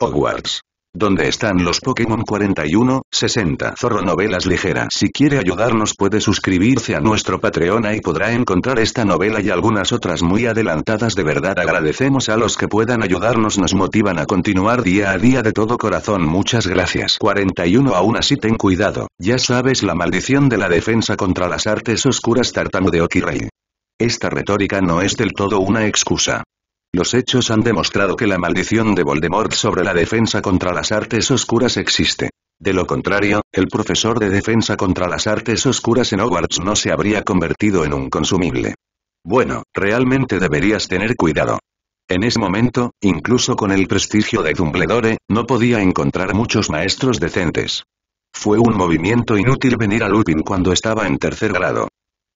Hogwarts. ¿Dónde están los Pokémon 41, 60? Zorro Novelas Ligeras Si quiere ayudarnos puede suscribirse a nuestro Patreon y podrá encontrar esta novela y algunas otras muy adelantadas de verdad agradecemos a los que puedan ayudarnos nos motivan a continuar día a día de todo corazón muchas gracias 41 aún así ten cuidado, ya sabes la maldición de la defensa contra las artes oscuras tartamudeo Kirei. Esta retórica no es del todo una excusa. Los hechos han demostrado que la maldición de Voldemort sobre la defensa contra las artes oscuras existe. De lo contrario, el profesor de defensa contra las artes oscuras en Hogwarts no se habría convertido en un consumible. Bueno, realmente deberías tener cuidado. En ese momento, incluso con el prestigio de Dumbledore, no podía encontrar muchos maestros decentes. Fue un movimiento inútil venir a Lupin cuando estaba en tercer grado.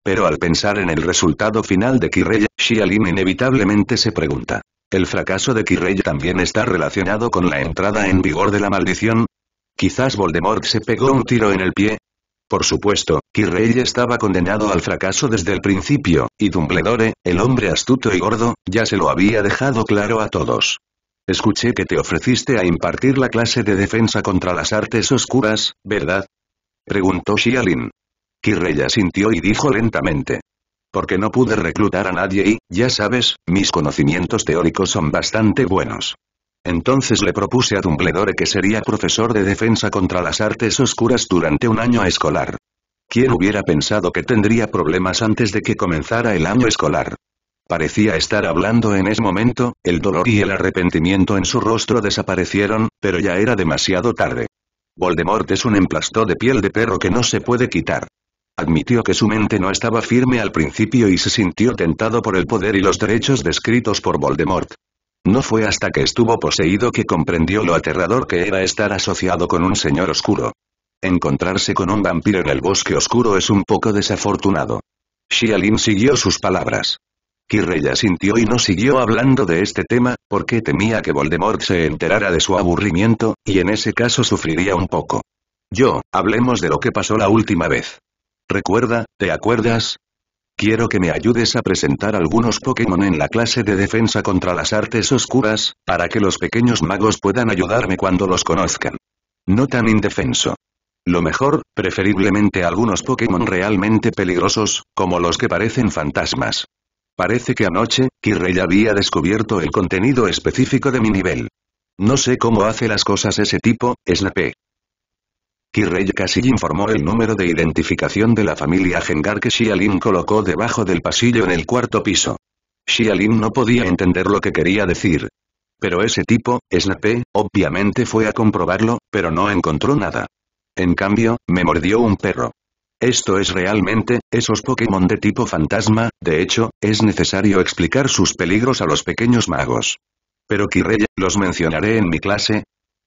Pero al pensar en el resultado final de Kirei, Xialin inevitablemente se pregunta. ¿El fracaso de Quirrell también está relacionado con la entrada en vigor de la maldición? ¿Quizás Voldemort se pegó un tiro en el pie? Por supuesto, Quirrell estaba condenado al fracaso desde el principio, y Dumbledore, el hombre astuto y gordo, ya se lo había dejado claro a todos. Escuché que te ofreciste a impartir la clase de defensa contra las artes oscuras, ¿verdad? Preguntó Xialin. Kirrey sintió y dijo lentamente. Porque no pude reclutar a nadie y, ya sabes, mis conocimientos teóricos son bastante buenos. Entonces le propuse a Dumbledore que sería profesor de defensa contra las artes oscuras durante un año escolar. ¿Quién hubiera pensado que tendría problemas antes de que comenzara el año escolar? Parecía estar hablando en ese momento, el dolor y el arrepentimiento en su rostro desaparecieron, pero ya era demasiado tarde. Voldemort es un emplasto de piel de perro que no se puede quitar. Admitió que su mente no estaba firme al principio y se sintió tentado por el poder y los derechos descritos por Voldemort. No fue hasta que estuvo poseído que comprendió lo aterrador que era estar asociado con un señor oscuro. Encontrarse con un vampiro en el bosque oscuro es un poco desafortunado. Xialin siguió sus palabras. Kirreya sintió y no siguió hablando de este tema, porque temía que Voldemort se enterara de su aburrimiento, y en ese caso sufriría un poco. Yo, hablemos de lo que pasó la última vez. Recuerda, ¿te acuerdas? Quiero que me ayudes a presentar algunos Pokémon en la clase de defensa contra las artes oscuras, para que los pequeños magos puedan ayudarme cuando los conozcan. No tan indefenso. Lo mejor, preferiblemente algunos Pokémon realmente peligrosos, como los que parecen fantasmas. Parece que anoche, Kirrey había descubierto el contenido específico de mi nivel. No sé cómo hace las cosas ese tipo, Snape. Kirei casi informó el número de identificación de la familia Gengar que Xialin colocó debajo del pasillo en el cuarto piso. Xialin no podía entender lo que quería decir. Pero ese tipo, Snape, obviamente fue a comprobarlo, pero no encontró nada. En cambio, me mordió un perro. Esto es realmente, esos Pokémon de tipo fantasma, de hecho, es necesario explicar sus peligros a los pequeños magos. Pero Kirrey, los mencionaré en mi clase,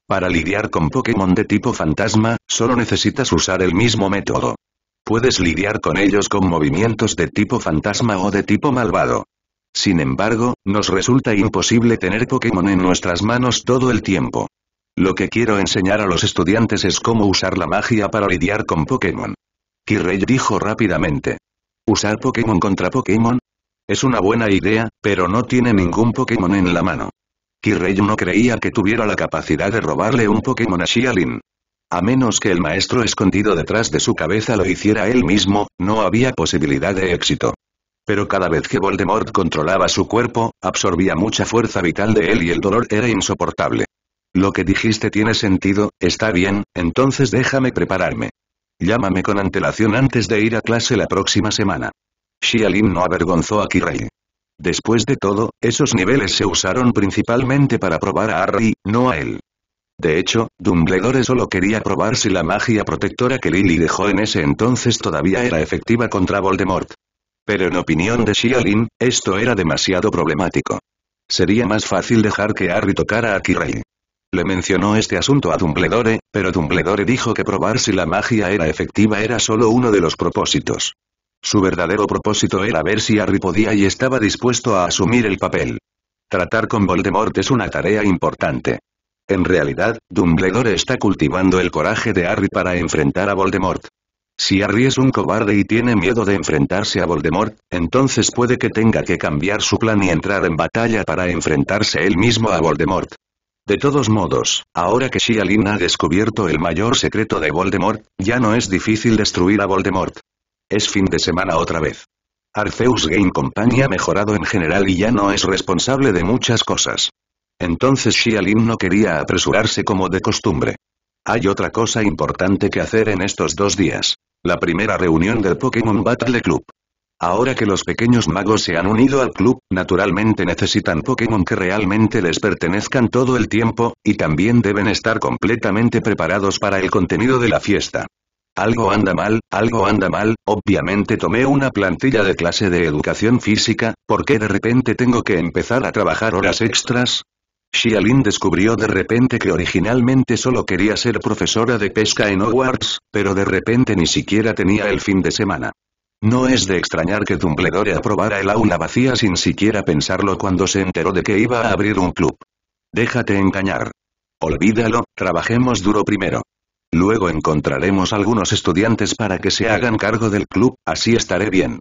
para lidiar con Pokémon de tipo fantasma, solo necesitas usar el mismo método. Puedes lidiar con ellos con movimientos de tipo fantasma o de tipo malvado. Sin embargo, nos resulta imposible tener Pokémon en nuestras manos todo el tiempo. Lo que quiero enseñar a los estudiantes es cómo usar la magia para lidiar con Pokémon. Kirrey dijo rápidamente. ¿Usar Pokémon contra Pokémon? Es una buena idea, pero no tiene ningún Pokémon en la mano. Kirei no creía que tuviera la capacidad de robarle un Pokémon a Xialin. A menos que el maestro escondido detrás de su cabeza lo hiciera él mismo, no había posibilidad de éxito. Pero cada vez que Voldemort controlaba su cuerpo, absorbía mucha fuerza vital de él y el dolor era insoportable. Lo que dijiste tiene sentido, está bien, entonces déjame prepararme. Llámame con antelación antes de ir a clase la próxima semana. Xialin no avergonzó a Kirei. Después de todo, esos niveles se usaron principalmente para probar a Harry, no a él. De hecho, Dumbledore solo quería probar si la magia protectora que Lily dejó en ese entonces todavía era efectiva contra Voldemort. Pero en opinión de Xiaolin, esto era demasiado problemático. Sería más fácil dejar que Harry tocara a Kirei. Le mencionó este asunto a Dumbledore, pero Dumbledore dijo que probar si la magia era efectiva era solo uno de los propósitos. Su verdadero propósito era ver si Harry podía y estaba dispuesto a asumir el papel. Tratar con Voldemort es una tarea importante. En realidad, Dumbledore está cultivando el coraje de Harry para enfrentar a Voldemort. Si Harry es un cobarde y tiene miedo de enfrentarse a Voldemort, entonces puede que tenga que cambiar su plan y entrar en batalla para enfrentarse él mismo a Voldemort. De todos modos, ahora que Shia ha descubierto el mayor secreto de Voldemort, ya no es difícil destruir a Voldemort. Es fin de semana otra vez. Arceus Game Company ha mejorado en general y ya no es responsable de muchas cosas. Entonces Xialin no quería apresurarse como de costumbre. Hay otra cosa importante que hacer en estos dos días. La primera reunión del Pokémon Battle Club. Ahora que los pequeños magos se han unido al club, naturalmente necesitan Pokémon que realmente les pertenezcan todo el tiempo, y también deben estar completamente preparados para el contenido de la fiesta. Algo anda mal, algo anda mal, obviamente tomé una plantilla de clase de educación física, ¿por qué de repente tengo que empezar a trabajar horas extras? Xialin descubrió de repente que originalmente solo quería ser profesora de pesca en Hogwarts, pero de repente ni siquiera tenía el fin de semana. No es de extrañar que Dumbledore aprobara el aula vacía sin siquiera pensarlo cuando se enteró de que iba a abrir un club. Déjate engañar. Olvídalo, trabajemos duro primero. Luego encontraremos algunos estudiantes para que se hagan cargo del club, así estaré bien.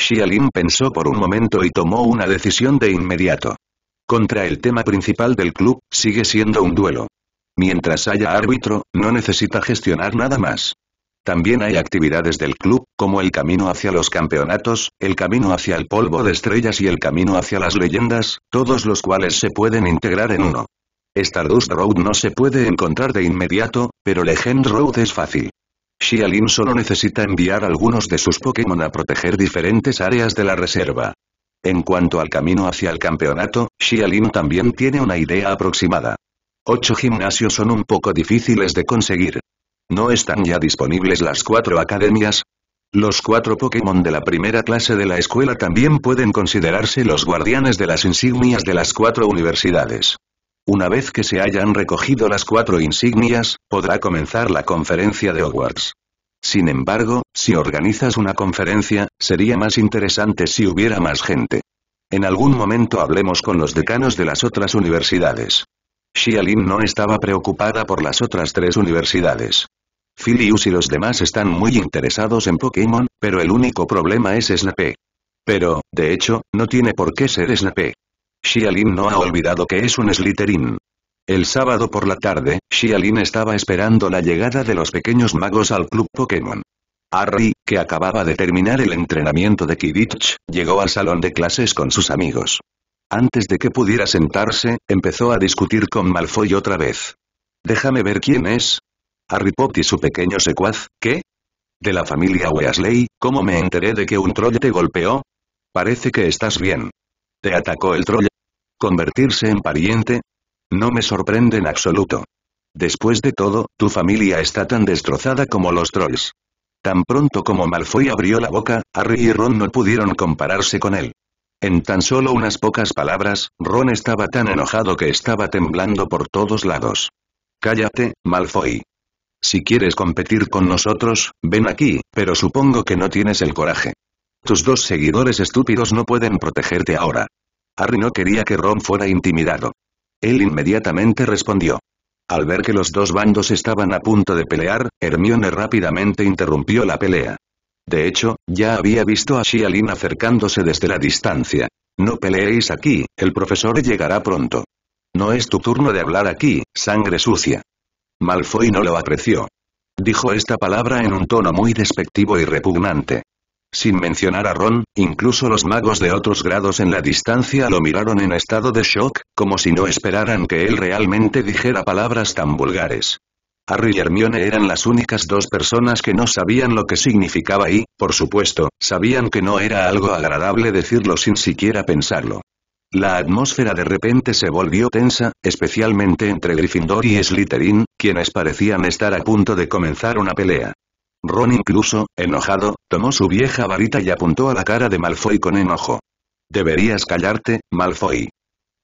Xialin pensó por un momento y tomó una decisión de inmediato. Contra el tema principal del club, sigue siendo un duelo. Mientras haya árbitro, no necesita gestionar nada más. También hay actividades del club, como el camino hacia los campeonatos, el camino hacia el polvo de estrellas y el camino hacia las leyendas, todos los cuales se pueden integrar en uno. Stardust Road no se puede encontrar de inmediato, pero Legend Road es fácil. Xialin solo necesita enviar algunos de sus Pokémon a proteger diferentes áreas de la reserva. En cuanto al camino hacia el campeonato, Xialin también tiene una idea aproximada. Ocho gimnasios son un poco difíciles de conseguir. ¿No están ya disponibles las cuatro academias? Los cuatro Pokémon de la primera clase de la escuela también pueden considerarse los guardianes de las insignias de las cuatro universidades. Una vez que se hayan recogido las cuatro insignias, podrá comenzar la conferencia de Hogwarts. Sin embargo, si organizas una conferencia, sería más interesante si hubiera más gente. En algún momento hablemos con los decanos de las otras universidades. Xialin no estaba preocupada por las otras tres universidades. Filius y los demás están muy interesados en Pokémon, pero el único problema es Snape. Pero, de hecho, no tiene por qué ser Snape. Xialin no ha olvidado que es un Slytherin. El sábado por la tarde, Xialin estaba esperando la llegada de los pequeños magos al club Pokémon. Harry, que acababa de terminar el entrenamiento de Quidditch, llegó al salón de clases con sus amigos. Antes de que pudiera sentarse, empezó a discutir con Malfoy otra vez. «Déjame ver quién es». Harry Potter y su pequeño secuaz, ¿qué? De la familia Weasley, ¿cómo me enteré de que un troll te golpeó? Parece que estás bien. Te atacó el troll. ¿Convertirse en pariente? No me sorprende en absoluto. Después de todo, tu familia está tan destrozada como los trolls. Tan pronto como Malfoy abrió la boca, Harry y Ron no pudieron compararse con él. En tan solo unas pocas palabras, Ron estaba tan enojado que estaba temblando por todos lados. Cállate, Malfoy. Si quieres competir con nosotros, ven aquí, pero supongo que no tienes el coraje. Tus dos seguidores estúpidos no pueden protegerte ahora. Harry no quería que Ron fuera intimidado. Él inmediatamente respondió. Al ver que los dos bandos estaban a punto de pelear, Hermione rápidamente interrumpió la pelea. De hecho, ya había visto a Shialin acercándose desde la distancia. No peleéis aquí, el profesor llegará pronto. No es tu turno de hablar aquí, sangre sucia. Malfoy no lo apreció. Dijo esta palabra en un tono muy despectivo y repugnante. Sin mencionar a Ron, incluso los magos de otros grados en la distancia lo miraron en estado de shock, como si no esperaran que él realmente dijera palabras tan vulgares. Harry y Hermione eran las únicas dos personas que no sabían lo que significaba y, por supuesto, sabían que no era algo agradable decirlo sin siquiera pensarlo. La atmósfera de repente se volvió tensa, especialmente entre Gryffindor y Slytherin, quienes parecían estar a punto de comenzar una pelea. Ron incluso, enojado, tomó su vieja varita y apuntó a la cara de Malfoy con enojo. Deberías callarte, Malfoy.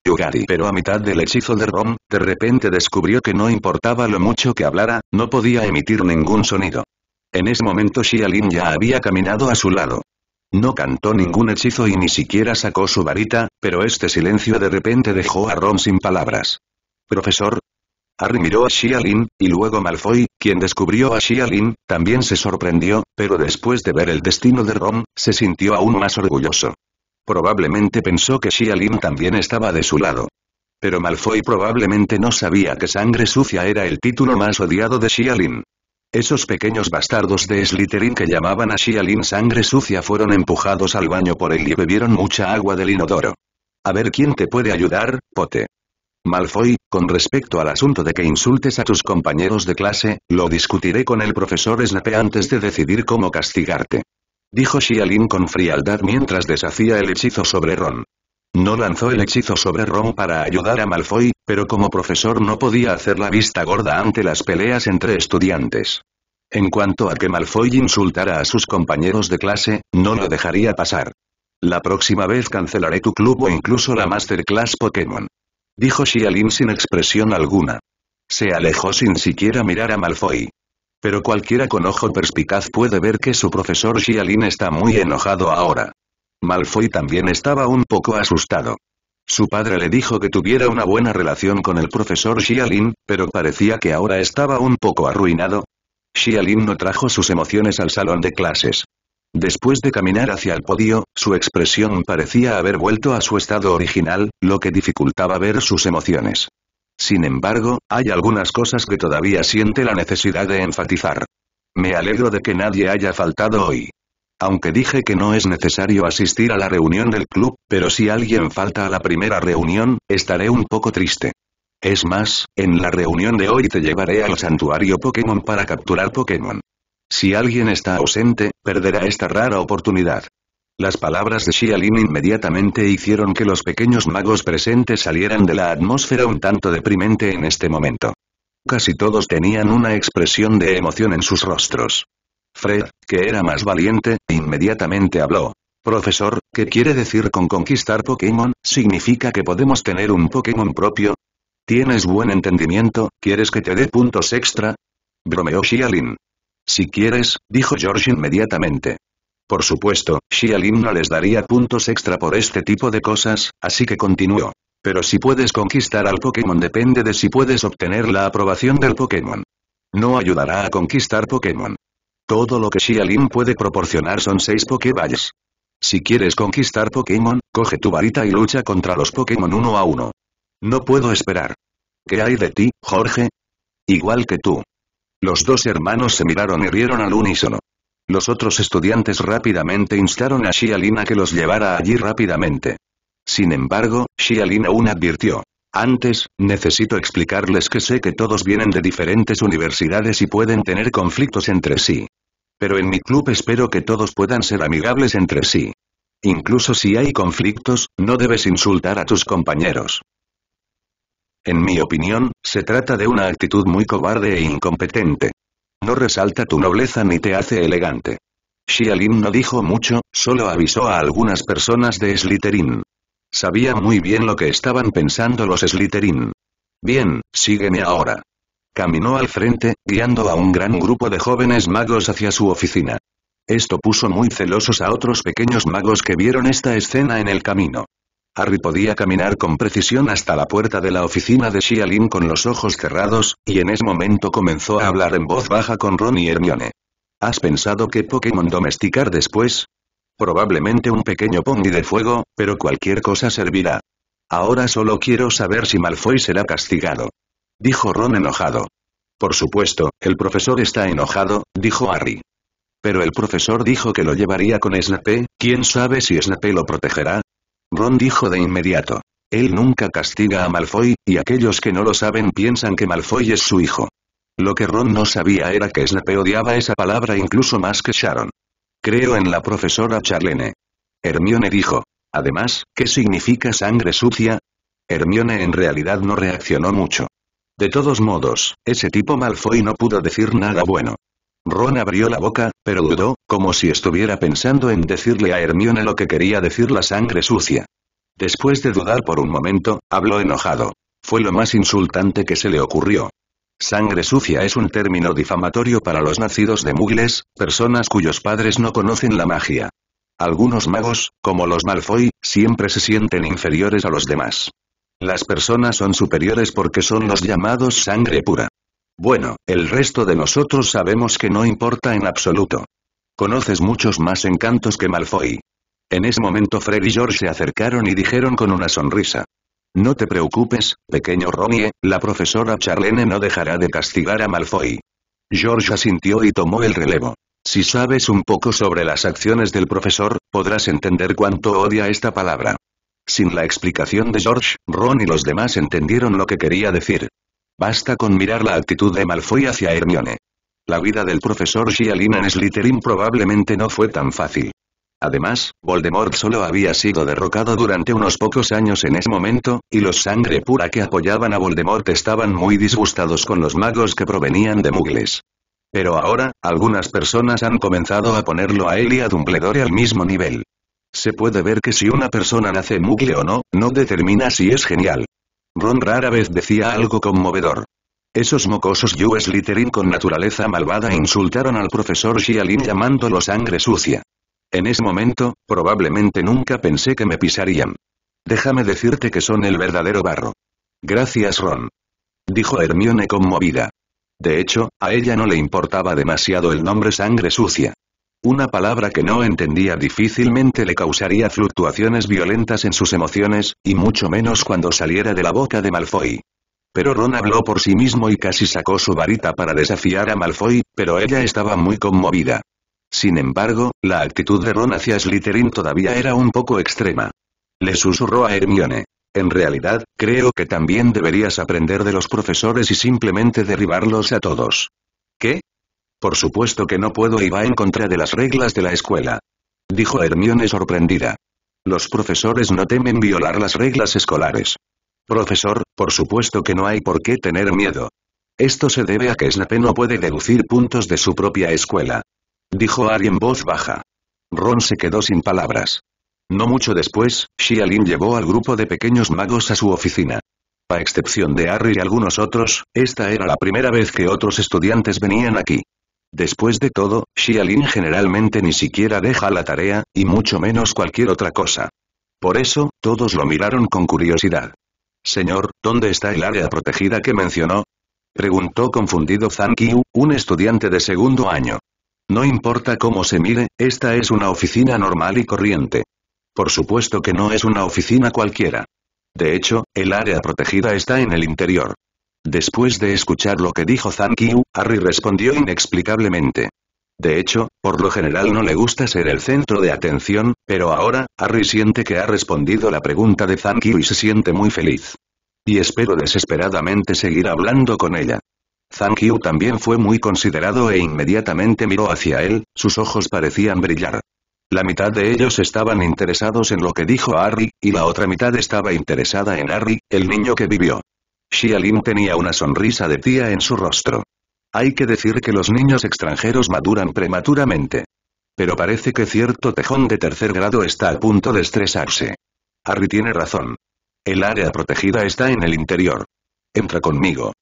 Yugari pero a mitad del hechizo de Ron, de repente descubrió que no importaba lo mucho que hablara, no podía emitir ningún sonido. En ese momento Xialin ya había caminado a su lado. No cantó ningún hechizo y ni siquiera sacó su varita, pero este silencio de repente dejó a Ron sin palabras. Profesor, Harry miró a Xialin, y luego Malfoy, quien descubrió a Xialin, también se sorprendió, pero después de ver el destino de Ron, se sintió aún más orgulloso. Probablemente pensó que Xialin también estaba de su lado. Pero Malfoy probablemente no sabía que Sangre Sucia era el título más odiado de Xialin. Esos pequeños bastardos de Slytherin que llamaban a Xialin Sangre Sucia fueron empujados al baño por él y bebieron mucha agua del inodoro. A ver quién te puede ayudar, Pote. Malfoy, con respecto al asunto de que insultes a tus compañeros de clase, lo discutiré con el profesor Snape antes de decidir cómo castigarte. Dijo Shialin con frialdad mientras deshacía el hechizo sobre Ron. No lanzó el hechizo sobre Ron para ayudar a Malfoy, pero como profesor no podía hacer la vista gorda ante las peleas entre estudiantes. En cuanto a que Malfoy insultara a sus compañeros de clase, no lo dejaría pasar. La próxima vez cancelaré tu club o incluso la Masterclass Pokémon dijo Xialin sin expresión alguna. Se alejó sin siquiera mirar a Malfoy. Pero cualquiera con ojo perspicaz puede ver que su profesor Xialin está muy enojado ahora. Malfoy también estaba un poco asustado. Su padre le dijo que tuviera una buena relación con el profesor Xialin, pero parecía que ahora estaba un poco arruinado. Xialin no trajo sus emociones al salón de clases. Después de caminar hacia el podio, su expresión parecía haber vuelto a su estado original, lo que dificultaba ver sus emociones. Sin embargo, hay algunas cosas que todavía siente la necesidad de enfatizar. Me alegro de que nadie haya faltado hoy. Aunque dije que no es necesario asistir a la reunión del club, pero si alguien falta a la primera reunión, estaré un poco triste. Es más, en la reunión de hoy te llevaré al santuario Pokémon para capturar Pokémon. Si alguien está ausente, perderá esta rara oportunidad. Las palabras de Xialin inmediatamente hicieron que los pequeños magos presentes salieran de la atmósfera un tanto deprimente en este momento. Casi todos tenían una expresión de emoción en sus rostros. Fred, que era más valiente, inmediatamente habló. Profesor, ¿qué quiere decir con conquistar Pokémon? ¿Significa que podemos tener un Pokémon propio? ¿Tienes buen entendimiento? ¿Quieres que te dé puntos extra? Bromeó Xialin. Si quieres, dijo George inmediatamente. Por supuesto, si no les daría puntos extra por este tipo de cosas, así que continuó. Pero si puedes conquistar al Pokémon depende de si puedes obtener la aprobación del Pokémon. No ayudará a conquistar Pokémon. Todo lo que xiaolin puede proporcionar son 6 Pokéballs. Si quieres conquistar Pokémon, coge tu varita y lucha contra los Pokémon uno a uno. No puedo esperar. ¿Qué hay de ti, Jorge? Igual que tú. Los dos hermanos se miraron y rieron al unísono. Los otros estudiantes rápidamente instaron a Xialin que los llevara allí rápidamente. Sin embargo, Xialin aún advirtió. Antes, necesito explicarles que sé que todos vienen de diferentes universidades y pueden tener conflictos entre sí. Pero en mi club espero que todos puedan ser amigables entre sí. Incluso si hay conflictos, no debes insultar a tus compañeros. En mi opinión, se trata de una actitud muy cobarde e incompetente. No resalta tu nobleza ni te hace elegante. Xialin no dijo mucho, solo avisó a algunas personas de Slytherin. Sabía muy bien lo que estaban pensando los Slytherin. Bien, sígueme ahora. Caminó al frente, guiando a un gran grupo de jóvenes magos hacia su oficina. Esto puso muy celosos a otros pequeños magos que vieron esta escena en el camino. Harry podía caminar con precisión hasta la puerta de la oficina de Shialin con los ojos cerrados, y en ese momento comenzó a hablar en voz baja con Ron y Hermione. ¿Has pensado qué Pokémon domesticar después? Probablemente un pequeño Pony de fuego, pero cualquier cosa servirá. Ahora solo quiero saber si Malfoy será castigado. Dijo Ron enojado. Por supuesto, el profesor está enojado, dijo Harry. Pero el profesor dijo que lo llevaría con Snape, ¿quién sabe si Snape lo protegerá? Ron dijo de inmediato. Él nunca castiga a Malfoy, y aquellos que no lo saben piensan que Malfoy es su hijo. Lo que Ron no sabía era que Snape odiaba esa palabra incluso más que Sharon. Creo en la profesora Charlene. Hermione dijo. Además, ¿qué significa sangre sucia? Hermione en realidad no reaccionó mucho. De todos modos, ese tipo Malfoy no pudo decir nada bueno. Ron abrió la boca, pero dudó, como si estuviera pensando en decirle a Hermione lo que quería decir la sangre sucia. Después de dudar por un momento, habló enojado. Fue lo más insultante que se le ocurrió. Sangre sucia es un término difamatorio para los nacidos de mugles, personas cuyos padres no conocen la magia. Algunos magos, como los Malfoy, siempre se sienten inferiores a los demás. Las personas son superiores porque son los llamados sangre pura. Bueno, el resto de nosotros sabemos que no importa en absoluto. Conoces muchos más encantos que Malfoy. En ese momento Fred y George se acercaron y dijeron con una sonrisa. No te preocupes, pequeño Ronnie, la profesora Charlene no dejará de castigar a Malfoy. George asintió y tomó el relevo. Si sabes un poco sobre las acciones del profesor, podrás entender cuánto odia esta palabra. Sin la explicación de George, Ron y los demás entendieron lo que quería decir. Basta con mirar la actitud de Malfoy hacia Hermione. La vida del profesor Shialin en Slytherin probablemente no fue tan fácil. Además, Voldemort solo había sido derrocado durante unos pocos años en ese momento, y los sangre pura que apoyaban a Voldemort estaban muy disgustados con los magos que provenían de Mugles. Pero ahora, algunas personas han comenzado a ponerlo a él y a Dumbledore al mismo nivel. Se puede ver que si una persona nace Muggle o no, no determina si es genial. Ron rara vez decía algo conmovedor. Esos mocosos Yu Slytherin con naturaleza malvada insultaron al profesor Xialin llamándolo sangre sucia. En ese momento, probablemente nunca pensé que me pisarían. Déjame decirte que son el verdadero barro. Gracias Ron. Dijo Hermione conmovida. De hecho, a ella no le importaba demasiado el nombre sangre sucia. Una palabra que no entendía difícilmente le causaría fluctuaciones violentas en sus emociones, y mucho menos cuando saliera de la boca de Malfoy. Pero Ron habló por sí mismo y casi sacó su varita para desafiar a Malfoy, pero ella estaba muy conmovida. Sin embargo, la actitud de Ron hacia Slytherin todavía era un poco extrema. Le susurró a Hermione. En realidad, creo que también deberías aprender de los profesores y simplemente derribarlos a todos. ¿Qué? Por supuesto que no puedo y va en contra de las reglas de la escuela. Dijo Hermione sorprendida. Los profesores no temen violar las reglas escolares. Profesor, por supuesto que no hay por qué tener miedo. Esto se debe a que Snape no puede deducir puntos de su propia escuela. Dijo Harry en voz baja. Ron se quedó sin palabras. No mucho después, Xialin llevó al grupo de pequeños magos a su oficina. A excepción de Harry y algunos otros, esta era la primera vez que otros estudiantes venían aquí. Después de todo, Xia Lin generalmente ni siquiera deja la tarea, y mucho menos cualquier otra cosa. Por eso, todos lo miraron con curiosidad. Señor, ¿dónde está el área protegida que mencionó? Preguntó confundido Zhang Qiu, un estudiante de segundo año. No importa cómo se mire, esta es una oficina normal y corriente. Por supuesto que no es una oficina cualquiera. De hecho, el área protegida está en el interior. Después de escuchar lo que dijo Thank Harry respondió inexplicablemente. De hecho, por lo general no le gusta ser el centro de atención, pero ahora, Harry siente que ha respondido la pregunta de Thank y se siente muy feliz. Y espero desesperadamente seguir hablando con ella. Thank también fue muy considerado e inmediatamente miró hacia él, sus ojos parecían brillar. La mitad de ellos estaban interesados en lo que dijo Harry, y la otra mitad estaba interesada en Harry, el niño que vivió. Xialin tenía una sonrisa de tía en su rostro. Hay que decir que los niños extranjeros maduran prematuramente. Pero parece que cierto tejón de tercer grado está a punto de estresarse. Harry tiene razón. El área protegida está en el interior. Entra conmigo.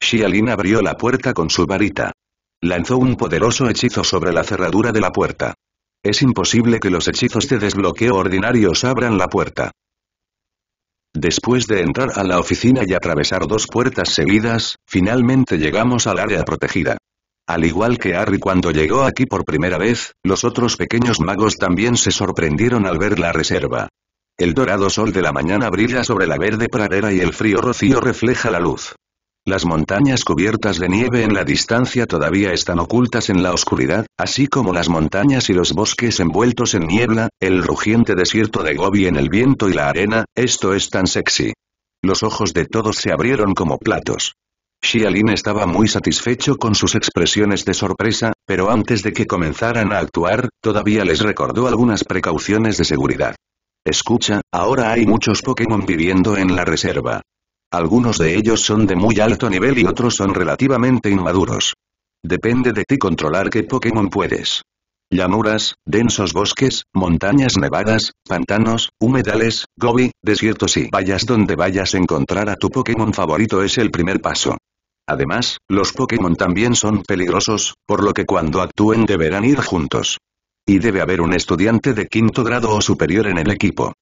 Xialin abrió la puerta con su varita. Lanzó un poderoso hechizo sobre la cerradura de la puerta. Es imposible que los hechizos de desbloqueo ordinarios abran la puerta. Después de entrar a la oficina y atravesar dos puertas seguidas, finalmente llegamos al área protegida. Al igual que Harry cuando llegó aquí por primera vez, los otros pequeños magos también se sorprendieron al ver la reserva. El dorado sol de la mañana brilla sobre la verde pradera y el frío rocío refleja la luz. Las montañas cubiertas de nieve en la distancia todavía están ocultas en la oscuridad, así como las montañas y los bosques envueltos en niebla, el rugiente desierto de Gobi en el viento y la arena, esto es tan sexy. Los ojos de todos se abrieron como platos. Xialin estaba muy satisfecho con sus expresiones de sorpresa, pero antes de que comenzaran a actuar, todavía les recordó algunas precauciones de seguridad. Escucha, ahora hay muchos Pokémon viviendo en la reserva. Algunos de ellos son de muy alto nivel y otros son relativamente inmaduros. Depende de ti controlar qué Pokémon puedes. Llanuras, densos bosques, montañas nevadas, pantanos, humedales, gobi, desiertos y vayas donde vayas a encontrar a tu Pokémon favorito es el primer paso. Además, los Pokémon también son peligrosos, por lo que cuando actúen deberán ir juntos. Y debe haber un estudiante de quinto grado o superior en el equipo.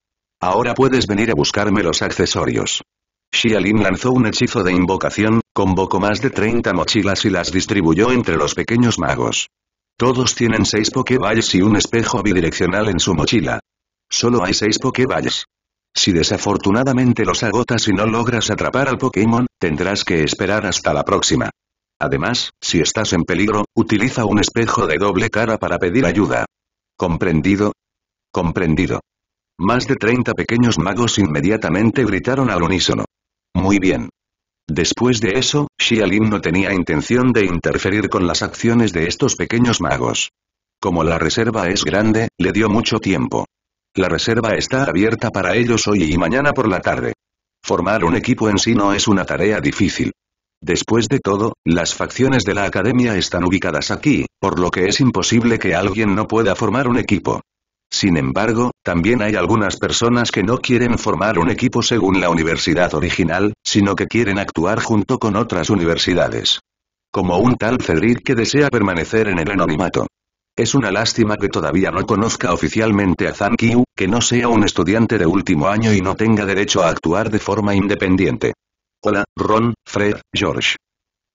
Ahora puedes venir a buscarme los accesorios. Xialin lanzó un hechizo de invocación, convocó más de 30 mochilas y las distribuyó entre los pequeños magos. Todos tienen seis Pokéballs y un espejo bidireccional en su mochila. Solo hay seis Pokéballs. Si desafortunadamente los agotas y no logras atrapar al Pokémon, tendrás que esperar hasta la próxima. Además, si estás en peligro, utiliza un espejo de doble cara para pedir ayuda. ¿Comprendido? Comprendido. Más de 30 pequeños magos inmediatamente gritaron al unísono. Muy bien. Después de eso, Xialin no tenía intención de interferir con las acciones de estos pequeños magos. Como la reserva es grande, le dio mucho tiempo. La reserva está abierta para ellos hoy y mañana por la tarde. Formar un equipo en sí no es una tarea difícil. Después de todo, las facciones de la academia están ubicadas aquí, por lo que es imposible que alguien no pueda formar un equipo. Sin embargo, también hay algunas personas que no quieren formar un equipo según la universidad original, sino que quieren actuar junto con otras universidades. Como un tal Cedric que desea permanecer en el anonimato. Es una lástima que todavía no conozca oficialmente a Zhang que no sea un estudiante de último año y no tenga derecho a actuar de forma independiente. Hola, Ron, Fred, George.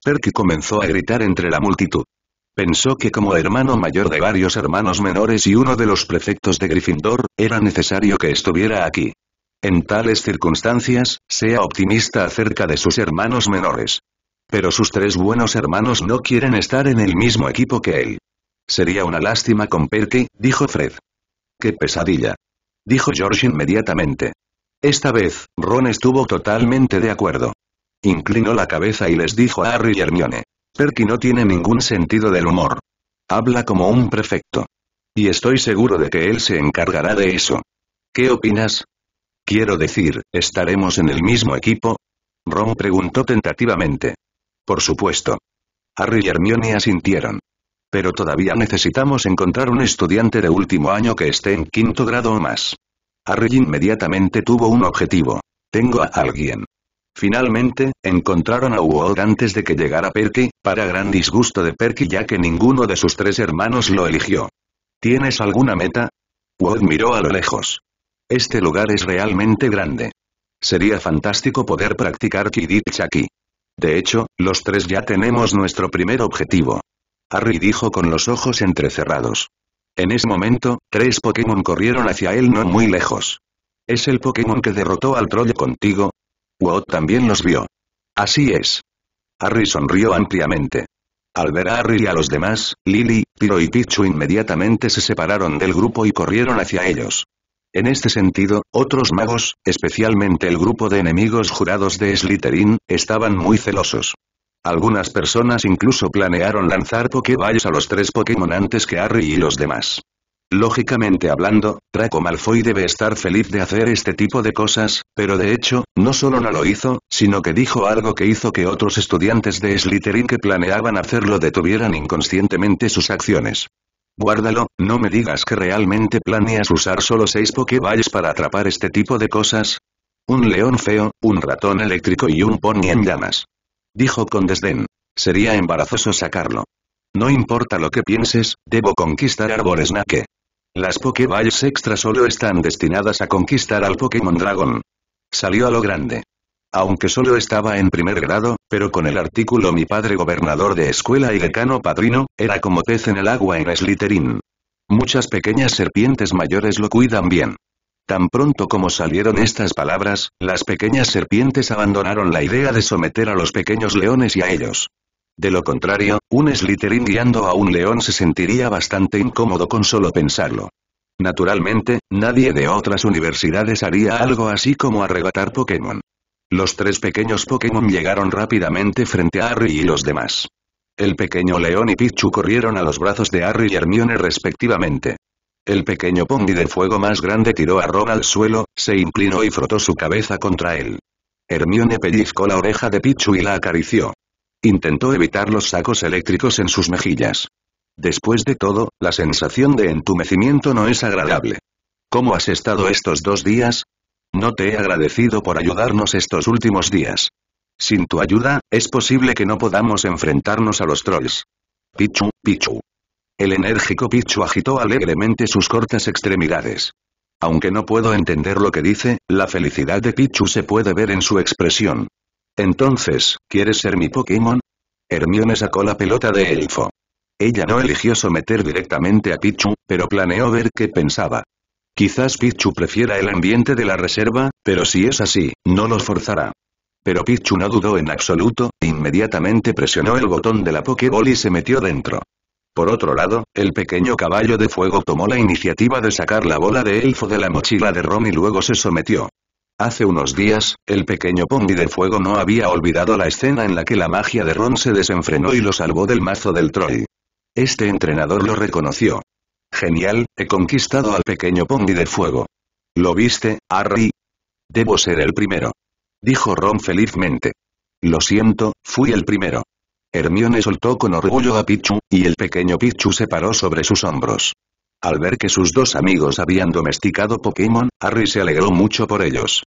Perky comenzó a gritar entre la multitud. Pensó que como hermano mayor de varios hermanos menores y uno de los prefectos de Gryffindor, era necesario que estuviera aquí. En tales circunstancias, sea optimista acerca de sus hermanos menores. Pero sus tres buenos hermanos no quieren estar en el mismo equipo que él. Sería una lástima con Perky, dijo Fred. ¡Qué pesadilla! Dijo George inmediatamente. Esta vez, Ron estuvo totalmente de acuerdo. Inclinó la cabeza y les dijo a Harry y Hermione que no tiene ningún sentido del humor. Habla como un prefecto. Y estoy seguro de que él se encargará de eso. ¿Qué opinas? Quiero decir, ¿estaremos en el mismo equipo? Ron preguntó tentativamente. Por supuesto. Harry y Hermione asintieron. Pero todavía necesitamos encontrar un estudiante de último año que esté en quinto grado o más. Harry inmediatamente tuvo un objetivo. Tengo a alguien. Finalmente, encontraron a Wod antes de que llegara Perky, para gran disgusto de Perky ya que ninguno de sus tres hermanos lo eligió. ¿Tienes alguna meta? Wod miró a lo lejos. Este lugar es realmente grande. Sería fantástico poder practicar Quidditch aquí. De hecho, los tres ya tenemos nuestro primer objetivo. Harry dijo con los ojos entrecerrados. En ese momento, tres Pokémon corrieron hacia él no muy lejos. Es el Pokémon que derrotó al troll contigo, Wot también los vio. Así es. Harry sonrió ampliamente. Al ver a Harry y a los demás, Lily, Piro y Pichu inmediatamente se separaron del grupo y corrieron hacia ellos. En este sentido, otros magos, especialmente el grupo de enemigos jurados de Slytherin, estaban muy celosos. Algunas personas incluso planearon lanzar Pokéballs a los tres Pokémon antes que Harry y los demás. Lógicamente hablando, Draco Malfoy debe estar feliz de hacer este tipo de cosas, pero de hecho, no solo no lo hizo, sino que dijo algo que hizo que otros estudiantes de Slytherin que planeaban hacerlo detuvieran inconscientemente sus acciones. Guárdalo, no me digas que realmente planeas usar solo seis Pokéballs para atrapar este tipo de cosas. Un león feo, un ratón eléctrico y un pony en llamas. Dijo con desdén. Sería embarazoso sacarlo. No importa lo que pienses, debo conquistar árboles naque. Las Pokéballs extra solo están destinadas a conquistar al Pokémon Dragon. Salió a lo grande. Aunque solo estaba en primer grado, pero con el artículo Mi padre gobernador de escuela y decano padrino, era como pez en el agua en Slytherin. Muchas pequeñas serpientes mayores lo cuidan bien. Tan pronto como salieron estas palabras, las pequeñas serpientes abandonaron la idea de someter a los pequeños leones y a ellos. De lo contrario, un Slytherin guiando a un león se sentiría bastante incómodo con solo pensarlo. Naturalmente, nadie de otras universidades haría algo así como arrebatar Pokémon. Los tres pequeños Pokémon llegaron rápidamente frente a Harry y los demás. El pequeño León y Pichu corrieron a los brazos de Harry y Hermione respectivamente. El pequeño Pongi de fuego más grande tiró a Ron al suelo, se inclinó y frotó su cabeza contra él. Hermione pellizcó la oreja de Pichu y la acarició. Intentó evitar los sacos eléctricos en sus mejillas. Después de todo, la sensación de entumecimiento no es agradable. ¿Cómo has estado estos dos días? No te he agradecido por ayudarnos estos últimos días. Sin tu ayuda, es posible que no podamos enfrentarnos a los trolls. Pichu, Pichu. El enérgico Pichu agitó alegremente sus cortas extremidades. Aunque no puedo entender lo que dice, la felicidad de Pichu se puede ver en su expresión. Entonces, ¿quieres ser mi Pokémon? Hermione sacó la pelota de elfo. Ella no eligió someter directamente a Pichu, pero planeó ver qué pensaba. Quizás Pichu prefiera el ambiente de la reserva, pero si es así, no lo forzará. Pero Pichu no dudó en absoluto, inmediatamente presionó el botón de la Pokéball y se metió dentro. Por otro lado, el pequeño caballo de fuego tomó la iniciativa de sacar la bola de elfo de la mochila de Ron y luego se sometió. Hace unos días, el pequeño Pombi de Fuego no había olvidado la escena en la que la magia de Ron se desenfrenó y lo salvó del mazo del Troy. Este entrenador lo reconoció. Genial, he conquistado al pequeño Pombi de Fuego. ¿Lo viste, Harry? Debo ser el primero. Dijo Ron felizmente. Lo siento, fui el primero. Hermione soltó con orgullo a Pichu, y el pequeño Pichu se paró sobre sus hombros. Al ver que sus dos amigos habían domesticado Pokémon, Harry se alegró mucho por ellos.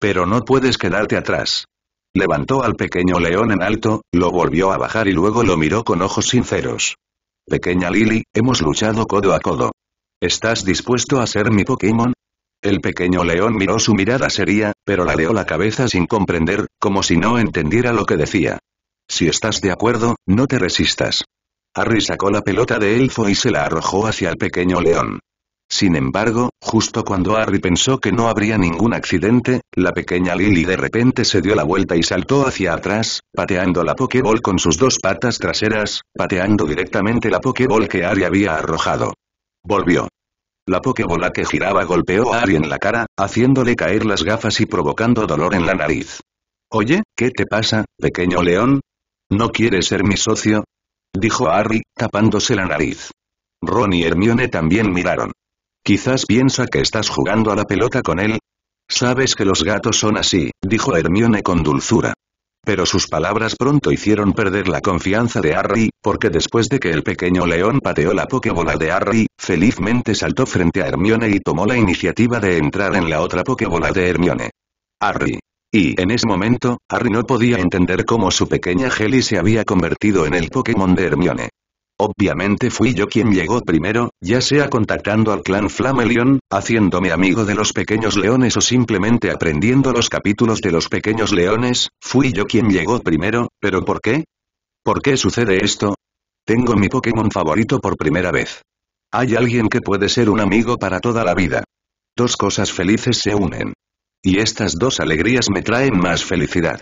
Pero no puedes quedarte atrás. Levantó al pequeño león en alto, lo volvió a bajar y luego lo miró con ojos sinceros. Pequeña Lily, hemos luchado codo a codo. ¿Estás dispuesto a ser mi Pokémon? El pequeño león miró su mirada seria, pero ladeó la cabeza sin comprender, como si no entendiera lo que decía. Si estás de acuerdo, no te resistas. Harry sacó la pelota de elfo y se la arrojó hacia el pequeño león. Sin embargo, justo cuando Harry pensó que no habría ningún accidente, la pequeña Lily de repente se dio la vuelta y saltó hacia atrás, pateando la Pokéball con sus dos patas traseras, pateando directamente la Pokéball que Harry había arrojado. Volvió. La Pokébola que giraba golpeó a Harry en la cara, haciéndole caer las gafas y provocando dolor en la nariz. Oye, ¿qué te pasa, pequeño león? ¿No quieres ser mi socio? Dijo Harry, tapándose la nariz. Ron y Hermione también miraron. Quizás piensa que estás jugando a la pelota con él. Sabes que los gatos son así, dijo Hermione con dulzura. Pero sus palabras pronto hicieron perder la confianza de Harry, porque después de que el pequeño león pateó la pokebola de Harry, felizmente saltó frente a Hermione y tomó la iniciativa de entrar en la otra pokebola de Hermione. Harry. Y en ese momento, Harry no podía entender cómo su pequeña Heli se había convertido en el Pokémon de Hermione. Obviamente fui yo quien llegó primero, ya sea contactando al clan Flamelion, haciéndome amigo de los pequeños leones o simplemente aprendiendo los capítulos de los pequeños leones, fui yo quien llegó primero, pero ¿por qué? ¿Por qué sucede esto? Tengo mi Pokémon favorito por primera vez. Hay alguien que puede ser un amigo para toda la vida. Dos cosas felices se unen. Y estas dos alegrías me traen más felicidad.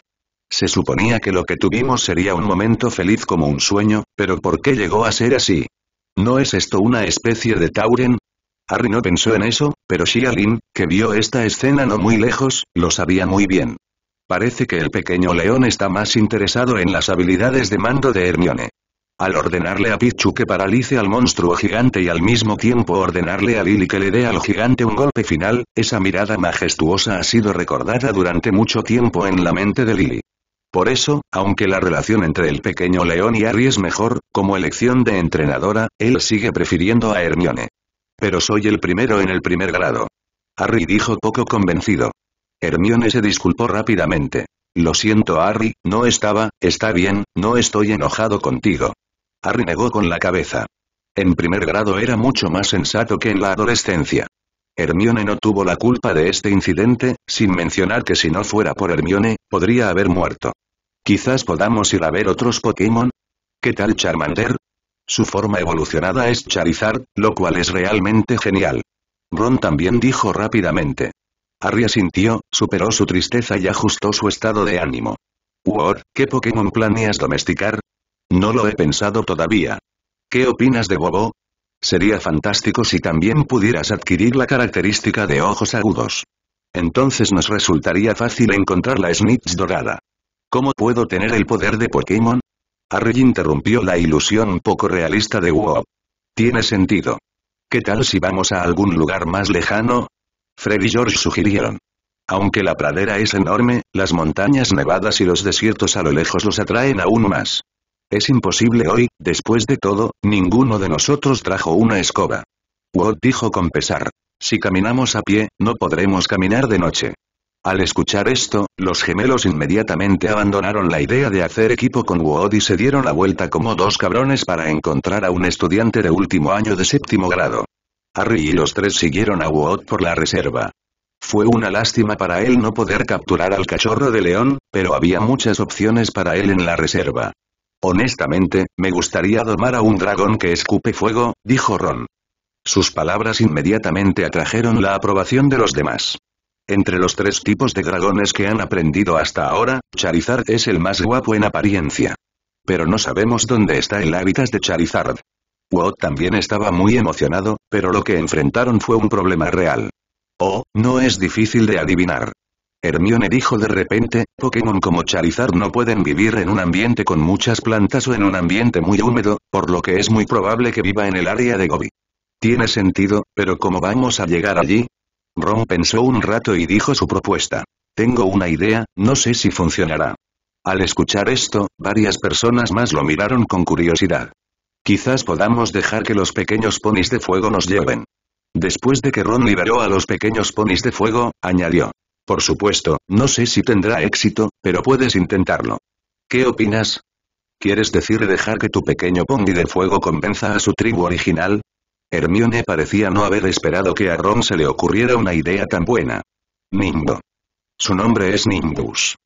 Se suponía que lo que tuvimos sería un momento feliz como un sueño, pero ¿por qué llegó a ser así? ¿No es esto una especie de Tauren? Harry no pensó en eso, pero Shialin, que vio esta escena no muy lejos, lo sabía muy bien. Parece que el pequeño león está más interesado en las habilidades de mando de Hermione. Al ordenarle a Pichu que paralice al monstruo gigante y al mismo tiempo ordenarle a Lily que le dé al gigante un golpe final, esa mirada majestuosa ha sido recordada durante mucho tiempo en la mente de Lily. Por eso, aunque la relación entre el pequeño león y Harry es mejor, como elección de entrenadora, él sigue prefiriendo a Hermione. Pero soy el primero en el primer grado. Harry dijo poco convencido. Hermione se disculpó rápidamente. Lo siento Harry, no estaba, está bien, no estoy enojado contigo. Harry negó con la cabeza. En primer grado era mucho más sensato que en la adolescencia. Hermione no tuvo la culpa de este incidente, sin mencionar que si no fuera por Hermione, podría haber muerto. Quizás podamos ir a ver otros Pokémon. ¿Qué tal Charmander? Su forma evolucionada es Charizard, lo cual es realmente genial. Ron también dijo rápidamente. Harry asintió, superó su tristeza y ajustó su estado de ánimo. Ward, ¿qué Pokémon planeas domesticar? No lo he pensado todavía. ¿Qué opinas de Bobo? Sería fantástico si también pudieras adquirir la característica de ojos agudos. Entonces nos resultaría fácil encontrar la Snitch dorada. ¿Cómo puedo tener el poder de Pokémon? Harry interrumpió la ilusión poco realista de Wow. Tiene sentido. ¿Qué tal si vamos a algún lugar más lejano? Fred y George sugirieron. Aunque la pradera es enorme, las montañas nevadas y los desiertos a lo lejos los atraen aún más. Es imposible hoy, después de todo, ninguno de nosotros trajo una escoba. Wu dijo con pesar. Si caminamos a pie, no podremos caminar de noche. Al escuchar esto, los gemelos inmediatamente abandonaron la idea de hacer equipo con Wood y se dieron la vuelta como dos cabrones para encontrar a un estudiante de último año de séptimo grado. Harry y los tres siguieron a Wood por la reserva. Fue una lástima para él no poder capturar al cachorro de león, pero había muchas opciones para él en la reserva. Honestamente, me gustaría domar a un dragón que escupe fuego, dijo Ron. Sus palabras inmediatamente atrajeron la aprobación de los demás. Entre los tres tipos de dragones que han aprendido hasta ahora, Charizard es el más guapo en apariencia. Pero no sabemos dónde está el hábitat de Charizard. WoW también estaba muy emocionado, pero lo que enfrentaron fue un problema real. Oh, no es difícil de adivinar. Hermione dijo de repente, Pokémon como Charizard no pueden vivir en un ambiente con muchas plantas o en un ambiente muy húmedo, por lo que es muy probable que viva en el área de Gobi. Tiene sentido, pero ¿cómo vamos a llegar allí? Ron pensó un rato y dijo su propuesta. Tengo una idea, no sé si funcionará. Al escuchar esto, varias personas más lo miraron con curiosidad. Quizás podamos dejar que los pequeños ponis de fuego nos lleven. Después de que Ron liberó a los pequeños ponis de fuego, añadió. Por supuesto, no sé si tendrá éxito, pero puedes intentarlo. ¿Qué opinas? ¿Quieres decir dejar que tu pequeño pony de fuego convenza a su tribu original? Hermione parecía no haber esperado que a Ron se le ocurriera una idea tan buena. Nimbo. Su nombre es Nimbus.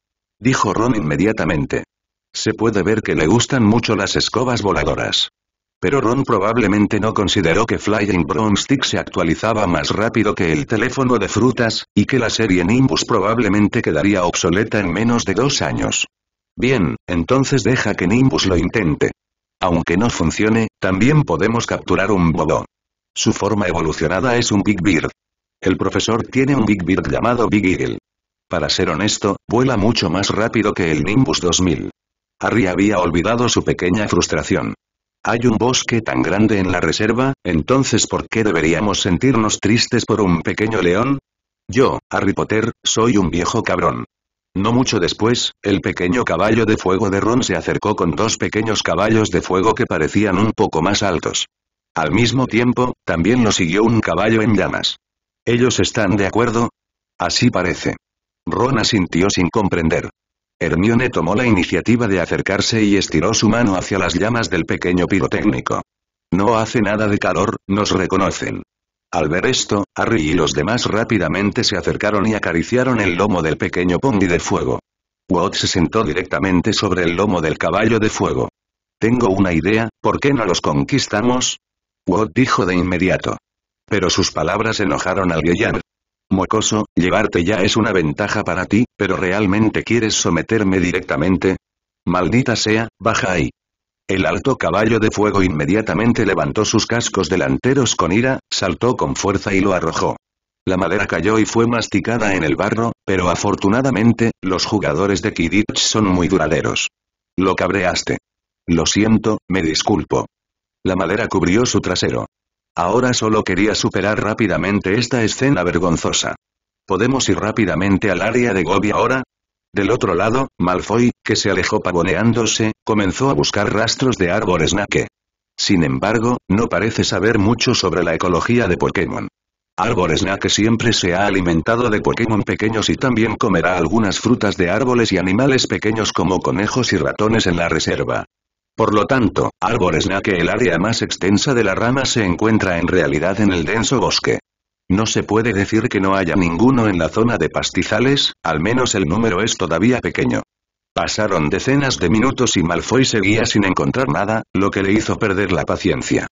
Dijo Ron inmediatamente. Se puede ver que le gustan mucho las escobas voladoras. Pero Ron probablemente no consideró que Flying Broomstick se actualizaba más rápido que el teléfono de frutas, y que la serie Nimbus probablemente quedaría obsoleta en menos de dos años. Bien, entonces deja que Nimbus lo intente. Aunque no funcione, también podemos capturar un bobo. Su forma evolucionada es un Big Bird. El profesor tiene un Big Bird llamado Big Eagle. Para ser honesto, vuela mucho más rápido que el Nimbus 2000. Harry había olvidado su pequeña frustración. Hay un bosque tan grande en la reserva, entonces ¿por qué deberíamos sentirnos tristes por un pequeño león? Yo, Harry Potter, soy un viejo cabrón. No mucho después, el pequeño caballo de fuego de Ron se acercó con dos pequeños caballos de fuego que parecían un poco más altos. Al mismo tiempo, también lo siguió un caballo en llamas. ¿Ellos están de acuerdo? Así parece. Ron asintió sin comprender. Hermione tomó la iniciativa de acercarse y estiró su mano hacia las llamas del pequeño pirotécnico. No hace nada de calor, nos reconocen. Al ver esto, Harry y los demás rápidamente se acercaron y acariciaron el lomo del pequeño Pondi de fuego. Watt se sentó directamente sobre el lomo del caballo de fuego. Tengo una idea, ¿por qué no los conquistamos? Wot dijo de inmediato. Pero sus palabras enojaron al Gellar. Mocoso, llevarte ya es una ventaja para ti, pero ¿realmente quieres someterme directamente? Maldita sea, baja ahí. El alto caballo de fuego inmediatamente levantó sus cascos delanteros con ira, saltó con fuerza y lo arrojó. La madera cayó y fue masticada en el barro, pero afortunadamente, los jugadores de Kidditch son muy duraderos. Lo cabreaste. Lo siento, me disculpo. La madera cubrió su trasero. Ahora solo quería superar rápidamente esta escena vergonzosa. ¿Podemos ir rápidamente al área de Gobi ahora? Del otro lado, Malfoy, que se alejó pavoneándose, comenzó a buscar rastros de árboles snake. Sin embargo, no parece saber mucho sobre la ecología de Pokémon. Árbol snake siempre se ha alimentado de Pokémon pequeños y también comerá algunas frutas de árboles y animales pequeños como conejos y ratones en la reserva. Por lo tanto, na que el área más extensa de la rama se encuentra en realidad en el denso bosque. No se puede decir que no haya ninguno en la zona de pastizales, al menos el número es todavía pequeño. Pasaron decenas de minutos y Malfoy seguía sin encontrar nada, lo que le hizo perder la paciencia.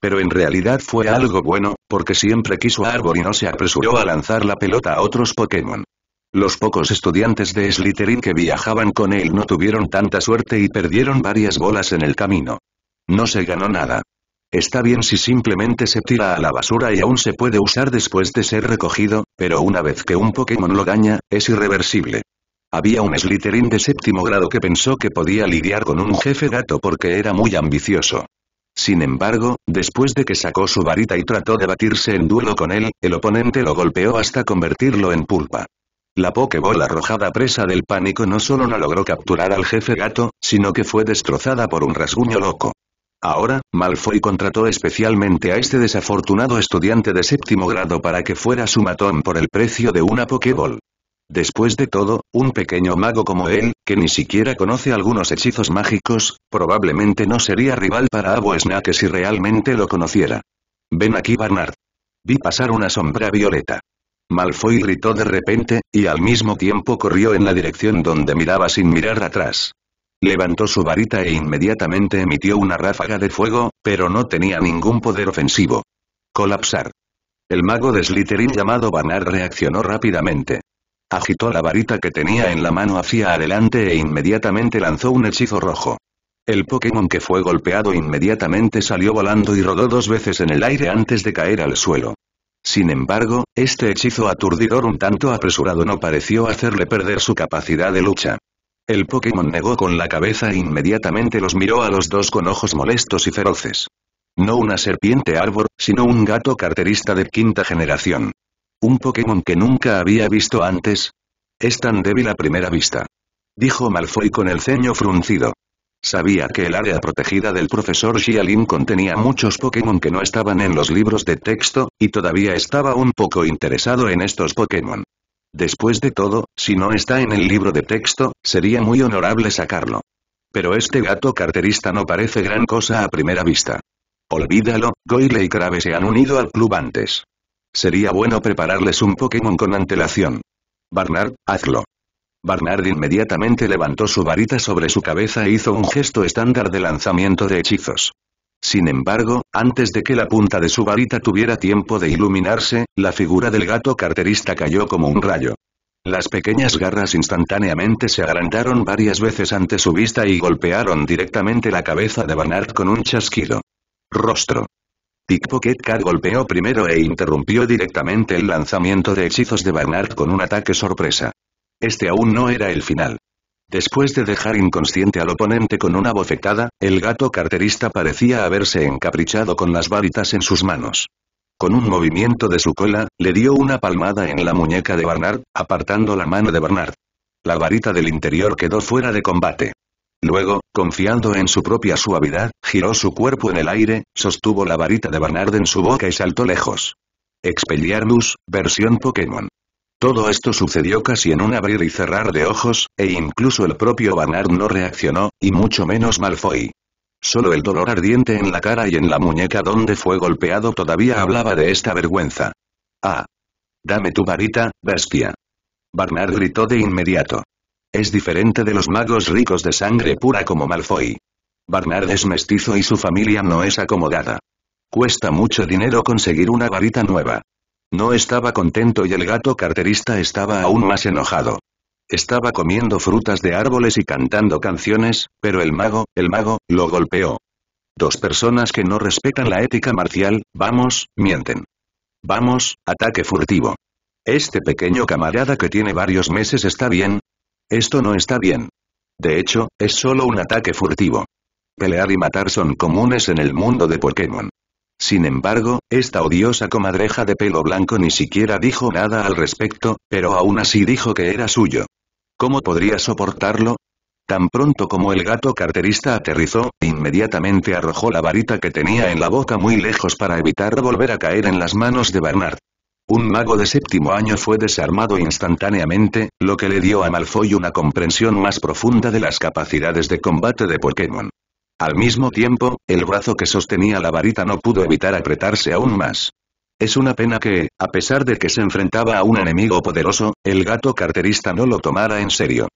Pero en realidad fue algo bueno, porque siempre quiso árbol y no se apresuró a lanzar la pelota a otros Pokémon. Los pocos estudiantes de Slytherin que viajaban con él no tuvieron tanta suerte y perdieron varias bolas en el camino. No se ganó nada. Está bien si simplemente se tira a la basura y aún se puede usar después de ser recogido, pero una vez que un Pokémon lo daña, es irreversible. Había un Slytherin de séptimo grado que pensó que podía lidiar con un jefe gato porque era muy ambicioso. Sin embargo, después de que sacó su varita y trató de batirse en duelo con él, el oponente lo golpeó hasta convertirlo en pulpa. La Pokéball arrojada presa del pánico no solo no logró capturar al jefe gato, sino que fue destrozada por un rasguño loco. Ahora, Malfoy contrató especialmente a este desafortunado estudiante de séptimo grado para que fuera su matón por el precio de una Pokéball. Después de todo, un pequeño mago como él, que ni siquiera conoce algunos hechizos mágicos, probablemente no sería rival para Abo Snack si realmente lo conociera. Ven aquí Barnard. Vi pasar una sombra violeta. Malfoy gritó de repente, y al mismo tiempo corrió en la dirección donde miraba sin mirar atrás. Levantó su varita e inmediatamente emitió una ráfaga de fuego, pero no tenía ningún poder ofensivo. Colapsar. El mago de Slytherin llamado Banar reaccionó rápidamente. Agitó la varita que tenía en la mano hacia adelante e inmediatamente lanzó un hechizo rojo. El Pokémon que fue golpeado inmediatamente salió volando y rodó dos veces en el aire antes de caer al suelo. Sin embargo, este hechizo aturdidor un tanto apresurado no pareció hacerle perder su capacidad de lucha. El Pokémon negó con la cabeza e inmediatamente los miró a los dos con ojos molestos y feroces. No una serpiente árbol, sino un gato carterista de quinta generación. Un Pokémon que nunca había visto antes. Es tan débil a primera vista. Dijo Malfoy con el ceño fruncido. Sabía que el área protegida del profesor Xialin contenía muchos Pokémon que no estaban en los libros de texto, y todavía estaba un poco interesado en estos Pokémon. Después de todo, si no está en el libro de texto, sería muy honorable sacarlo. Pero este gato carterista no parece gran cosa a primera vista. Olvídalo, Goyle y grave se han unido al club antes. Sería bueno prepararles un Pokémon con antelación. Barnard, hazlo. Barnard inmediatamente levantó su varita sobre su cabeza e hizo un gesto estándar de lanzamiento de hechizos. Sin embargo, antes de que la punta de su varita tuviera tiempo de iluminarse, la figura del gato carterista cayó como un rayo. Las pequeñas garras instantáneamente se agrandaron varias veces ante su vista y golpearon directamente la cabeza de Barnard con un chasquido. Rostro. Pickpocket Cat golpeó primero e interrumpió directamente el lanzamiento de hechizos de Barnard con un ataque sorpresa. Este aún no era el final. Después de dejar inconsciente al oponente con una bofetada, el gato carterista parecía haberse encaprichado con las varitas en sus manos. Con un movimiento de su cola, le dio una palmada en la muñeca de Barnard, apartando la mano de Barnard. La varita del interior quedó fuera de combate. Luego, confiando en su propia suavidad, giró su cuerpo en el aire, sostuvo la varita de Barnard en su boca y saltó lejos. Expelliarmus, versión Pokémon. Todo esto sucedió casi en un abrir y cerrar de ojos, e incluso el propio Barnard no reaccionó, y mucho menos Malfoy. Solo el dolor ardiente en la cara y en la muñeca donde fue golpeado todavía hablaba de esta vergüenza. ¡Ah! Dame tu varita, bestia. Barnard gritó de inmediato. Es diferente de los magos ricos de sangre pura como Malfoy. Barnard es mestizo y su familia no es acomodada. Cuesta mucho dinero conseguir una varita nueva. No estaba contento y el gato carterista estaba aún más enojado. Estaba comiendo frutas de árboles y cantando canciones, pero el mago, el mago, lo golpeó. Dos personas que no respetan la ética marcial, vamos, mienten. Vamos, ataque furtivo. Este pequeño camarada que tiene varios meses está bien. Esto no está bien. De hecho, es solo un ataque furtivo. Pelear y matar son comunes en el mundo de Pokémon. Sin embargo, esta odiosa comadreja de pelo blanco ni siquiera dijo nada al respecto, pero aún así dijo que era suyo. ¿Cómo podría soportarlo? Tan pronto como el gato carterista aterrizó, inmediatamente arrojó la varita que tenía en la boca muy lejos para evitar volver a caer en las manos de Barnard. Un mago de séptimo año fue desarmado instantáneamente, lo que le dio a Malfoy una comprensión más profunda de las capacidades de combate de Pokémon. Al mismo tiempo, el brazo que sostenía la varita no pudo evitar apretarse aún más. Es una pena que, a pesar de que se enfrentaba a un enemigo poderoso, el gato carterista no lo tomara en serio.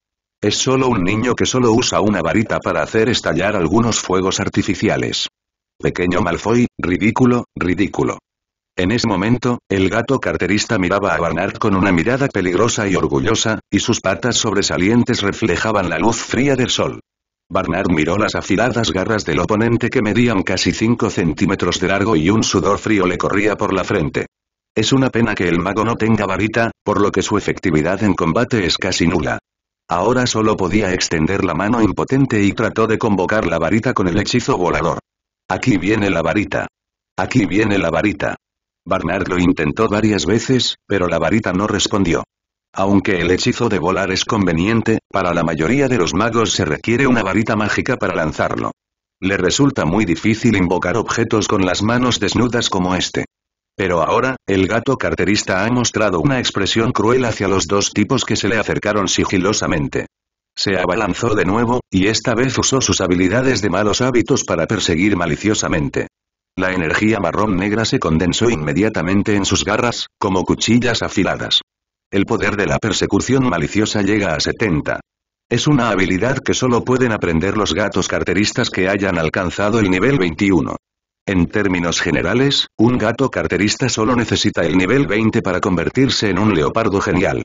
Es solo un niño que solo usa una varita para hacer estallar algunos fuegos artificiales. Pequeño Malfoy, ridículo, ridículo. En ese momento, el gato carterista miraba a Barnard con una mirada peligrosa y orgullosa, y sus patas sobresalientes reflejaban la luz fría del sol. Barnard miró las afiladas garras del oponente que medían casi 5 centímetros de largo y un sudor frío le corría por la frente. Es una pena que el mago no tenga varita, por lo que su efectividad en combate es casi nula. Ahora solo podía extender la mano impotente y trató de convocar la varita con el hechizo volador. Aquí viene la varita. Aquí viene la varita. Barnard lo intentó varias veces, pero la varita no respondió. Aunque el hechizo de volar es conveniente, para la mayoría de los magos se requiere una varita mágica para lanzarlo. Le resulta muy difícil invocar objetos con las manos desnudas como este. Pero ahora, el gato carterista ha mostrado una expresión cruel hacia los dos tipos que se le acercaron sigilosamente. Se abalanzó de nuevo, y esta vez usó sus habilidades de malos hábitos para perseguir maliciosamente. La energía marrón negra se condensó inmediatamente en sus garras, como cuchillas afiladas el poder de la persecución maliciosa llega a 70. Es una habilidad que solo pueden aprender los gatos carteristas que hayan alcanzado el nivel 21. En términos generales, un gato carterista solo necesita el nivel 20 para convertirse en un leopardo genial.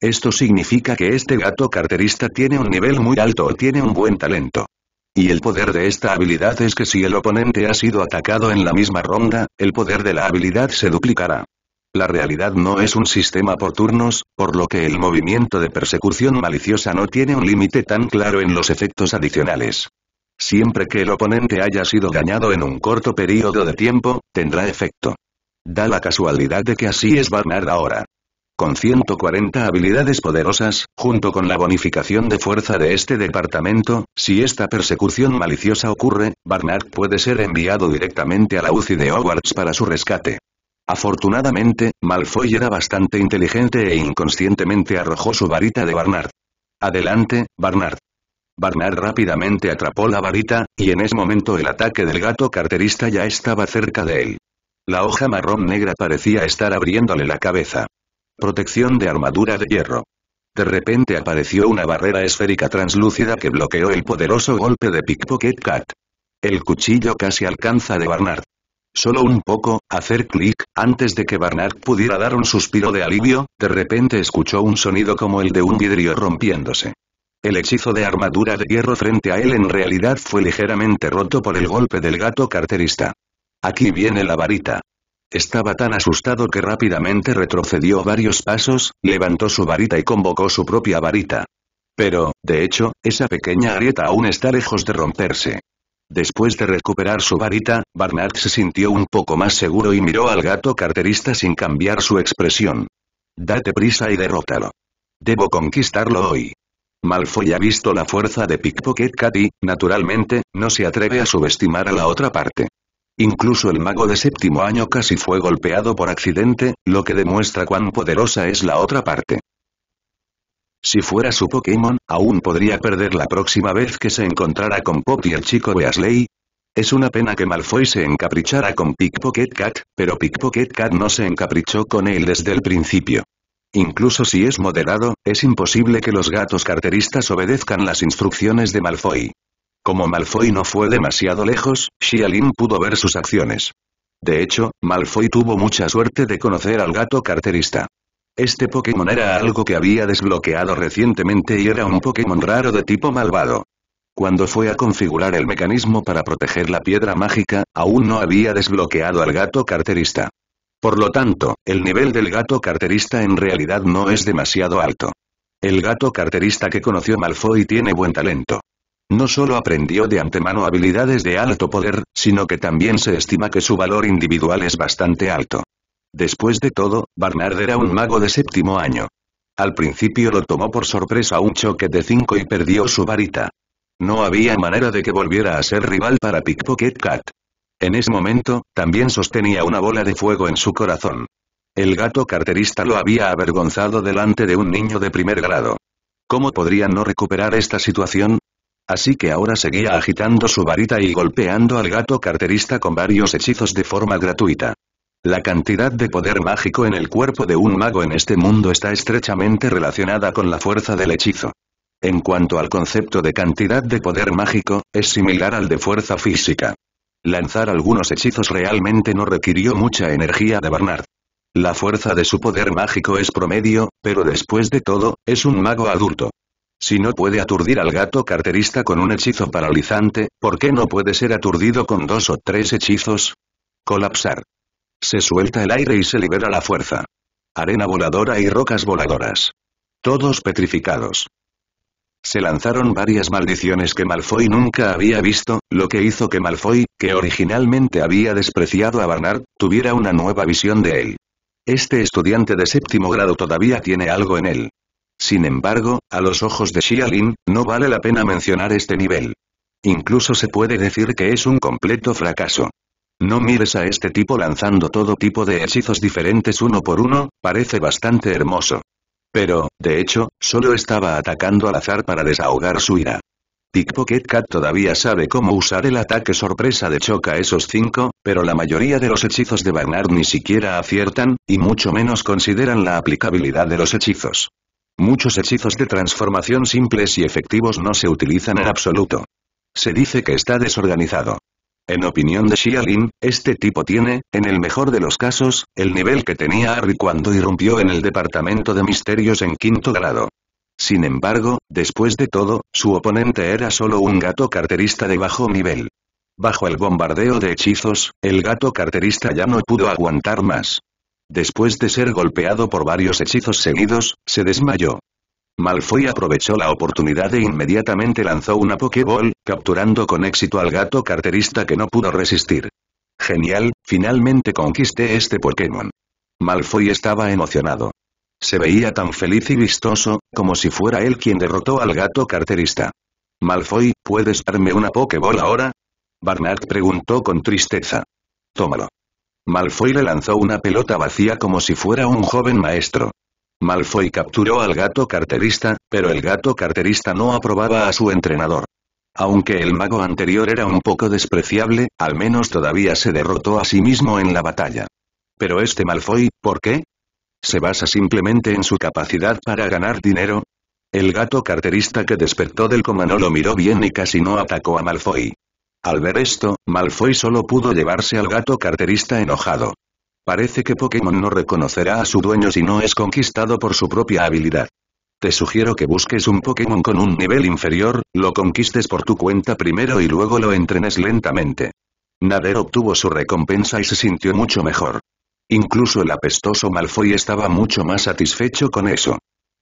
Esto significa que este gato carterista tiene un nivel muy alto o tiene un buen talento. Y el poder de esta habilidad es que si el oponente ha sido atacado en la misma ronda, el poder de la habilidad se duplicará. La realidad no es un sistema por turnos, por lo que el movimiento de persecución maliciosa no tiene un límite tan claro en los efectos adicionales. Siempre que el oponente haya sido dañado en un corto periodo de tiempo, tendrá efecto. Da la casualidad de que así es Barnard ahora. Con 140 habilidades poderosas, junto con la bonificación de fuerza de este departamento, si esta persecución maliciosa ocurre, Barnard puede ser enviado directamente a la UCI de Hogwarts para su rescate. Afortunadamente, Malfoy era bastante inteligente e inconscientemente arrojó su varita de Barnard. Adelante, Barnard. Barnard rápidamente atrapó la varita, y en ese momento el ataque del gato carterista ya estaba cerca de él. La hoja marrón negra parecía estar abriéndole la cabeza. Protección de armadura de hierro. De repente apareció una barrera esférica translúcida que bloqueó el poderoso golpe de Pickpocket Cat. El cuchillo casi alcanza de Barnard. Solo un poco, hacer clic, antes de que Barnard pudiera dar un suspiro de alivio, de repente escuchó un sonido como el de un vidrio rompiéndose. El hechizo de armadura de hierro frente a él en realidad fue ligeramente roto por el golpe del gato carterista. Aquí viene la varita. Estaba tan asustado que rápidamente retrocedió varios pasos, levantó su varita y convocó su propia varita. Pero, de hecho, esa pequeña grieta aún está lejos de romperse. Después de recuperar su varita, Barnard se sintió un poco más seguro y miró al gato carterista sin cambiar su expresión. Date prisa y derrótalo. Debo conquistarlo hoy. Malfoy ha visto la fuerza de Pickpocket Cat naturalmente, no se atreve a subestimar a la otra parte. Incluso el mago de séptimo año casi fue golpeado por accidente, lo que demuestra cuán poderosa es la otra parte. Si fuera su Pokémon, aún podría perder la próxima vez que se encontrara con Pop y el chico Beasley. Es una pena que Malfoy se encaprichara con Pickpocket Cat, pero Pickpocket Cat no se encaprichó con él desde el principio. Incluso si es moderado, es imposible que los gatos carteristas obedezcan las instrucciones de Malfoy. Como Malfoy no fue demasiado lejos, Xialin pudo ver sus acciones. De hecho, Malfoy tuvo mucha suerte de conocer al gato carterista. Este Pokémon era algo que había desbloqueado recientemente y era un Pokémon raro de tipo malvado. Cuando fue a configurar el mecanismo para proteger la piedra mágica, aún no había desbloqueado al gato carterista. Por lo tanto, el nivel del gato carterista en realidad no es demasiado alto. El gato carterista que conoció Malfoy tiene buen talento. No solo aprendió de antemano habilidades de alto poder, sino que también se estima que su valor individual es bastante alto. Después de todo, Barnard era un mago de séptimo año. Al principio lo tomó por sorpresa un choque de cinco y perdió su varita. No había manera de que volviera a ser rival para Pickpocket Cat. En ese momento, también sostenía una bola de fuego en su corazón. El gato carterista lo había avergonzado delante de un niño de primer grado. ¿Cómo podría no recuperar esta situación? Así que ahora seguía agitando su varita y golpeando al gato carterista con varios hechizos de forma gratuita. La cantidad de poder mágico en el cuerpo de un mago en este mundo está estrechamente relacionada con la fuerza del hechizo. En cuanto al concepto de cantidad de poder mágico, es similar al de fuerza física. Lanzar algunos hechizos realmente no requirió mucha energía de Barnard. La fuerza de su poder mágico es promedio, pero después de todo, es un mago adulto. Si no puede aturdir al gato carterista con un hechizo paralizante, ¿por qué no puede ser aturdido con dos o tres hechizos? Colapsar. Se suelta el aire y se libera la fuerza. Arena voladora y rocas voladoras. Todos petrificados. Se lanzaron varias maldiciones que Malfoy nunca había visto, lo que hizo que Malfoy, que originalmente había despreciado a Barnard, tuviera una nueva visión de él. Este estudiante de séptimo grado todavía tiene algo en él. Sin embargo, a los ojos de Xialin, no vale la pena mencionar este nivel. Incluso se puede decir que es un completo fracaso. No mires a este tipo lanzando todo tipo de hechizos diferentes uno por uno, parece bastante hermoso. Pero, de hecho, solo estaba atacando al azar para desahogar su ira. Pocket Cat todavía sabe cómo usar el ataque sorpresa de choca esos cinco, pero la mayoría de los hechizos de Barnard ni siquiera aciertan, y mucho menos consideran la aplicabilidad de los hechizos. Muchos hechizos de transformación simples y efectivos no se utilizan en absoluto. Se dice que está desorganizado. En opinión de Xia este tipo tiene, en el mejor de los casos, el nivel que tenía Harry cuando irrumpió en el departamento de misterios en quinto grado. Sin embargo, después de todo, su oponente era solo un gato carterista de bajo nivel. Bajo el bombardeo de hechizos, el gato carterista ya no pudo aguantar más. Después de ser golpeado por varios hechizos seguidos, se desmayó. Malfoy aprovechó la oportunidad e inmediatamente lanzó una Pokéball, capturando con éxito al gato carterista que no pudo resistir. Genial, finalmente conquisté este Pokémon. Malfoy estaba emocionado. Se veía tan feliz y vistoso, como si fuera él quien derrotó al gato carterista. Malfoy, ¿puedes darme una Pokéball ahora? Barnard preguntó con tristeza. Tómalo. Malfoy le lanzó una pelota vacía como si fuera un joven maestro. Malfoy capturó al gato carterista, pero el gato carterista no aprobaba a su entrenador. Aunque el mago anterior era un poco despreciable, al menos todavía se derrotó a sí mismo en la batalla. Pero este Malfoy, ¿por qué? ¿Se basa simplemente en su capacidad para ganar dinero? El gato carterista que despertó del coma no lo miró bien y casi no atacó a Malfoy. Al ver esto, Malfoy solo pudo llevarse al gato carterista enojado. Parece que Pokémon no reconocerá a su dueño si no es conquistado por su propia habilidad. Te sugiero que busques un Pokémon con un nivel inferior, lo conquistes por tu cuenta primero y luego lo entrenes lentamente. Nader obtuvo su recompensa y se sintió mucho mejor. Incluso el apestoso Malfoy estaba mucho más satisfecho con eso.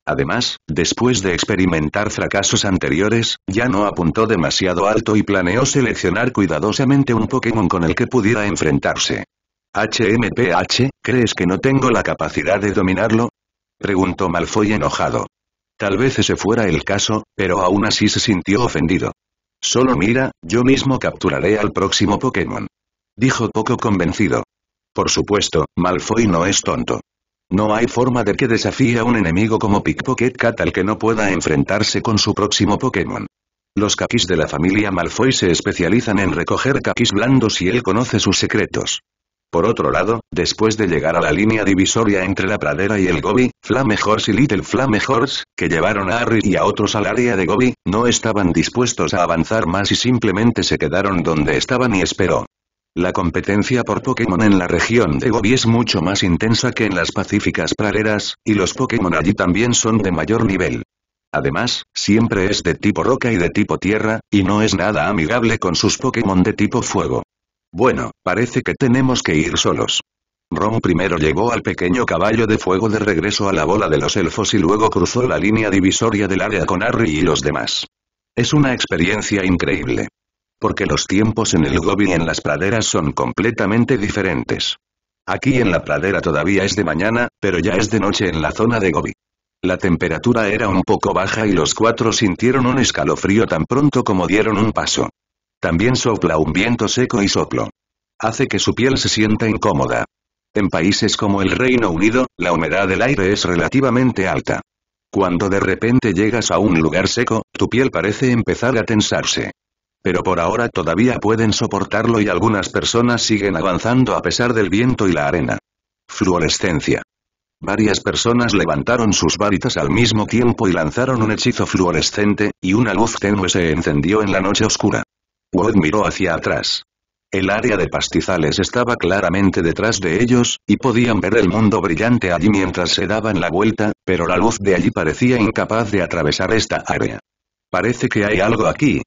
Además, después de experimentar fracasos anteriores, ya no apuntó demasiado alto y planeó seleccionar cuidadosamente un Pokémon con el que pudiera enfrentarse. HMPH, ¿crees que no tengo la capacidad de dominarlo? Preguntó Malfoy enojado. Tal vez ese fuera el caso, pero aún así se sintió ofendido. Solo mira, yo mismo capturaré al próximo Pokémon. Dijo poco convencido. Por supuesto, Malfoy no es tonto. No hay forma de que desafíe a un enemigo como Pickpocket Cat al que no pueda enfrentarse con su próximo Pokémon. Los kakis de la familia Malfoy se especializan en recoger kakis blandos y él conoce sus secretos. Por otro lado, después de llegar a la línea divisoria entre la pradera y el Gobi, Flame Horse y Little Flamme Horse, que llevaron a Harry y a otros al área de Gobi, no estaban dispuestos a avanzar más y simplemente se quedaron donde estaban y esperó. La competencia por Pokémon en la región de Gobi es mucho más intensa que en las pacíficas praderas, y los Pokémon allí también son de mayor nivel. Además, siempre es de tipo roca y de tipo tierra, y no es nada amigable con sus Pokémon de tipo fuego. Bueno, parece que tenemos que ir solos. Ron primero llegó al pequeño caballo de fuego de regreso a la bola de los elfos y luego cruzó la línea divisoria del área con Harry y los demás. Es una experiencia increíble. Porque los tiempos en el Gobi y en las praderas son completamente diferentes. Aquí en la pradera todavía es de mañana, pero ya es de noche en la zona de Gobi. La temperatura era un poco baja y los cuatro sintieron un escalofrío tan pronto como dieron un paso. También sopla un viento seco y soplo. Hace que su piel se sienta incómoda. En países como el Reino Unido, la humedad del aire es relativamente alta. Cuando de repente llegas a un lugar seco, tu piel parece empezar a tensarse. Pero por ahora todavía pueden soportarlo y algunas personas siguen avanzando a pesar del viento y la arena. Fluorescencia. Varias personas levantaron sus varitas al mismo tiempo y lanzaron un hechizo fluorescente, y una luz tenue se encendió en la noche oscura. Wood miró hacia atrás. El área de pastizales estaba claramente detrás de ellos, y podían ver el mundo brillante allí mientras se daban la vuelta, pero la luz de allí parecía incapaz de atravesar esta área. Parece que hay algo aquí.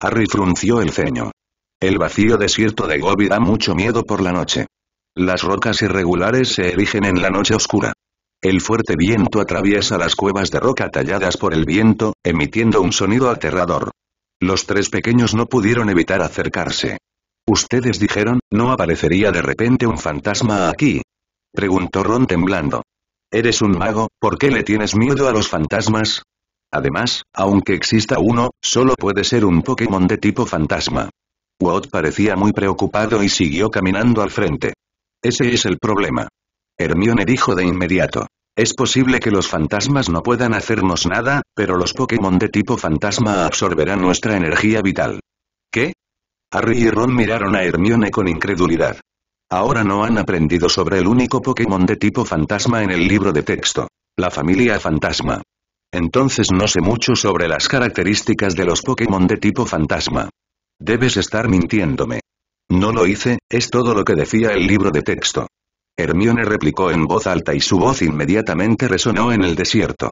Harry frunció el ceño. El vacío desierto de Gobi da mucho miedo por la noche. Las rocas irregulares se erigen en la noche oscura. El fuerte viento atraviesa las cuevas de roca talladas por el viento, emitiendo un sonido aterrador. Los tres pequeños no pudieron evitar acercarse. Ustedes dijeron, ¿no aparecería de repente un fantasma aquí? Preguntó Ron temblando. Eres un mago, ¿por qué le tienes miedo a los fantasmas? Además, aunque exista uno, solo puede ser un Pokémon de tipo fantasma. Watt parecía muy preocupado y siguió caminando al frente. Ese es el problema. Hermione dijo de inmediato. Es posible que los fantasmas no puedan hacernos nada, pero los Pokémon de tipo fantasma absorberán nuestra energía vital. ¿Qué? Harry y Ron miraron a Hermione con incredulidad. Ahora no han aprendido sobre el único Pokémon de tipo fantasma en el libro de texto. La familia fantasma. Entonces no sé mucho sobre las características de los Pokémon de tipo fantasma. Debes estar mintiéndome. No lo hice, es todo lo que decía el libro de texto. Hermione replicó en voz alta y su voz inmediatamente resonó en el desierto.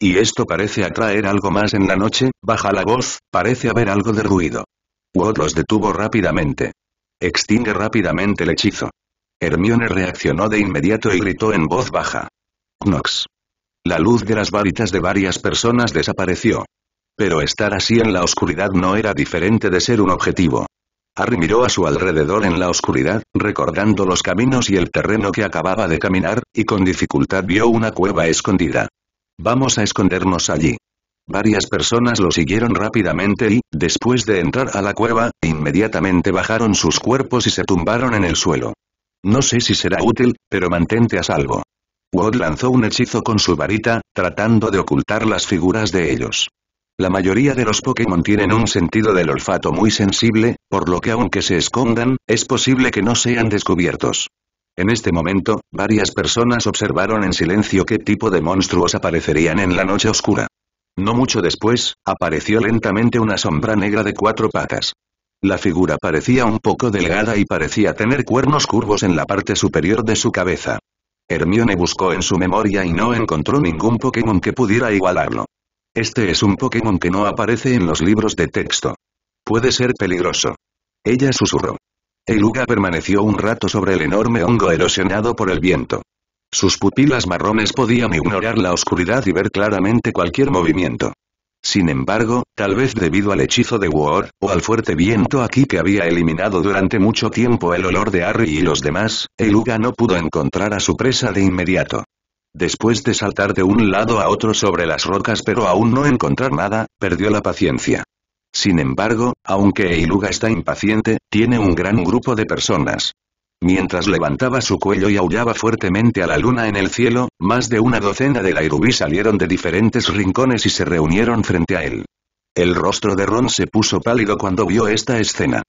Y esto parece atraer algo más en la noche, baja la voz, parece haber algo de ruido. Wood los detuvo rápidamente. Extingue rápidamente el hechizo. Hermione reaccionó de inmediato y gritó en voz baja. Knox. La luz de las varitas de varias personas desapareció. Pero estar así en la oscuridad no era diferente de ser un objetivo. Harry miró a su alrededor en la oscuridad, recordando los caminos y el terreno que acababa de caminar, y con dificultad vio una cueva escondida. Vamos a escondernos allí. Varias personas lo siguieron rápidamente y, después de entrar a la cueva, inmediatamente bajaron sus cuerpos y se tumbaron en el suelo. No sé si será útil, pero mantente a salvo. Wood lanzó un hechizo con su varita, tratando de ocultar las figuras de ellos. La mayoría de los Pokémon tienen un sentido del olfato muy sensible, por lo que aunque se escondan, es posible que no sean descubiertos. En este momento, varias personas observaron en silencio qué tipo de monstruos aparecerían en la noche oscura. No mucho después, apareció lentamente una sombra negra de cuatro patas. La figura parecía un poco delgada y parecía tener cuernos curvos en la parte superior de su cabeza. Hermione buscó en su memoria y no encontró ningún Pokémon que pudiera igualarlo. Este es un Pokémon que no aparece en los libros de texto. Puede ser peligroso. Ella susurró. Eluga permaneció un rato sobre el enorme hongo erosionado por el viento. Sus pupilas marrones podían ignorar la oscuridad y ver claramente cualquier movimiento. Sin embargo, tal vez debido al hechizo de War, o al fuerte viento aquí que había eliminado durante mucho tiempo el olor de Harry y los demás, Eluga no pudo encontrar a su presa de inmediato. Después de saltar de un lado a otro sobre las rocas pero aún no encontrar nada, perdió la paciencia. Sin embargo, aunque Eiluga está impaciente, tiene un gran grupo de personas. Mientras levantaba su cuello y aullaba fuertemente a la luna en el cielo, más de una docena de Lairubí salieron de diferentes rincones y se reunieron frente a él. El rostro de Ron se puso pálido cuando vio esta escena.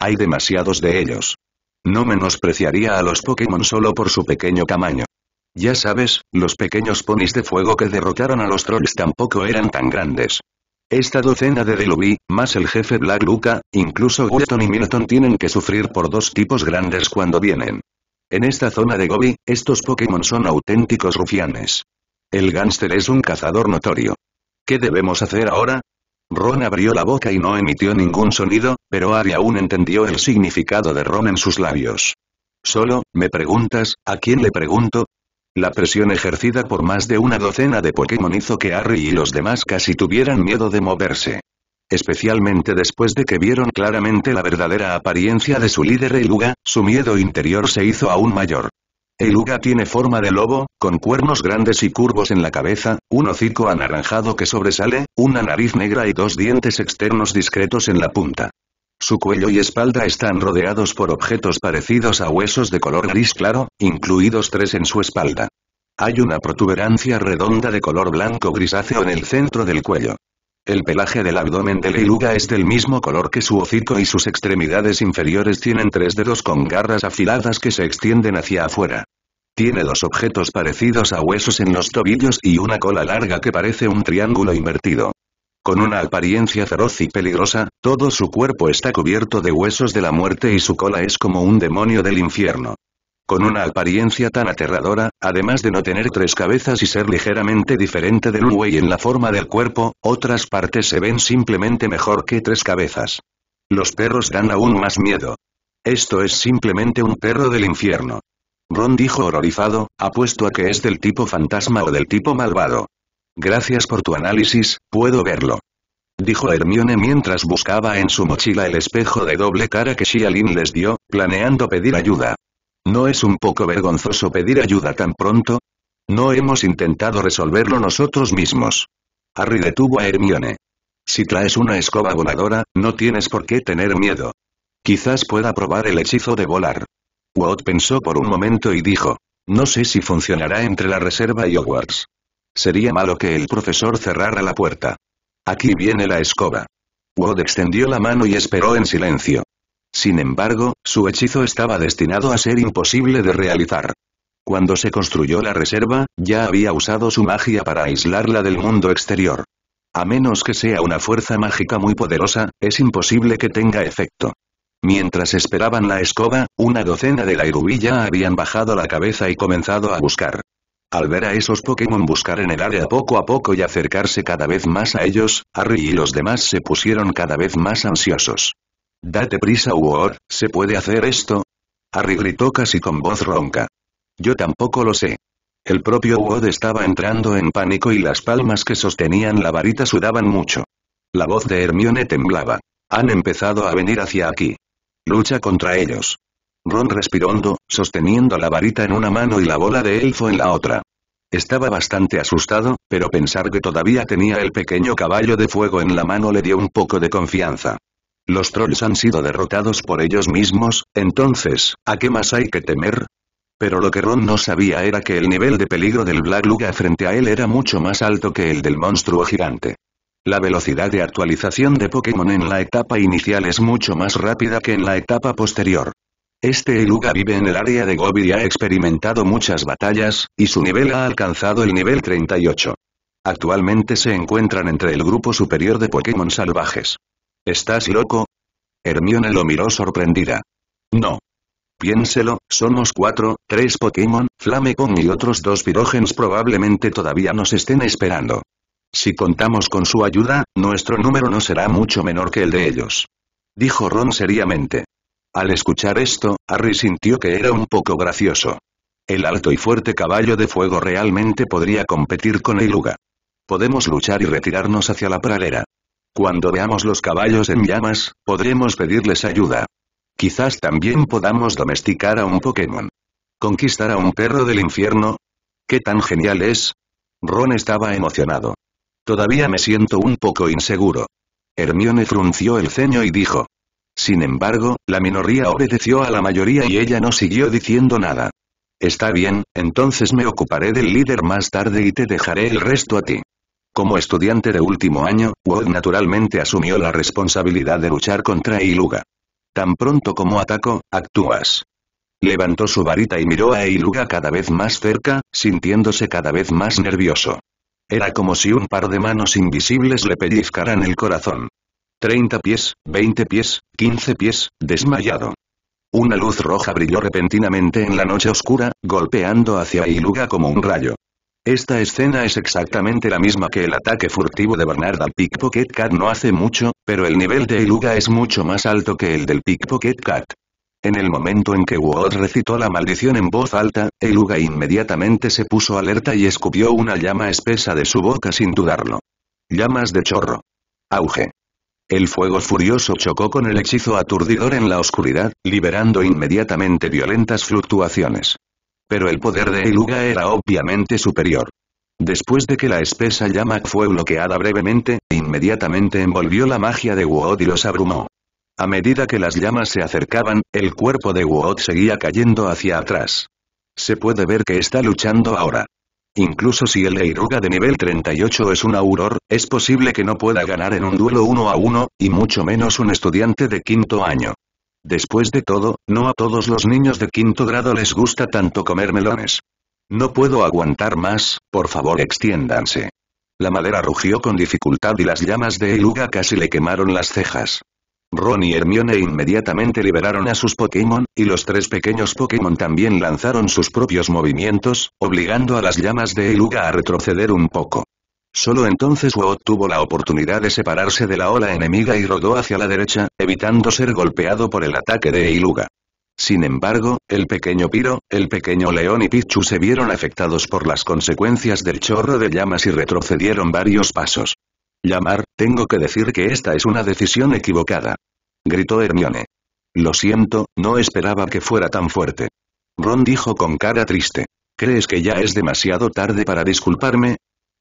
Hay demasiados de ellos. No menospreciaría a los Pokémon solo por su pequeño tamaño. Ya sabes, los pequeños ponis de fuego que derrotaron a los trolls tampoco eran tan grandes. Esta docena de Delubi, más el jefe Black Luca, incluso Weston y Milton tienen que sufrir por dos tipos grandes cuando vienen. En esta zona de Gobi, estos Pokémon son auténticos rufianes. El gánster es un cazador notorio. ¿Qué debemos hacer ahora? Ron abrió la boca y no emitió ningún sonido, pero Ari aún entendió el significado de Ron en sus labios. Solo, me preguntas, ¿a quién le pregunto? La presión ejercida por más de una docena de Pokémon hizo que Harry y los demás casi tuvieran miedo de moverse. Especialmente después de que vieron claramente la verdadera apariencia de su líder Eluga, su miedo interior se hizo aún mayor. Eluga tiene forma de lobo, con cuernos grandes y curvos en la cabeza, un hocico anaranjado que sobresale, una nariz negra y dos dientes externos discretos en la punta. Su cuello y espalda están rodeados por objetos parecidos a huesos de color gris claro, incluidos tres en su espalda. Hay una protuberancia redonda de color blanco grisáceo en el centro del cuello. El pelaje del abdomen de Leiluga es del mismo color que su hocico y sus extremidades inferiores tienen tres dedos con garras afiladas que se extienden hacia afuera. Tiene dos objetos parecidos a huesos en los tobillos y una cola larga que parece un triángulo invertido. Con una apariencia feroz y peligrosa, todo su cuerpo está cubierto de huesos de la muerte y su cola es como un demonio del infierno. Con una apariencia tan aterradora, además de no tener tres cabezas y ser ligeramente diferente del buey en la forma del cuerpo, otras partes se ven simplemente mejor que tres cabezas. Los perros dan aún más miedo. Esto es simplemente un perro del infierno. Ron dijo horrorizado, apuesto a que es del tipo fantasma o del tipo malvado. Gracias por tu análisis, puedo verlo. Dijo Hermione mientras buscaba en su mochila el espejo de doble cara que Xialin les dio, planeando pedir ayuda. ¿No es un poco vergonzoso pedir ayuda tan pronto? No hemos intentado resolverlo nosotros mismos. Harry detuvo a Hermione. Si traes una escoba voladora, no tienes por qué tener miedo. Quizás pueda probar el hechizo de volar. Watt pensó por un momento y dijo. No sé si funcionará entre la reserva y Hogwarts. Sería malo que el profesor cerrara la puerta. Aquí viene la escoba. Wood extendió la mano y esperó en silencio. Sin embargo, su hechizo estaba destinado a ser imposible de realizar. Cuando se construyó la reserva, ya había usado su magia para aislarla del mundo exterior. A menos que sea una fuerza mágica muy poderosa, es imposible que tenga efecto. Mientras esperaban la escoba, una docena de la ya habían bajado la cabeza y comenzado a buscar. Al ver a esos Pokémon buscar en el área poco a poco y acercarse cada vez más a ellos, Harry y los demás se pusieron cada vez más ansiosos. «Date prisa Uor, ¿se puede hacer esto?» Harry gritó casi con voz ronca. «Yo tampoco lo sé». El propio Wood estaba entrando en pánico y las palmas que sostenían la varita sudaban mucho. La voz de Hermione temblaba. Han empezado a venir hacia aquí. Lucha contra ellos. Ron respiró hondo, sosteniendo la varita en una mano y la bola de elfo en la otra. Estaba bastante asustado, pero pensar que todavía tenía el pequeño caballo de fuego en la mano le dio un poco de confianza. Los trolls han sido derrotados por ellos mismos, entonces, ¿a qué más hay que temer? Pero lo que Ron no sabía era que el nivel de peligro del Black Luga frente a él era mucho más alto que el del monstruo gigante. La velocidad de actualización de Pokémon en la etapa inicial es mucho más rápida que en la etapa posterior. Este eluga vive en el área de Gobi y ha experimentado muchas batallas, y su nivel ha alcanzado el nivel 38. Actualmente se encuentran entre el grupo superior de Pokémon salvajes. ¿Estás loco? Hermione lo miró sorprendida. No. Piénselo, somos cuatro, tres Pokémon, Flamecon y otros dos pirógenos probablemente todavía nos estén esperando. Si contamos con su ayuda, nuestro número no será mucho menor que el de ellos. Dijo Ron seriamente. Al escuchar esto, Harry sintió que era un poco gracioso. El alto y fuerte caballo de fuego realmente podría competir con el Podemos luchar y retirarnos hacia la pradera. Cuando veamos los caballos en llamas, podremos pedirles ayuda. Quizás también podamos domesticar a un Pokémon. ¿Conquistar a un perro del infierno? ¿Qué tan genial es? Ron estaba emocionado. Todavía me siento un poco inseguro. Hermione frunció el ceño y dijo. Sin embargo, la minoría obedeció a la mayoría y ella no siguió diciendo nada. Está bien, entonces me ocuparé del líder más tarde y te dejaré el resto a ti. Como estudiante de último año, Wood naturalmente asumió la responsabilidad de luchar contra Iluga. Tan pronto como atacó, actúas. Levantó su varita y miró a Iluga cada vez más cerca, sintiéndose cada vez más nervioso. Era como si un par de manos invisibles le pellizcaran el corazón. 30 pies, 20 pies, 15 pies, desmayado. Una luz roja brilló repentinamente en la noche oscura, golpeando hacia Iluga como un rayo. Esta escena es exactamente la misma que el ataque furtivo de Bernard al Pickpocket Cat no hace mucho, pero el nivel de Iluga es mucho más alto que el del Pickpocket Cat. En el momento en que Wood recitó la maldición en voz alta, Iluga inmediatamente se puso alerta y escupió una llama espesa de su boca sin dudarlo. Llamas de chorro. Auge. El fuego furioso chocó con el hechizo aturdidor en la oscuridad, liberando inmediatamente violentas fluctuaciones. Pero el poder de Eluga era obviamente superior. Después de que la espesa llama fue bloqueada brevemente, inmediatamente envolvió la magia de Wood y los abrumó. A medida que las llamas se acercaban, el cuerpo de Wood seguía cayendo hacia atrás. Se puede ver que está luchando ahora. Incluso si el Eiruga de nivel 38 es un auror, es posible que no pueda ganar en un duelo uno a uno, y mucho menos un estudiante de quinto año. Después de todo, no a todos los niños de quinto grado les gusta tanto comer melones. No puedo aguantar más, por favor extiéndanse. La madera rugió con dificultad y las llamas de Eiruga casi le quemaron las cejas. Ron y Hermione inmediatamente liberaron a sus Pokémon, y los tres pequeños Pokémon también lanzaron sus propios movimientos, obligando a las llamas de Iluga a retroceder un poco. Solo entonces Woot tuvo la oportunidad de separarse de la ola enemiga y rodó hacia la derecha, evitando ser golpeado por el ataque de Iluga. Sin embargo, el pequeño Piro, el pequeño León y Pichu se vieron afectados por las consecuencias del chorro de llamas y retrocedieron varios pasos llamar, tengo que decir que esta es una decisión equivocada. Gritó Hermione. Lo siento, no esperaba que fuera tan fuerte. Ron dijo con cara triste. ¿Crees que ya es demasiado tarde para disculparme?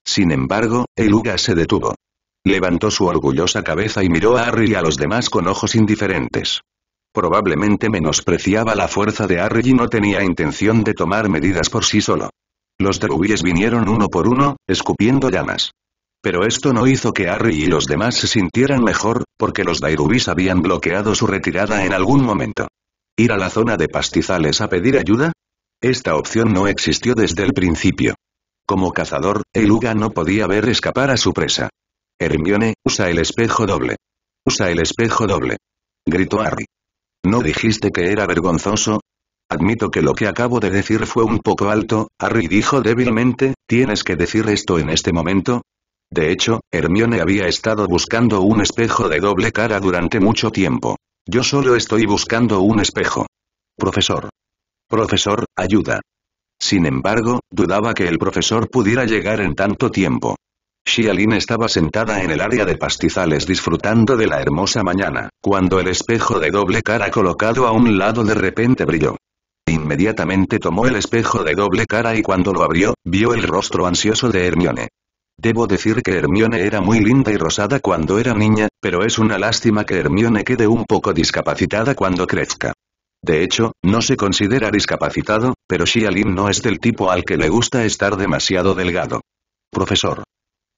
Sin embargo, Eluga se detuvo. Levantó su orgullosa cabeza y miró a Harry y a los demás con ojos indiferentes. Probablemente menospreciaba la fuerza de Harry y no tenía intención de tomar medidas por sí solo. Los derubíes vinieron uno por uno, escupiendo llamas pero esto no hizo que Harry y los demás se sintieran mejor, porque los Dairubis habían bloqueado su retirada en algún momento. ¿Ir a la zona de pastizales a pedir ayuda? Esta opción no existió desde el principio. Como cazador, Eluga no podía ver escapar a su presa. Hermione, usa el espejo doble. Usa el espejo doble. Gritó Harry. ¿No dijiste que era vergonzoso? Admito que lo que acabo de decir fue un poco alto, Harry dijo débilmente, ¿tienes que decir esto en este momento? De hecho, Hermione había estado buscando un espejo de doble cara durante mucho tiempo. Yo solo estoy buscando un espejo. Profesor. Profesor, ayuda. Sin embargo, dudaba que el profesor pudiera llegar en tanto tiempo. Xialin estaba sentada en el área de pastizales disfrutando de la hermosa mañana, cuando el espejo de doble cara colocado a un lado de repente brilló. Inmediatamente tomó el espejo de doble cara y cuando lo abrió, vio el rostro ansioso de Hermione. Debo decir que Hermione era muy linda y rosada cuando era niña, pero es una lástima que Hermione quede un poco discapacitada cuando crezca. De hecho, no se considera discapacitado, pero Shialin no es del tipo al que le gusta estar demasiado delgado. Profesor.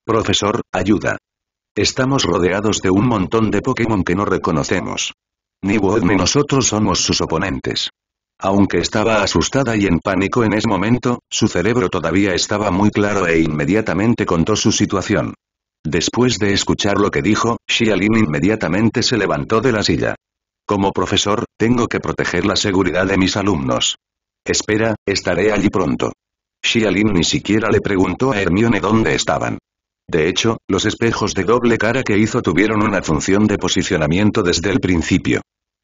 Profesor, ayuda. Estamos rodeados de un montón de Pokémon que no reconocemos. Ni Wood ni nosotros somos sus oponentes. Aunque estaba asustada y en pánico en ese momento, su cerebro todavía estaba muy claro e inmediatamente contó su situación. Después de escuchar lo que dijo, Xialin inmediatamente se levantó de la silla. Como profesor, tengo que proteger la seguridad de mis alumnos. Espera, estaré allí pronto. Xialin ni siquiera le preguntó a Hermione dónde estaban. De hecho, los espejos de doble cara que hizo tuvieron una función de posicionamiento desde el principio.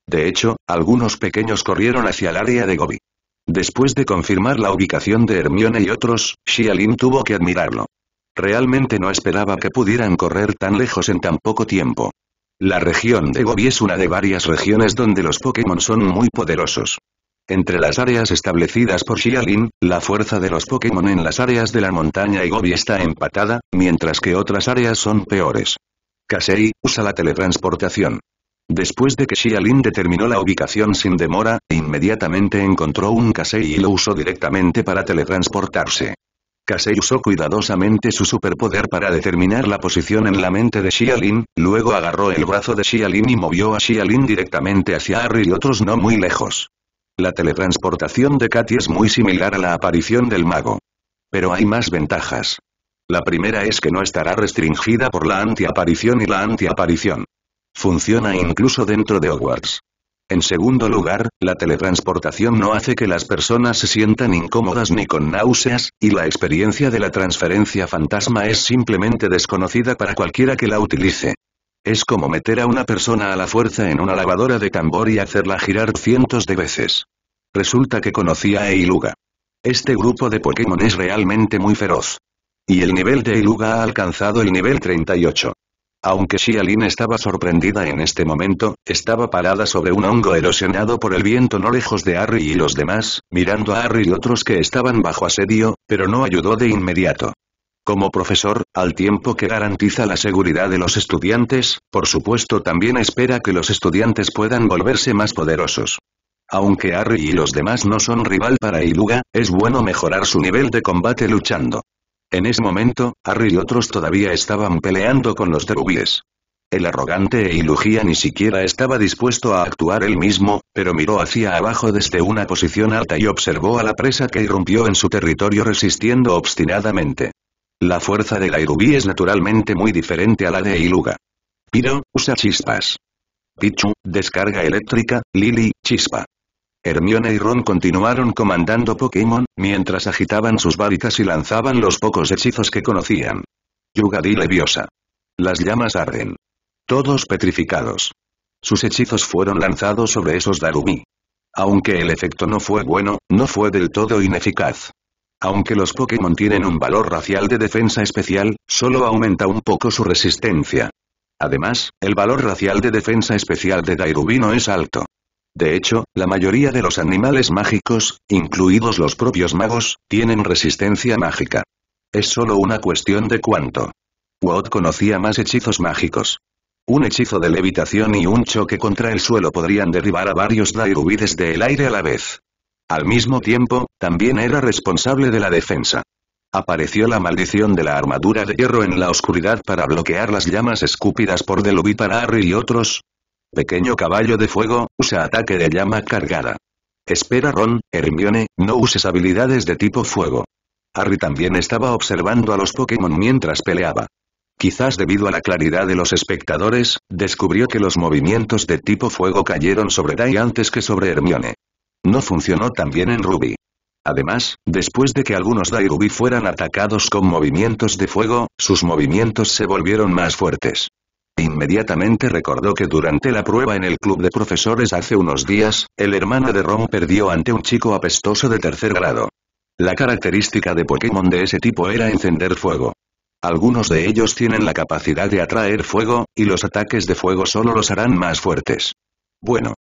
De hecho, algunos pequeños corrieron hacia el área de Gobi. Después de confirmar la ubicación de Hermione y otros, Xialin tuvo que admirarlo. Realmente no esperaba que pudieran correr tan lejos en tan poco tiempo. La región de Gobi es una de varias regiones donde los Pokémon son muy poderosos. Entre las áreas establecidas por Xialin, la fuerza de los Pokémon en las áreas de la montaña y Gobi está empatada, mientras que otras áreas son peores. Kasei usa la teletransportación. Después de que Xiaolin determinó la ubicación sin demora, inmediatamente encontró un Kasei y lo usó directamente para teletransportarse. Kasei usó cuidadosamente su superpoder para determinar la posición en la mente de Xialin, luego agarró el brazo de Xialin y movió a Xialin directamente hacia Harry y otros no muy lejos. La teletransportación de Katy es muy similar a la aparición del mago. Pero hay más ventajas. La primera es que no estará restringida por la antiaparición y la antiaparición. Funciona incluso dentro de Hogwarts. En segundo lugar, la teletransportación no hace que las personas se sientan incómodas ni con náuseas, y la experiencia de la transferencia fantasma es simplemente desconocida para cualquiera que la utilice. Es como meter a una persona a la fuerza en una lavadora de tambor y hacerla girar cientos de veces. Resulta que conocía a Eiluga. Este grupo de Pokémon es realmente muy feroz. Y el nivel de Eiluga ha alcanzado el nivel 38. Aunque Shialine estaba sorprendida en este momento, estaba parada sobre un hongo erosionado por el viento no lejos de Harry y los demás, mirando a Harry y otros que estaban bajo asedio, pero no ayudó de inmediato. Como profesor, al tiempo que garantiza la seguridad de los estudiantes, por supuesto también espera que los estudiantes puedan volverse más poderosos. Aunque Harry y los demás no son rival para Iluga, es bueno mejorar su nivel de combate luchando. En ese momento, Harry y otros todavía estaban peleando con los derubíes. El arrogante e Ilugía ni siquiera estaba dispuesto a actuar él mismo, pero miró hacia abajo desde una posición alta y observó a la presa que irrumpió en su territorio resistiendo obstinadamente. La fuerza de la es naturalmente muy diferente a la de Iluga. Piro, usa chispas. Pichu, descarga eléctrica, Lily, chispa. Hermione y Ron continuaron comandando Pokémon, mientras agitaban sus varitas y lanzaban los pocos hechizos que conocían. Yugadi Leviosa. Las llamas arden. Todos petrificados. Sus hechizos fueron lanzados sobre esos Darumi. Aunque el efecto no fue bueno, no fue del todo ineficaz. Aunque los Pokémon tienen un valor racial de defensa especial, solo aumenta un poco su resistencia. Además, el valor racial de defensa especial de Darumi no es alto. De hecho, la mayoría de los animales mágicos, incluidos los propios magos, tienen resistencia mágica. Es solo una cuestión de cuánto. Wot conocía más hechizos mágicos. Un hechizo de levitación y un choque contra el suelo podrían derribar a varios dairubides del aire a la vez. Al mismo tiempo, también era responsable de la defensa. Apareció la maldición de la armadura de hierro en la oscuridad para bloquear las llamas escúpidas por Delubi para y otros, Pequeño caballo de fuego, usa ataque de llama cargada. Espera Ron, Hermione, no uses habilidades de tipo fuego. Harry también estaba observando a los Pokémon mientras peleaba. Quizás debido a la claridad de los espectadores, descubrió que los movimientos de tipo fuego cayeron sobre Dai antes que sobre Hermione. No funcionó también en Ruby. Además, después de que algunos Dai Ruby fueran atacados con movimientos de fuego, sus movimientos se volvieron más fuertes. Inmediatamente recordó que durante la prueba en el club de profesores hace unos días, el hermano de Ron perdió ante un chico apestoso de tercer grado. La característica de Pokémon de ese tipo era encender fuego. Algunos de ellos tienen la capacidad de atraer fuego, y los ataques de fuego solo los harán más fuertes. Bueno.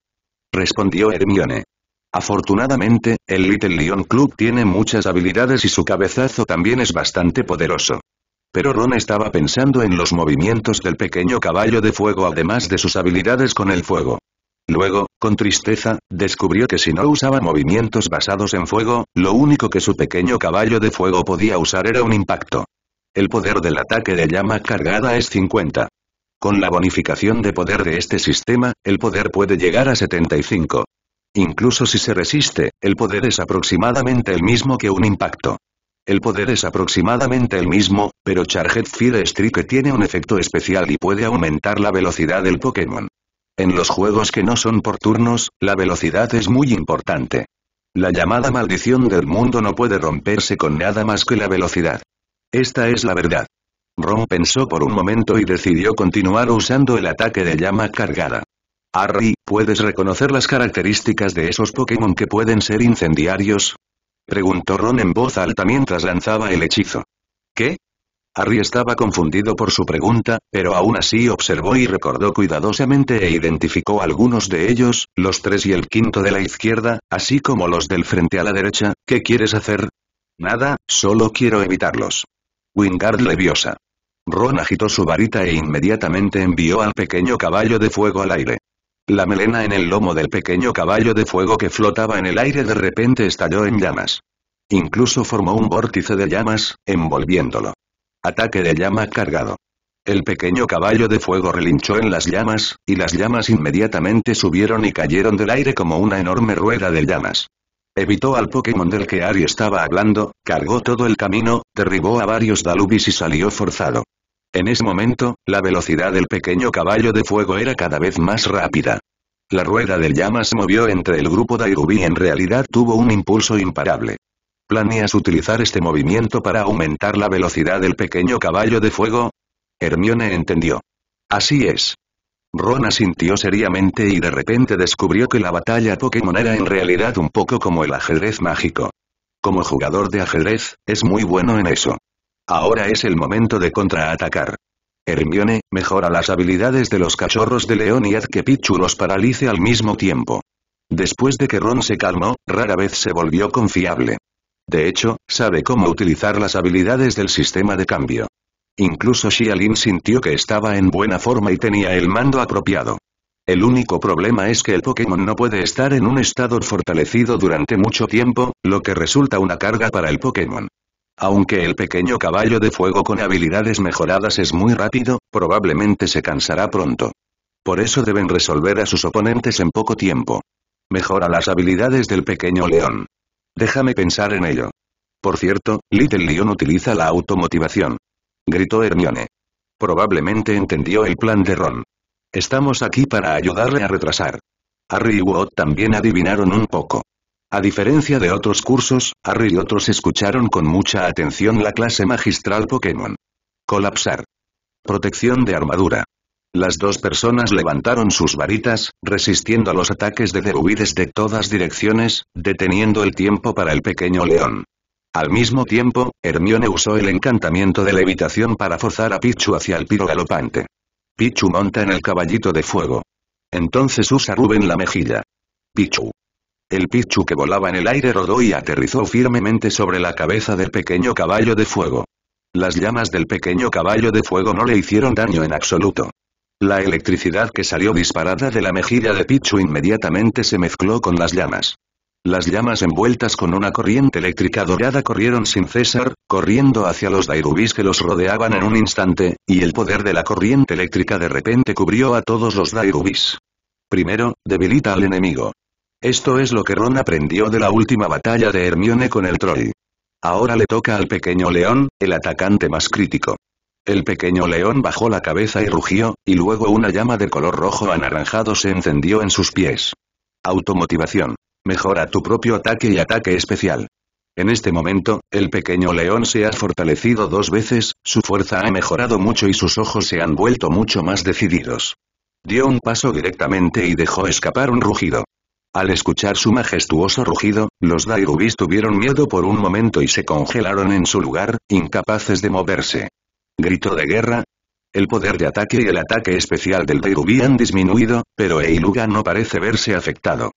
Respondió Hermione. Afortunadamente, el Little Lion Club tiene muchas habilidades y su cabezazo también es bastante poderoso. Pero Ron estaba pensando en los movimientos del pequeño caballo de fuego además de sus habilidades con el fuego. Luego, con tristeza, descubrió que si no usaba movimientos basados en fuego, lo único que su pequeño caballo de fuego podía usar era un impacto. El poder del ataque de llama cargada es 50. Con la bonificación de poder de este sistema, el poder puede llegar a 75. Incluso si se resiste, el poder es aproximadamente el mismo que un impacto. El poder es aproximadamente el mismo, pero Charged Fire Strike tiene un efecto especial y puede aumentar la velocidad del Pokémon. En los juegos que no son por turnos, la velocidad es muy importante. La llamada maldición del mundo no puede romperse con nada más que la velocidad. Esta es la verdad. Ron pensó por un momento y decidió continuar usando el ataque de llama cargada. Harry, ¿puedes reconocer las características de esos Pokémon que pueden ser incendiarios? Preguntó Ron en voz alta mientras lanzaba el hechizo. ¿Qué? Harry estaba confundido por su pregunta, pero aún así observó y recordó cuidadosamente e identificó algunos de ellos, los tres y el quinto de la izquierda, así como los del frente a la derecha, ¿qué quieres hacer? Nada, solo quiero evitarlos. Wingard Leviosa. Ron agitó su varita e inmediatamente envió al pequeño caballo de fuego al aire. La melena en el lomo del pequeño caballo de fuego que flotaba en el aire de repente estalló en llamas. Incluso formó un vórtice de llamas, envolviéndolo. Ataque de llama cargado. El pequeño caballo de fuego relinchó en las llamas, y las llamas inmediatamente subieron y cayeron del aire como una enorme rueda de llamas. Evitó al Pokémon del que Ari estaba hablando, cargó todo el camino, derribó a varios Dalubis y salió forzado. En ese momento, la velocidad del pequeño caballo de fuego era cada vez más rápida. La rueda del llamas se movió entre el grupo de y en realidad tuvo un impulso imparable. ¿Planeas utilizar este movimiento para aumentar la velocidad del pequeño caballo de fuego? Hermione entendió. Así es. Ron sintió seriamente y de repente descubrió que la batalla Pokémon era en realidad un poco como el ajedrez mágico. Como jugador de ajedrez, es muy bueno en eso. Ahora es el momento de contraatacar. Hermione, mejora las habilidades de los cachorros de león y haz que Pichu los paralice al mismo tiempo. Después de que Ron se calmó, rara vez se volvió confiable. De hecho, sabe cómo utilizar las habilidades del sistema de cambio. Incluso Xialin sintió que estaba en buena forma y tenía el mando apropiado. El único problema es que el Pokémon no puede estar en un estado fortalecido durante mucho tiempo, lo que resulta una carga para el Pokémon. Aunque el pequeño caballo de fuego con habilidades mejoradas es muy rápido, probablemente se cansará pronto. Por eso deben resolver a sus oponentes en poco tiempo. Mejora las habilidades del pequeño león. Déjame pensar en ello. Por cierto, Little Leon utiliza la automotivación. Gritó Hermione. Probablemente entendió el plan de Ron. Estamos aquí para ayudarle a retrasar. Harry y Wot también adivinaron un poco. A diferencia de otros cursos, Harry y otros escucharon con mucha atención la clase magistral Pokémon. Colapsar. Protección de armadura. Las dos personas levantaron sus varitas, resistiendo a los ataques de Derubides de todas direcciones, deteniendo el tiempo para el pequeño león. Al mismo tiempo, Hermione usó el encantamiento de levitación para forzar a Pichu hacia el piro galopante. Pichu monta en el caballito de fuego. Entonces usa Rubén la mejilla. Pichu. El Pichu que volaba en el aire rodó y aterrizó firmemente sobre la cabeza del pequeño caballo de fuego. Las llamas del pequeño caballo de fuego no le hicieron daño en absoluto. La electricidad que salió disparada de la mejilla de Pichu inmediatamente se mezcló con las llamas. Las llamas envueltas con una corriente eléctrica dorada corrieron sin cesar, corriendo hacia los Dairubis que los rodeaban en un instante, y el poder de la corriente eléctrica de repente cubrió a todos los Dairubis. Primero, debilita al enemigo. Esto es lo que Ron aprendió de la última batalla de Hermione con el troll. Ahora le toca al pequeño león, el atacante más crítico. El pequeño león bajó la cabeza y rugió, y luego una llama de color rojo anaranjado se encendió en sus pies. Automotivación. Mejora tu propio ataque y ataque especial. En este momento, el pequeño león se ha fortalecido dos veces, su fuerza ha mejorado mucho y sus ojos se han vuelto mucho más decididos. Dio un paso directamente y dejó escapar un rugido. Al escuchar su majestuoso rugido, los Dairubis tuvieron miedo por un momento y se congelaron en su lugar, incapaces de moverse. Grito de guerra, el poder de ataque y el ataque especial del Dairubi han disminuido, pero Eiluga no parece verse afectado.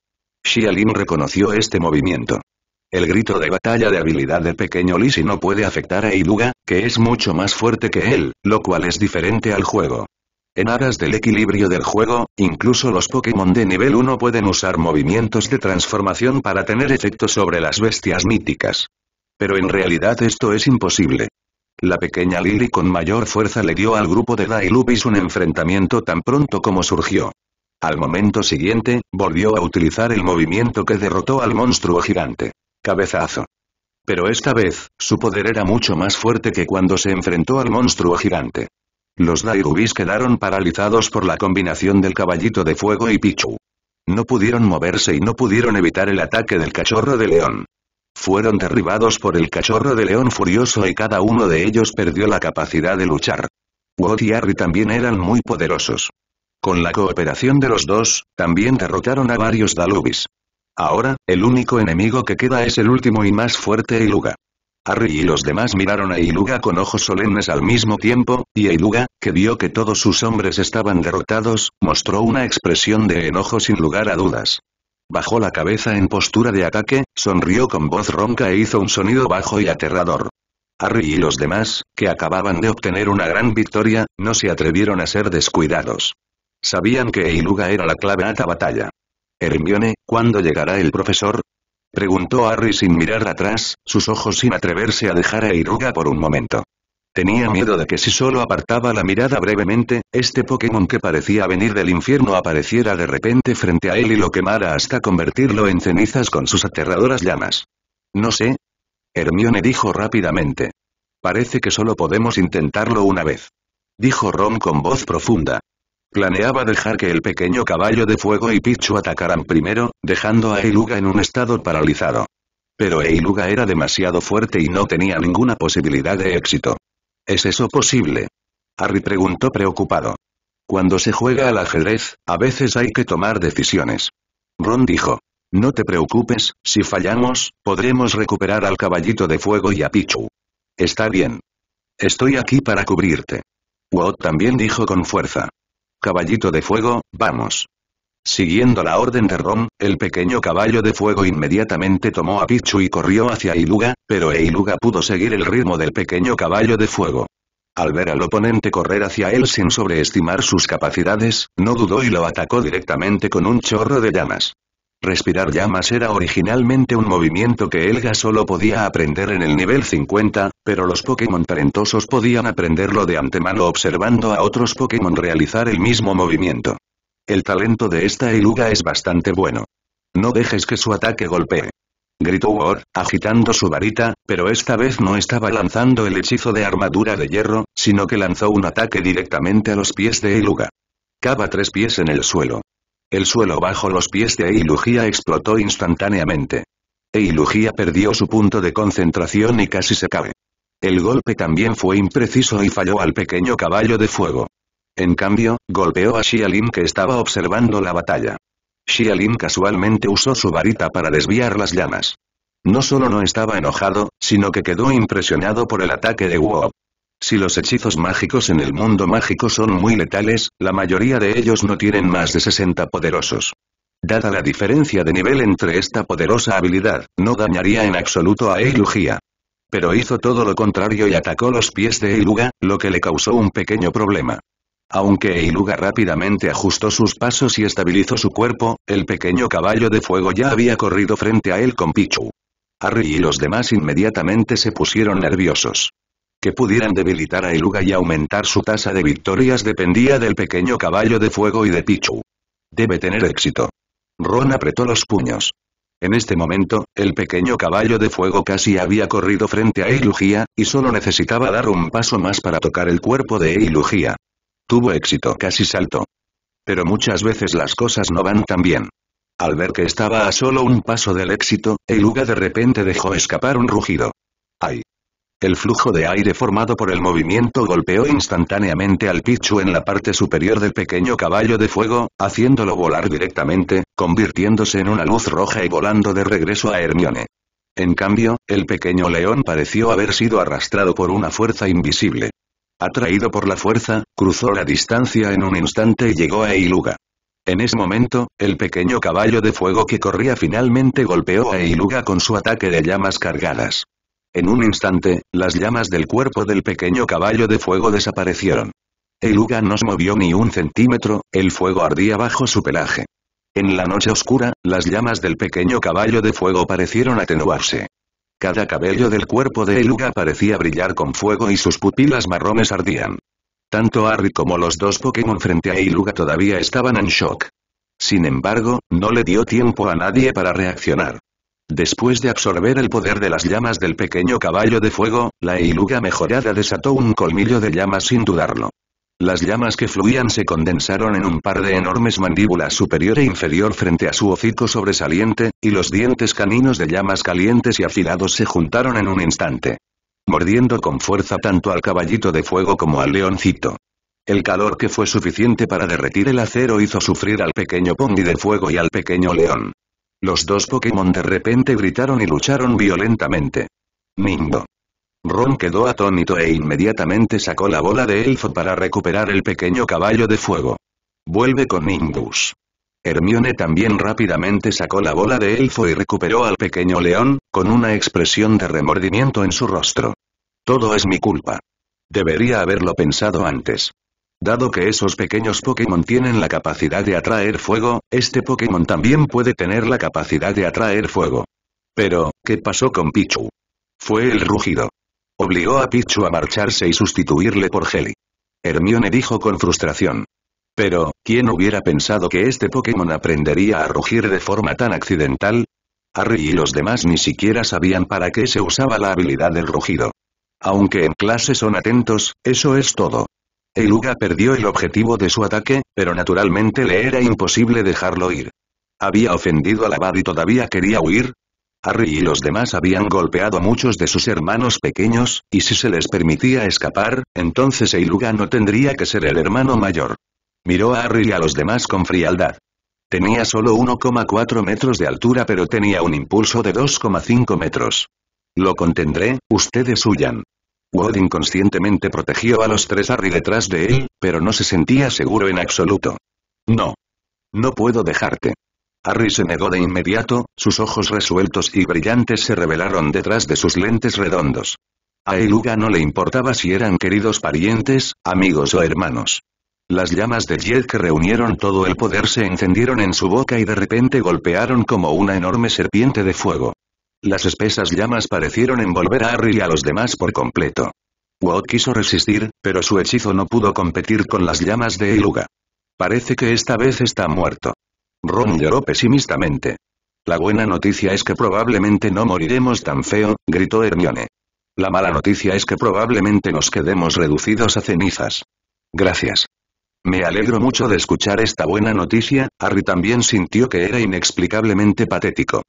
Xialin reconoció este movimiento. El grito de batalla de habilidad del pequeño Lisi no puede afectar a Eiluga, que es mucho más fuerte que él, lo cual es diferente al juego. En aras del equilibrio del juego, incluso los Pokémon de nivel 1 pueden usar movimientos de transformación para tener efecto sobre las bestias míticas. Pero en realidad esto es imposible. La pequeña Lily con mayor fuerza le dio al grupo de Dailubis un enfrentamiento tan pronto como surgió. Al momento siguiente, volvió a utilizar el movimiento que derrotó al monstruo gigante. Cabezazo. Pero esta vez, su poder era mucho más fuerte que cuando se enfrentó al monstruo gigante. Los Dairubis quedaron paralizados por la combinación del caballito de fuego y Pichu. No pudieron moverse y no pudieron evitar el ataque del cachorro de león. Fueron derribados por el cachorro de león furioso y cada uno de ellos perdió la capacidad de luchar. Wot y Harry también eran muy poderosos. Con la cooperación de los dos, también derrotaron a varios Dalubis. Ahora, el único enemigo que queda es el último y más fuerte Iluga. Harry y los demás miraron a Iluga con ojos solemnes al mismo tiempo, y Iluga, que vio que todos sus hombres estaban derrotados, mostró una expresión de enojo sin lugar a dudas. Bajó la cabeza en postura de ataque, sonrió con voz ronca e hizo un sonido bajo y aterrador. Harry y los demás, que acababan de obtener una gran victoria, no se atrevieron a ser descuidados. Sabían que Iluga era la clave a la batalla. Hermione, ¿cuándo llegará el profesor? Preguntó Harry sin mirar atrás, sus ojos sin atreverse a dejar a Iruga por un momento. Tenía miedo de que si solo apartaba la mirada brevemente, este Pokémon que parecía venir del infierno apareciera de repente frente a él y lo quemara hasta convertirlo en cenizas con sus aterradoras llamas. No sé. Hermione dijo rápidamente. Parece que solo podemos intentarlo una vez. Dijo Ron con voz profunda. Planeaba dejar que el pequeño caballo de fuego y Pichu atacaran primero, dejando a Eiluga en un estado paralizado. Pero Eiluga era demasiado fuerte y no tenía ninguna posibilidad de éxito. ¿Es eso posible? Harry preguntó preocupado. Cuando se juega al ajedrez, a veces hay que tomar decisiones. Ron dijo. No te preocupes, si fallamos, podremos recuperar al caballito de fuego y a Pichu. Está bien. Estoy aquí para cubrirte. Wot también dijo con fuerza. Caballito de fuego, vamos. Siguiendo la orden de Rom, el pequeño caballo de fuego inmediatamente tomó a Pichu y corrió hacia Iluga, pero Eiluga pudo seguir el ritmo del pequeño caballo de fuego. Al ver al oponente correr hacia él sin sobreestimar sus capacidades, no dudó y lo atacó directamente con un chorro de llamas. Respirar llamas era originalmente un movimiento que Elga solo podía aprender en el nivel 50, pero los Pokémon talentosos podían aprenderlo de antemano observando a otros Pokémon realizar el mismo movimiento. El talento de esta Eluga es bastante bueno. No dejes que su ataque golpee. Gritó War, agitando su varita, pero esta vez no estaba lanzando el hechizo de armadura de hierro, sino que lanzó un ataque directamente a los pies de Eluga. Cava tres pies en el suelo. El suelo bajo los pies de Eilugia explotó instantáneamente. Eilugia perdió su punto de concentración y casi se cae. El golpe también fue impreciso y falló al pequeño caballo de fuego. En cambio, golpeó a Xialin que estaba observando la batalla. Xialin casualmente usó su varita para desviar las llamas. No solo no estaba enojado, sino que quedó impresionado por el ataque de Wu. Si los hechizos mágicos en el mundo mágico son muy letales, la mayoría de ellos no tienen más de 60 poderosos. Dada la diferencia de nivel entre esta poderosa habilidad, no dañaría en absoluto a Eilugia. Pero hizo todo lo contrario y atacó los pies de Eiluga, lo que le causó un pequeño problema. Aunque Eiluga rápidamente ajustó sus pasos y estabilizó su cuerpo, el pequeño caballo de fuego ya había corrido frente a él con Pichu. Harry y los demás inmediatamente se pusieron nerviosos que pudieran debilitar a Iluga y aumentar su tasa de victorias dependía del pequeño caballo de fuego y de Pichu. Debe tener éxito. Ron apretó los puños. En este momento, el pequeño caballo de fuego casi había corrido frente a Ilugía, y solo necesitaba dar un paso más para tocar el cuerpo de Ilugía. Tuvo éxito, casi saltó. Pero muchas veces las cosas no van tan bien. Al ver que estaba a solo un paso del éxito, Iluga de repente dejó escapar un rugido. ¡Ay! El flujo de aire formado por el movimiento golpeó instantáneamente al Pichu en la parte superior del pequeño caballo de fuego, haciéndolo volar directamente, convirtiéndose en una luz roja y volando de regreso a Hermione. En cambio, el pequeño león pareció haber sido arrastrado por una fuerza invisible. Atraído por la fuerza, cruzó la distancia en un instante y llegó a Iluga. En ese momento, el pequeño caballo de fuego que corría finalmente golpeó a Iluga con su ataque de llamas cargadas. En un instante, las llamas del cuerpo del pequeño caballo de fuego desaparecieron. El no se movió ni un centímetro, el fuego ardía bajo su pelaje. En la noche oscura, las llamas del pequeño caballo de fuego parecieron atenuarse. Cada cabello del cuerpo de Eluga parecía brillar con fuego y sus pupilas marrones ardían. Tanto Harry como los dos Pokémon frente a Eluga todavía estaban en shock. Sin embargo, no le dio tiempo a nadie para reaccionar. Después de absorber el poder de las llamas del pequeño caballo de fuego, la iluga mejorada desató un colmillo de llamas sin dudarlo. Las llamas que fluían se condensaron en un par de enormes mandíbulas superior e inferior frente a su hocico sobresaliente, y los dientes caninos de llamas calientes y afilados se juntaron en un instante. Mordiendo con fuerza tanto al caballito de fuego como al leoncito. El calor que fue suficiente para derretir el acero hizo sufrir al pequeño Pondi de fuego y al pequeño león. Los dos Pokémon de repente gritaron y lucharon violentamente. Mingo. Ron quedó atónito e inmediatamente sacó la bola de elfo para recuperar el pequeño caballo de fuego. Vuelve con Mingus. Hermione también rápidamente sacó la bola de elfo y recuperó al pequeño león, con una expresión de remordimiento en su rostro. Todo es mi culpa. Debería haberlo pensado antes. Dado que esos pequeños Pokémon tienen la capacidad de atraer fuego, este Pokémon también puede tener la capacidad de atraer fuego. Pero, ¿qué pasó con Pichu? Fue el rugido. Obligó a Pichu a marcharse y sustituirle por Heli. Hermione dijo con frustración. Pero, ¿quién hubiera pensado que este Pokémon aprendería a rugir de forma tan accidental? Harry y los demás ni siquiera sabían para qué se usaba la habilidad del rugido. Aunque en clase son atentos, eso es todo. Eiluga perdió el objetivo de su ataque, pero naturalmente le era imposible dejarlo ir. Había ofendido a abad y todavía quería huir, Harry y los demás habían golpeado a muchos de sus hermanos pequeños, y si se les permitía escapar, entonces Eiluga no tendría que ser el hermano mayor. Miró a Harry y a los demás con frialdad. Tenía solo 1,4 metros de altura pero tenía un impulso de 2,5 metros. Lo contendré, ustedes huyan. Wood inconscientemente protegió a los tres Harry detrás de él, pero no se sentía seguro en absoluto. No. No puedo dejarte. Harry se negó de inmediato, sus ojos resueltos y brillantes se revelaron detrás de sus lentes redondos. A Eluga no le importaba si eran queridos parientes, amigos o hermanos. Las llamas de Jed que reunieron todo el poder se encendieron en su boca y de repente golpearon como una enorme serpiente de fuego. Las espesas llamas parecieron envolver a Harry y a los demás por completo. Woad quiso resistir, pero su hechizo no pudo competir con las llamas de Iluga. Parece que esta vez está muerto. Ron lloró pesimistamente. La buena noticia es que probablemente no moriremos tan feo, gritó Hermione. La mala noticia es que probablemente nos quedemos reducidos a cenizas. Gracias. Me alegro mucho de escuchar esta buena noticia, Harry también sintió que era inexplicablemente patético.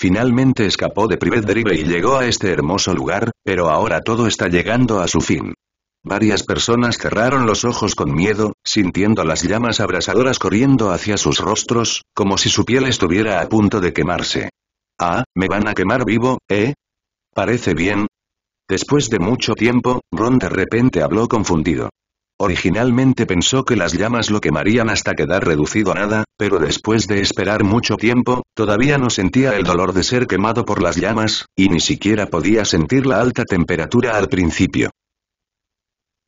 Finalmente escapó de Privet Drive y llegó a este hermoso lugar, pero ahora todo está llegando a su fin. Varias personas cerraron los ojos con miedo, sintiendo las llamas abrasadoras corriendo hacia sus rostros, como si su piel estuviera a punto de quemarse. Ah, me van a quemar vivo, ¿eh? Parece bien. Después de mucho tiempo, Ron de repente habló confundido. Originalmente pensó que las llamas lo quemarían hasta quedar reducido a nada, pero después de esperar mucho tiempo, todavía no sentía el dolor de ser quemado por las llamas, y ni siquiera podía sentir la alta temperatura al principio.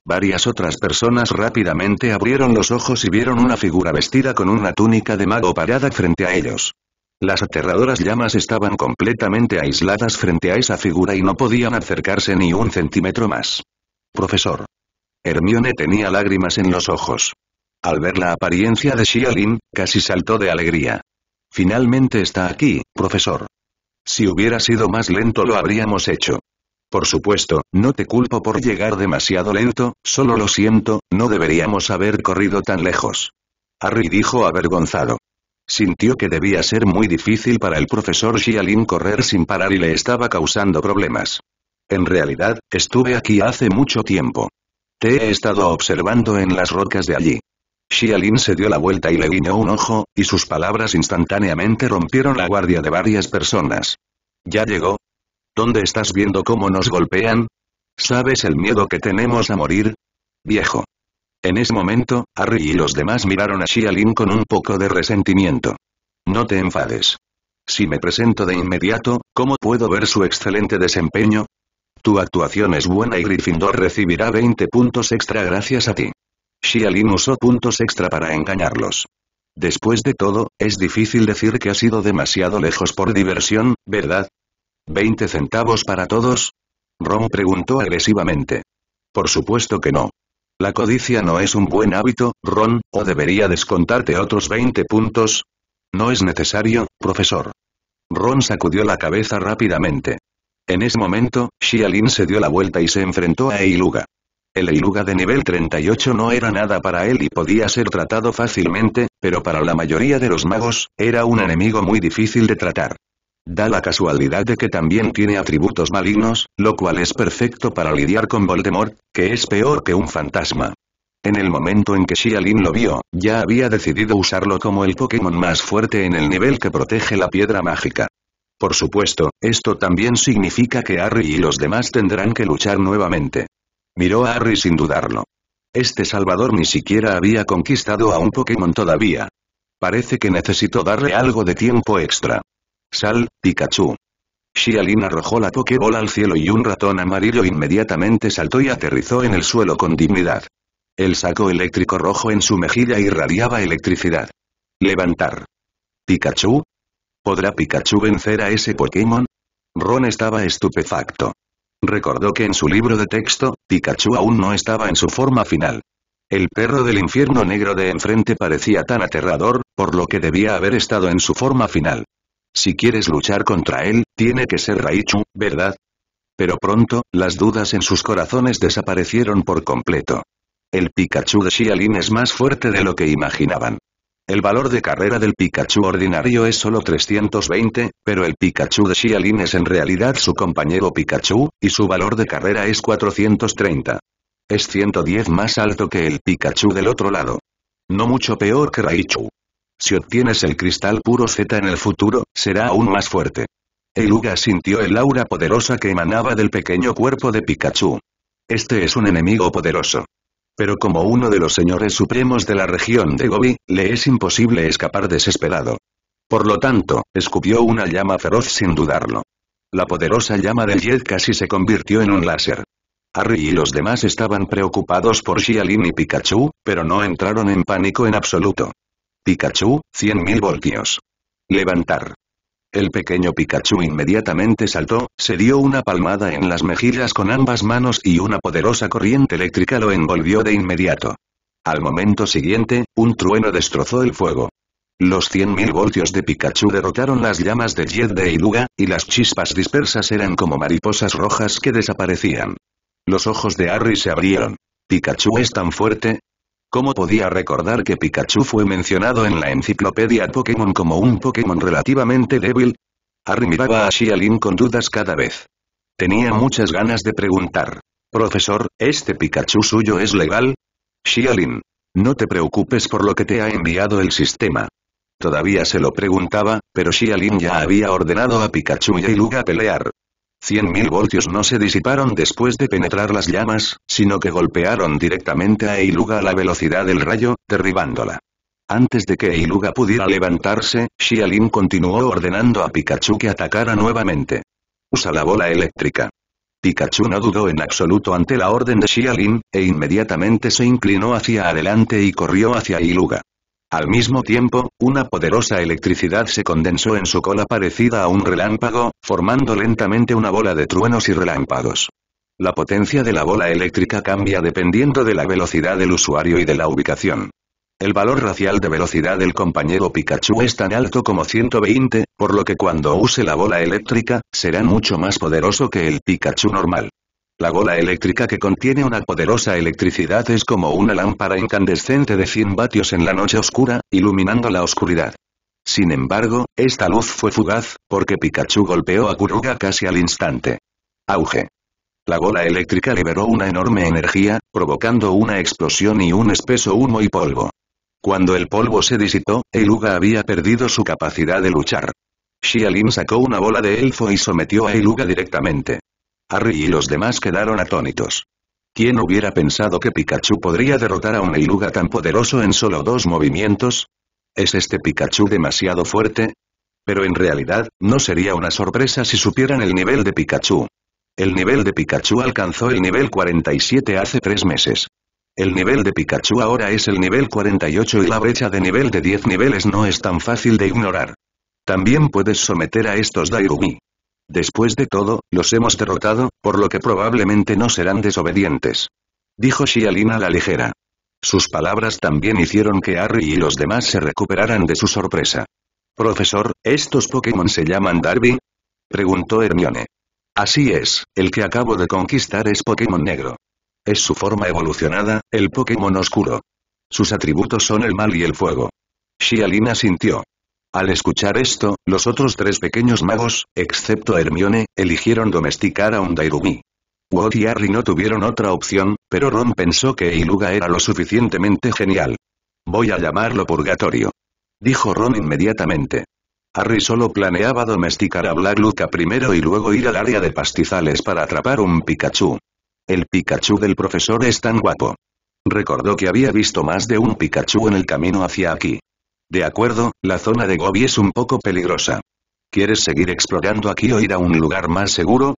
Varias otras personas rápidamente abrieron los ojos y vieron una figura vestida con una túnica de mago parada frente a ellos. Las aterradoras llamas estaban completamente aisladas frente a esa figura y no podían acercarse ni un centímetro más. Profesor. Hermione tenía lágrimas en los ojos. Al ver la apariencia de Xiaolin, casi saltó de alegría. Finalmente está aquí, profesor. Si hubiera sido más lento lo habríamos hecho. Por supuesto, no te culpo por llegar demasiado lento, solo lo siento, no deberíamos haber corrido tan lejos. Harry dijo avergonzado. Sintió que debía ser muy difícil para el profesor Xialin correr sin parar y le estaba causando problemas. En realidad, estuve aquí hace mucho tiempo. Te he estado observando en las rocas de allí. Xialin se dio la vuelta y le guiñó un ojo, y sus palabras instantáneamente rompieron la guardia de varias personas. ¿Ya llegó? ¿Dónde estás viendo cómo nos golpean? ¿Sabes el miedo que tenemos a morir? Viejo. En ese momento, Harry y los demás miraron a Xialin con un poco de resentimiento. No te enfades. Si me presento de inmediato, ¿cómo puedo ver su excelente desempeño? Tu actuación es buena y Gryffindor recibirá 20 puntos extra gracias a ti. Xialin usó puntos extra para engañarlos. Después de todo, es difícil decir que ha sido demasiado lejos por diversión, ¿verdad? ¿20 centavos para todos? Ron preguntó agresivamente. Por supuesto que no. La codicia no es un buen hábito, Ron, o debería descontarte otros 20 puntos. No es necesario, profesor. Ron sacudió la cabeza rápidamente. En ese momento, Xialin se dio la vuelta y se enfrentó a Eiluga. El Eiluga de nivel 38 no era nada para él y podía ser tratado fácilmente, pero para la mayoría de los magos, era un enemigo muy difícil de tratar. Da la casualidad de que también tiene atributos malignos, lo cual es perfecto para lidiar con Voldemort, que es peor que un fantasma. En el momento en que Xialin lo vio, ya había decidido usarlo como el Pokémon más fuerte en el nivel que protege la piedra mágica. Por supuesto, esto también significa que Harry y los demás tendrán que luchar nuevamente. Miró a Harry sin dudarlo. Este salvador ni siquiera había conquistado a un Pokémon todavía. Parece que necesito darle algo de tiempo extra. Sal, Pikachu. Shialin arrojó la Pokébola al cielo y un ratón amarillo inmediatamente saltó y aterrizó en el suelo con dignidad. El saco eléctrico rojo en su mejilla irradiaba electricidad. Levantar. Pikachu, ¿Podrá Pikachu vencer a ese Pokémon? Ron estaba estupefacto. Recordó que en su libro de texto, Pikachu aún no estaba en su forma final. El perro del infierno negro de enfrente parecía tan aterrador, por lo que debía haber estado en su forma final. Si quieres luchar contra él, tiene que ser Raichu, ¿verdad? Pero pronto, las dudas en sus corazones desaparecieron por completo. El Pikachu de Xialin es más fuerte de lo que imaginaban. El valor de carrera del Pikachu ordinario es solo 320, pero el Pikachu de Xialin es en realidad su compañero Pikachu, y su valor de carrera es 430. Es 110 más alto que el Pikachu del otro lado. No mucho peor que Raichu. Si obtienes el cristal puro Z en el futuro, será aún más fuerte. Eluga sintió el aura poderosa que emanaba del pequeño cuerpo de Pikachu. Este es un enemigo poderoso. Pero como uno de los señores supremos de la región de Gobi, le es imposible escapar desesperado. Por lo tanto, escupió una llama feroz sin dudarlo. La poderosa llama de Jet casi se convirtió en un láser. Harry y los demás estaban preocupados por Xialin y Pikachu, pero no entraron en pánico en absoluto. Pikachu, 100.000 voltios. Levantar. El pequeño Pikachu inmediatamente saltó, se dio una palmada en las mejillas con ambas manos y una poderosa corriente eléctrica lo envolvió de inmediato. Al momento siguiente, un trueno destrozó el fuego. Los 100.000 voltios de Pikachu derrotaron las llamas de Jet de Iluga, y las chispas dispersas eran como mariposas rojas que desaparecían. Los ojos de Harry se abrieron. Pikachu es tan fuerte, ¿Cómo podía recordar que Pikachu fue mencionado en la enciclopedia Pokémon como un Pokémon relativamente débil? Harry miraba a Shialin con dudas cada vez. Tenía muchas ganas de preguntar. Profesor, ¿este Pikachu suyo es legal? Xialin. No te preocupes por lo que te ha enviado el sistema. Todavía se lo preguntaba, pero Xialin ya había ordenado a Pikachu y a Iluga pelear. 100.000 voltios no se disiparon después de penetrar las llamas, sino que golpearon directamente a Iluga a la velocidad del rayo, derribándola. Antes de que Eiluga pudiera levantarse, Xialin continuó ordenando a Pikachu que atacara nuevamente. Usa la bola eléctrica. Pikachu no dudó en absoluto ante la orden de Xialin, e inmediatamente se inclinó hacia adelante y corrió hacia Iluga. Al mismo tiempo, una poderosa electricidad se condensó en su cola parecida a un relámpago, formando lentamente una bola de truenos y relámpagos. La potencia de la bola eléctrica cambia dependiendo de la velocidad del usuario y de la ubicación. El valor racial de velocidad del compañero Pikachu es tan alto como 120, por lo que cuando use la bola eléctrica, será mucho más poderoso que el Pikachu normal. La bola eléctrica que contiene una poderosa electricidad es como una lámpara incandescente de 100 vatios en la noche oscura, iluminando la oscuridad. Sin embargo, esta luz fue fugaz, porque Pikachu golpeó a Kuruga casi al instante. Auge. La bola eléctrica liberó una enorme energía, provocando una explosión y un espeso humo y polvo. Cuando el polvo se disipó, Eluga había perdido su capacidad de luchar. Xialin sacó una bola de elfo y sometió a Eluga directamente. Harry y los demás quedaron atónitos. ¿Quién hubiera pensado que Pikachu podría derrotar a un Eiluga tan poderoso en solo dos movimientos? ¿Es este Pikachu demasiado fuerte? Pero en realidad, no sería una sorpresa si supieran el nivel de Pikachu. El nivel de Pikachu alcanzó el nivel 47 hace tres meses. El nivel de Pikachu ahora es el nivel 48 y la brecha de nivel de 10 niveles no es tan fácil de ignorar. También puedes someter a estos Dairumi. Después de todo, los hemos derrotado, por lo que probablemente no serán desobedientes. Dijo Shialina a la ligera. Sus palabras también hicieron que Harry y los demás se recuperaran de su sorpresa. Profesor, ¿estos Pokémon se llaman Darby? Preguntó Hermione. Así es, el que acabo de conquistar es Pokémon negro. Es su forma evolucionada, el Pokémon oscuro. Sus atributos son el mal y el fuego. Shialina sintió. Al escuchar esto, los otros tres pequeños magos, excepto Hermione, eligieron domesticar a un Dairumi. Wood y Harry no tuvieron otra opción, pero Ron pensó que Iluga era lo suficientemente genial. Voy a llamarlo Purgatorio. Dijo Ron inmediatamente. Harry solo planeaba domesticar a Black Luca primero y luego ir al área de pastizales para atrapar un Pikachu. El Pikachu del profesor es tan guapo. Recordó que había visto más de un Pikachu en el camino hacia aquí. De acuerdo, la zona de Gobi es un poco peligrosa. ¿Quieres seguir explorando aquí o ir a un lugar más seguro?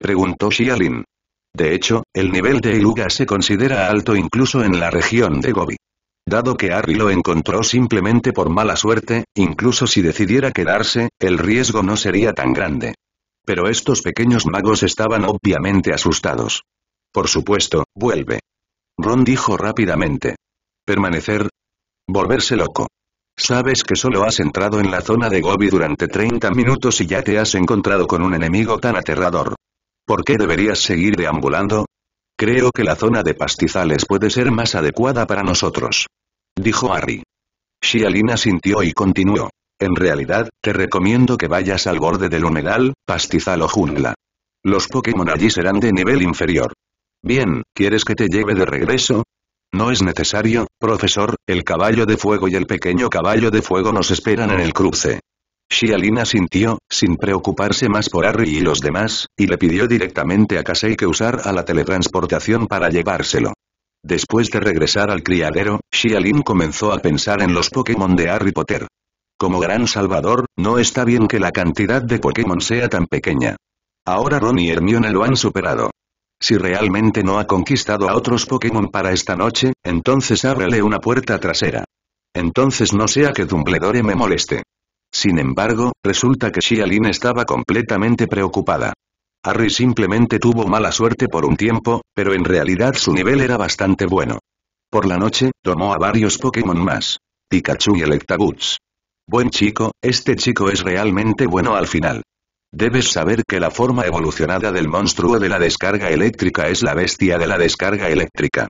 Preguntó Xialin. De hecho, el nivel de Iluga se considera alto incluso en la región de Gobi. Dado que Harry lo encontró simplemente por mala suerte, incluso si decidiera quedarse, el riesgo no sería tan grande. Pero estos pequeños magos estaban obviamente asustados. Por supuesto, vuelve. Ron dijo rápidamente. Permanecer. Volverse loco. Sabes que solo has entrado en la zona de Gobi durante 30 minutos y ya te has encontrado con un enemigo tan aterrador. ¿Por qué deberías seguir deambulando? Creo que la zona de pastizales puede ser más adecuada para nosotros. Dijo Harry. Shialina sintió y continuó. En realidad, te recomiendo que vayas al borde del humedal, pastizal o jungla. Los Pokémon allí serán de nivel inferior. Bien, ¿quieres que te lleve de regreso? No es necesario, profesor, el caballo de fuego y el pequeño caballo de fuego nos esperan en el cruce. Shialin sintió, sin preocuparse más por Harry y los demás, y le pidió directamente a Kasei que usara a la teletransportación para llevárselo. Después de regresar al criadero, Shialin comenzó a pensar en los Pokémon de Harry Potter. Como gran salvador, no está bien que la cantidad de Pokémon sea tan pequeña. Ahora Ron y Hermione lo han superado. Si realmente no ha conquistado a otros Pokémon para esta noche, entonces ábrele una puerta trasera. Entonces no sea que Dumbledore me moleste. Sin embargo, resulta que Xialin estaba completamente preocupada. Harry simplemente tuvo mala suerte por un tiempo, pero en realidad su nivel era bastante bueno. Por la noche, tomó a varios Pokémon más. Pikachu y Electabuzz. Buen chico, este chico es realmente bueno al final. Debes saber que la forma evolucionada del monstruo de la descarga eléctrica es la bestia de la descarga eléctrica.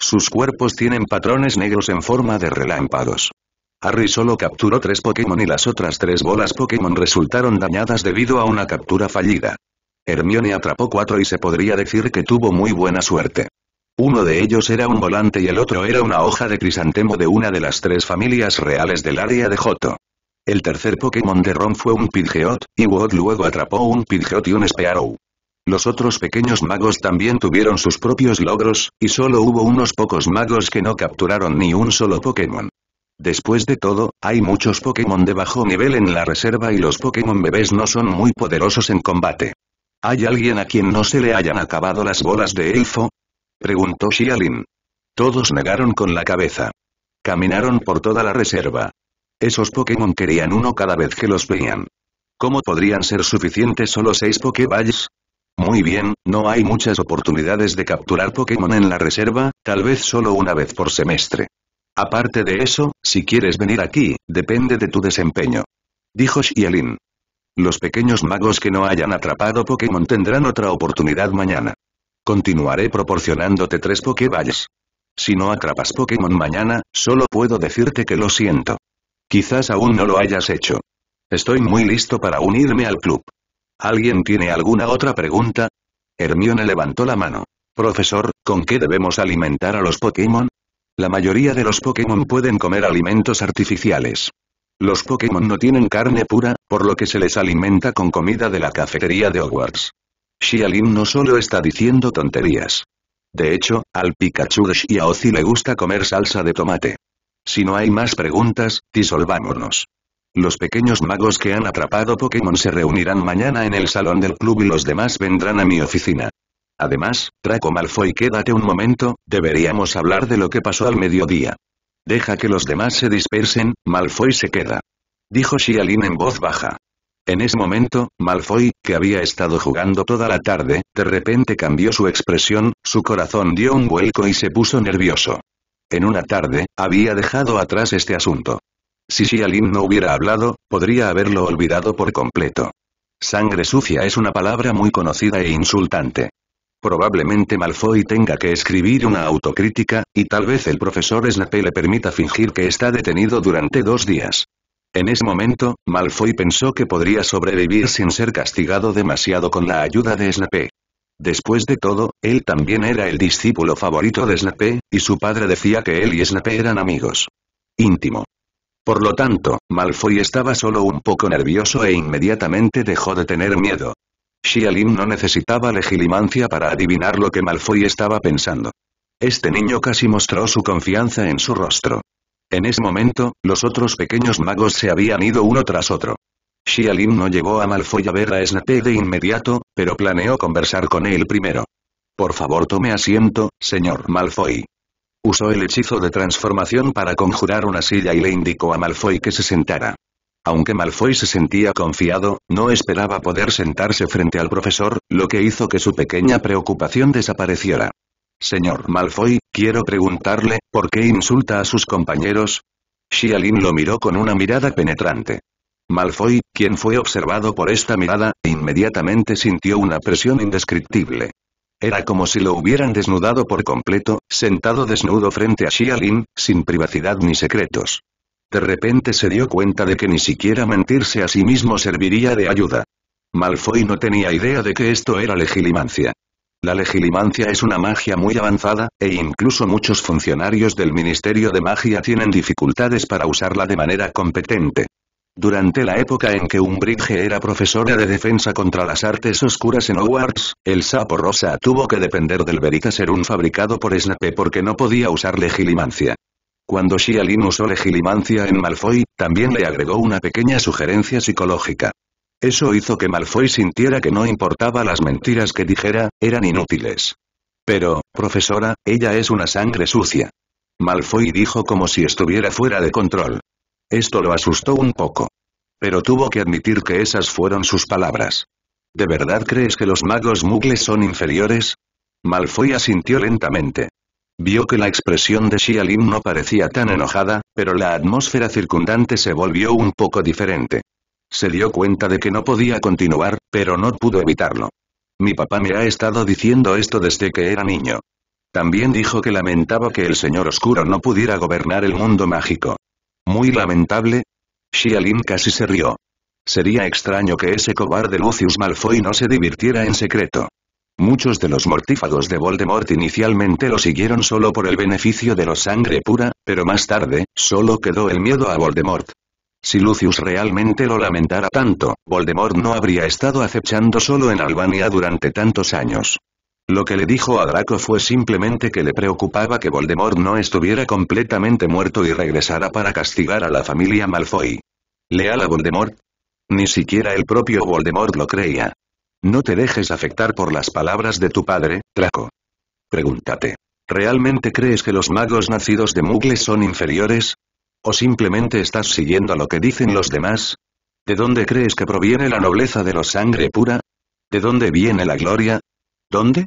Sus cuerpos tienen patrones negros en forma de relámpagos. Harry solo capturó tres Pokémon y las otras tres bolas Pokémon resultaron dañadas debido a una captura fallida. Hermione atrapó cuatro y se podría decir que tuvo muy buena suerte. Uno de ellos era un volante y el otro era una hoja de crisantemo de una de las tres familias reales del área de Joto. El tercer Pokémon de Ron fue un Pidgeot, y Wood luego atrapó un Pidgeot y un Spearow. Los otros pequeños magos también tuvieron sus propios logros, y solo hubo unos pocos magos que no capturaron ni un solo Pokémon. Después de todo, hay muchos Pokémon de bajo nivel en la reserva y los Pokémon bebés no son muy poderosos en combate. ¿Hay alguien a quien no se le hayan acabado las bolas de elfo? Preguntó Xialin. Todos negaron con la cabeza. Caminaron por toda la reserva. Esos Pokémon querían uno cada vez que los veían. ¿Cómo podrían ser suficientes solo seis Pokéballs? Muy bien, no hay muchas oportunidades de capturar Pokémon en la reserva, tal vez solo una vez por semestre. Aparte de eso, si quieres venir aquí, depende de tu desempeño. Dijo Shielin. Los pequeños magos que no hayan atrapado Pokémon tendrán otra oportunidad mañana. Continuaré proporcionándote tres Pokéballs. Si no atrapas Pokémon mañana, solo puedo decirte que lo siento. Quizás aún no lo hayas hecho. Estoy muy listo para unirme al club. ¿Alguien tiene alguna otra pregunta? Hermione levantó la mano. Profesor, ¿con qué debemos alimentar a los Pokémon? La mayoría de los Pokémon pueden comer alimentos artificiales. Los Pokémon no tienen carne pura, por lo que se les alimenta con comida de la cafetería de Hogwarts. Xialin no solo está diciendo tonterías. De hecho, al Pikachu y a Xiaozi le gusta comer salsa de tomate. Si no hay más preguntas, disolvámonos. Los pequeños magos que han atrapado Pokémon se reunirán mañana en el salón del club y los demás vendrán a mi oficina. Además, Draco Malfoy quédate un momento, deberíamos hablar de lo que pasó al mediodía. Deja que los demás se dispersen, Malfoy se queda. Dijo Shialin en voz baja. En ese momento, Malfoy, que había estado jugando toda la tarde, de repente cambió su expresión, su corazón dio un vuelco y se puso nervioso. En una tarde, había dejado atrás este asunto. Si Xialin no hubiera hablado, podría haberlo olvidado por completo. Sangre sucia es una palabra muy conocida e insultante. Probablemente Malfoy tenga que escribir una autocrítica, y tal vez el profesor Snape le permita fingir que está detenido durante dos días. En ese momento, Malfoy pensó que podría sobrevivir sin ser castigado demasiado con la ayuda de Snape. Después de todo, él también era el discípulo favorito de Snape, y su padre decía que él y Snape eran amigos. Íntimo. Por lo tanto, Malfoy estaba solo un poco nervioso e inmediatamente dejó de tener miedo. Xialin no necesitaba legilimancia para adivinar lo que Malfoy estaba pensando. Este niño casi mostró su confianza en su rostro. En ese momento, los otros pequeños magos se habían ido uno tras otro. Xialin no llegó a Malfoy a ver a Snape de inmediato, pero planeó conversar con él primero. Por favor tome asiento, señor Malfoy. Usó el hechizo de transformación para conjurar una silla y le indicó a Malfoy que se sentara. Aunque Malfoy se sentía confiado, no esperaba poder sentarse frente al profesor, lo que hizo que su pequeña preocupación desapareciera. Señor Malfoy, quiero preguntarle, ¿por qué insulta a sus compañeros? Xialin lo miró con una mirada penetrante. Malfoy, quien fue observado por esta mirada, inmediatamente sintió una presión indescriptible. Era como si lo hubieran desnudado por completo, sentado desnudo frente a Xia sin privacidad ni secretos. De repente se dio cuenta de que ni siquiera mentirse a sí mismo serviría de ayuda. Malfoy no tenía idea de que esto era legilimancia. La legilimancia es una magia muy avanzada, e incluso muchos funcionarios del Ministerio de Magia tienen dificultades para usarla de manera competente. Durante la época en que Umbridge era profesora de defensa contra las artes oscuras en Hogwarts, el sapo rosa tuvo que depender del Veritaserum fabricado por Snape porque no podía usar legilimancia. Cuando Shialin usó legilimancia en Malfoy, también le agregó una pequeña sugerencia psicológica. Eso hizo que Malfoy sintiera que no importaba las mentiras que dijera, eran inútiles. Pero, profesora, ella es una sangre sucia. Malfoy dijo como si estuviera fuera de control. Esto lo asustó un poco. Pero tuvo que admitir que esas fueron sus palabras. ¿De verdad crees que los magos mugles son inferiores? Malfoy asintió lentamente. Vio que la expresión de Xia no parecía tan enojada, pero la atmósfera circundante se volvió un poco diferente. Se dio cuenta de que no podía continuar, pero no pudo evitarlo. Mi papá me ha estado diciendo esto desde que era niño. También dijo que lamentaba que el señor oscuro no pudiera gobernar el mundo mágico. Muy lamentable. Xialin casi se rió. Sería extraño que ese cobarde Lucius Malfoy no se divirtiera en secreto. Muchos de los mortífagos de Voldemort inicialmente lo siguieron solo por el beneficio de la sangre pura, pero más tarde, solo quedó el miedo a Voldemort. Si Lucius realmente lo lamentara tanto, Voldemort no habría estado acechando solo en Albania durante tantos años. Lo que le dijo a Draco fue simplemente que le preocupaba que Voldemort no estuviera completamente muerto y regresara para castigar a la familia Malfoy. ¿Leal a Voldemort? Ni siquiera el propio Voldemort lo creía. No te dejes afectar por las palabras de tu padre, Draco. Pregúntate. ¿Realmente crees que los magos nacidos de Mugles son inferiores? ¿O simplemente estás siguiendo lo que dicen los demás? ¿De dónde crees que proviene la nobleza de los sangre pura? ¿De dónde viene la gloria? ¿Dónde?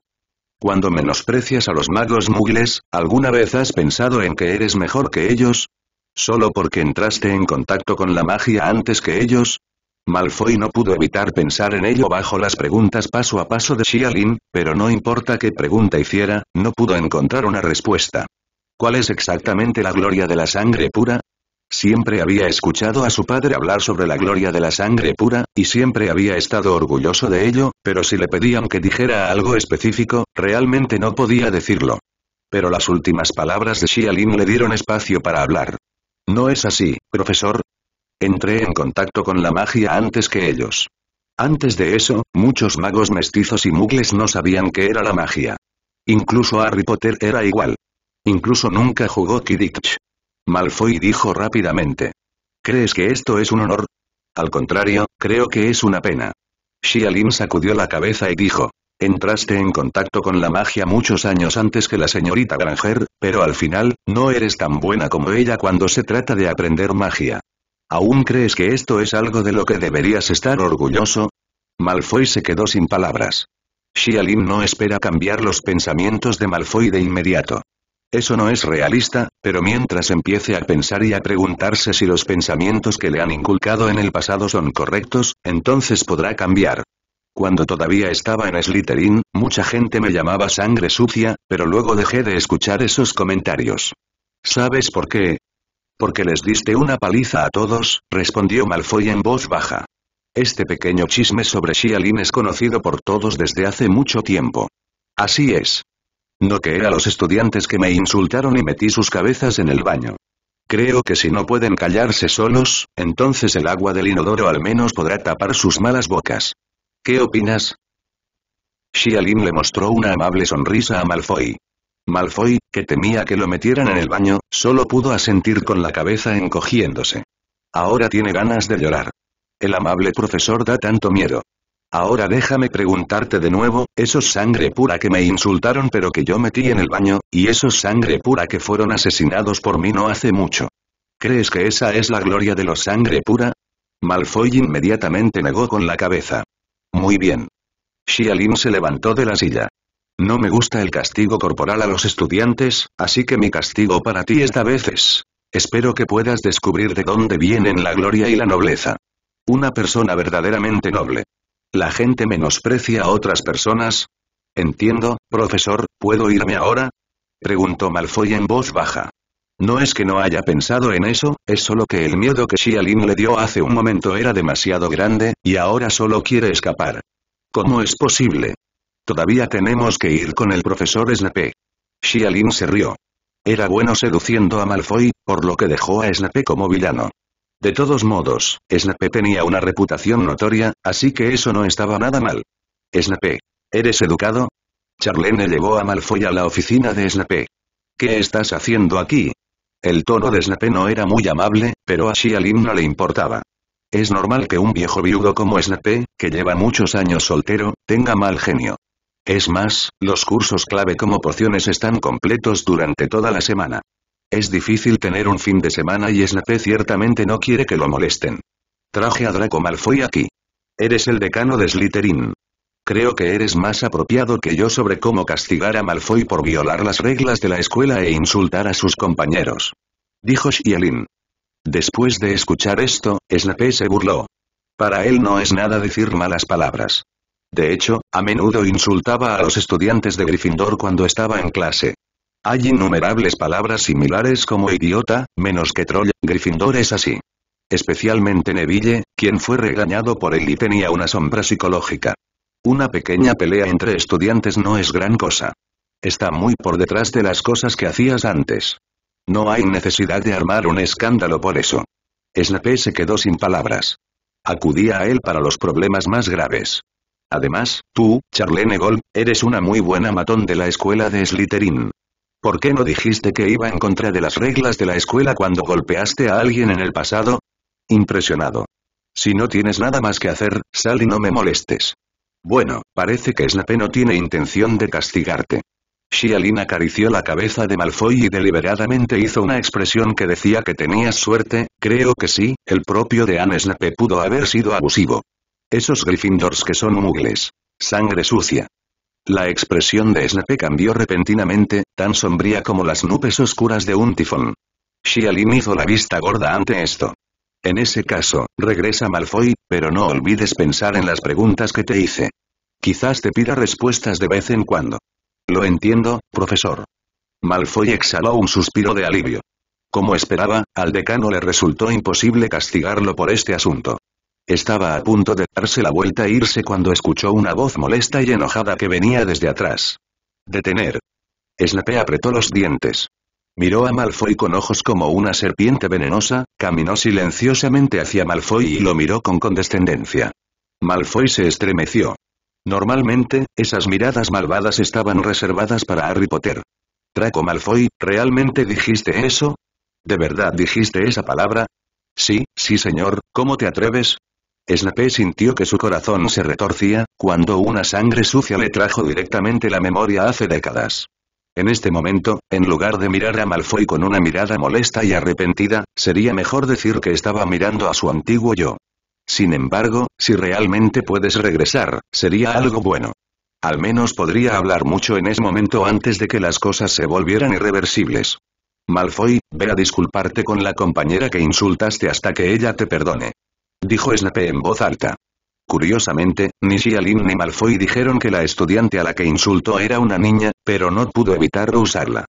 Cuando menosprecias a los magos mugles, ¿alguna vez has pensado en que eres mejor que ellos? ¿Solo porque entraste en contacto con la magia antes que ellos? Malfoy no pudo evitar pensar en ello bajo las preguntas paso a paso de Xialin, pero no importa qué pregunta hiciera, no pudo encontrar una respuesta. ¿Cuál es exactamente la gloria de la sangre pura? Siempre había escuchado a su padre hablar sobre la gloria de la sangre pura, y siempre había estado orgulloso de ello, pero si le pedían que dijera algo específico, realmente no podía decirlo. Pero las últimas palabras de Xialin le dieron espacio para hablar. No es así, profesor. Entré en contacto con la magia antes que ellos. Antes de eso, muchos magos mestizos y mugles no sabían qué era la magia. Incluso Harry Potter era igual. Incluso nunca jugó Quidditch. Malfoy dijo rápidamente. ¿Crees que esto es un honor? Al contrario, creo que es una pena. Xia sacudió la cabeza y dijo. Entraste en contacto con la magia muchos años antes que la señorita Granger, pero al final, no eres tan buena como ella cuando se trata de aprender magia. ¿Aún crees que esto es algo de lo que deberías estar orgulloso? Malfoy se quedó sin palabras. Xia no espera cambiar los pensamientos de Malfoy de inmediato. Eso no es realista, pero mientras empiece a pensar y a preguntarse si los pensamientos que le han inculcado en el pasado son correctos, entonces podrá cambiar. Cuando todavía estaba en Slytherin, mucha gente me llamaba sangre sucia, pero luego dejé de escuchar esos comentarios. ¿Sabes por qué? Porque les diste una paliza a todos, respondió Malfoy en voz baja. Este pequeño chisme sobre Shialin es conocido por todos desde hace mucho tiempo. Así es. No que era los estudiantes que me insultaron y metí sus cabezas en el baño. Creo que si no pueden callarse solos, entonces el agua del inodoro al menos podrá tapar sus malas bocas. ¿Qué opinas? Xialin le mostró una amable sonrisa a Malfoy. Malfoy, que temía que lo metieran en el baño, solo pudo asentir con la cabeza encogiéndose. Ahora tiene ganas de llorar. El amable profesor da tanto miedo. Ahora déjame preguntarte de nuevo, esos sangre pura que me insultaron pero que yo metí en el baño, y esos sangre pura que fueron asesinados por mí no hace mucho. ¿Crees que esa es la gloria de los sangre pura? Malfoy inmediatamente negó con la cabeza. Muy bien. Xialin se levantó de la silla. No me gusta el castigo corporal a los estudiantes, así que mi castigo para ti esta a veces. Espero que puedas descubrir de dónde vienen la gloria y la nobleza. Una persona verdaderamente noble. La gente menosprecia a otras personas. Entiendo, profesor, ¿puedo irme ahora? Preguntó Malfoy en voz baja. No es que no haya pensado en eso, es solo que el miedo que Xialin le dio hace un momento era demasiado grande, y ahora solo quiere escapar. ¿Cómo es posible? Todavía tenemos que ir con el profesor Snape. Xialin se rió. Era bueno seduciendo a Malfoy, por lo que dejó a Snape como villano. De todos modos, Snape tenía una reputación notoria, así que eso no estaba nada mal. Snape. ¿Eres educado? Charlene llevó a Malfoy a la oficina de Snape. ¿Qué estás haciendo aquí? El tono de Snape no era muy amable, pero a al no le importaba. Es normal que un viejo viudo como Snape, que lleva muchos años soltero, tenga mal genio. Es más, los cursos clave como pociones están completos durante toda la semana. Es difícil tener un fin de semana y Snape ciertamente no quiere que lo molesten. Traje a Draco Malfoy aquí. Eres el decano de Slytherin. Creo que eres más apropiado que yo sobre cómo castigar a Malfoy por violar las reglas de la escuela e insultar a sus compañeros. Dijo Shielin. Después de escuchar esto, Snape se burló. Para él no es nada decir malas palabras. De hecho, a menudo insultaba a los estudiantes de Gryffindor cuando estaba en clase. Hay innumerables palabras similares como idiota, menos que troll, Gryffindor es así. Especialmente Neville, quien fue regañado por él y tenía una sombra psicológica. Una pequeña pelea entre estudiantes no es gran cosa. Está muy por detrás de las cosas que hacías antes. No hay necesidad de armar un escándalo por eso. Snape se quedó sin palabras. Acudía a él para los problemas más graves. Además, tú, Charlene Gold, eres una muy buena matón de la escuela de Slytherin. ¿Por qué no dijiste que iba en contra de las reglas de la escuela cuando golpeaste a alguien en el pasado? Impresionado. Si no tienes nada más que hacer, sal y no me molestes. Bueno, parece que Snape no tiene intención de castigarte. Shialin acarició la cabeza de Malfoy y deliberadamente hizo una expresión que decía que tenías suerte, creo que sí, el propio Anne Snape pudo haber sido abusivo. Esos Gryffindors que son mugles. Sangre sucia. La expresión de Snape cambió repentinamente, tan sombría como las nubes oscuras de un tifón. Shialin hizo la vista gorda ante esto. En ese caso, regresa Malfoy, pero no olvides pensar en las preguntas que te hice. Quizás te pida respuestas de vez en cuando. Lo entiendo, profesor. Malfoy exhaló un suspiro de alivio. Como esperaba, al decano le resultó imposible castigarlo por este asunto. Estaba a punto de darse la vuelta e irse cuando escuchó una voz molesta y enojada que venía desde atrás. Detener. Slape apretó los dientes. Miró a Malfoy con ojos como una serpiente venenosa, caminó silenciosamente hacia Malfoy y lo miró con condescendencia. Malfoy se estremeció. Normalmente, esas miradas malvadas estaban reservadas para Harry Potter. «¡Traco Malfoy, ¿realmente dijiste eso? ¿De verdad dijiste esa palabra? Sí, sí señor, ¿cómo te atreves? Snape sintió que su corazón se retorcía, cuando una sangre sucia le trajo directamente la memoria hace décadas. En este momento, en lugar de mirar a Malfoy con una mirada molesta y arrepentida, sería mejor decir que estaba mirando a su antiguo yo. Sin embargo, si realmente puedes regresar, sería algo bueno. Al menos podría hablar mucho en ese momento antes de que las cosas se volvieran irreversibles. Malfoy, ve a disculparte con la compañera que insultaste hasta que ella te perdone dijo Snape en voz alta. Curiosamente, ni Sialin ni Malfoy dijeron que la estudiante a la que insultó era una niña, pero no pudo evitar usarla.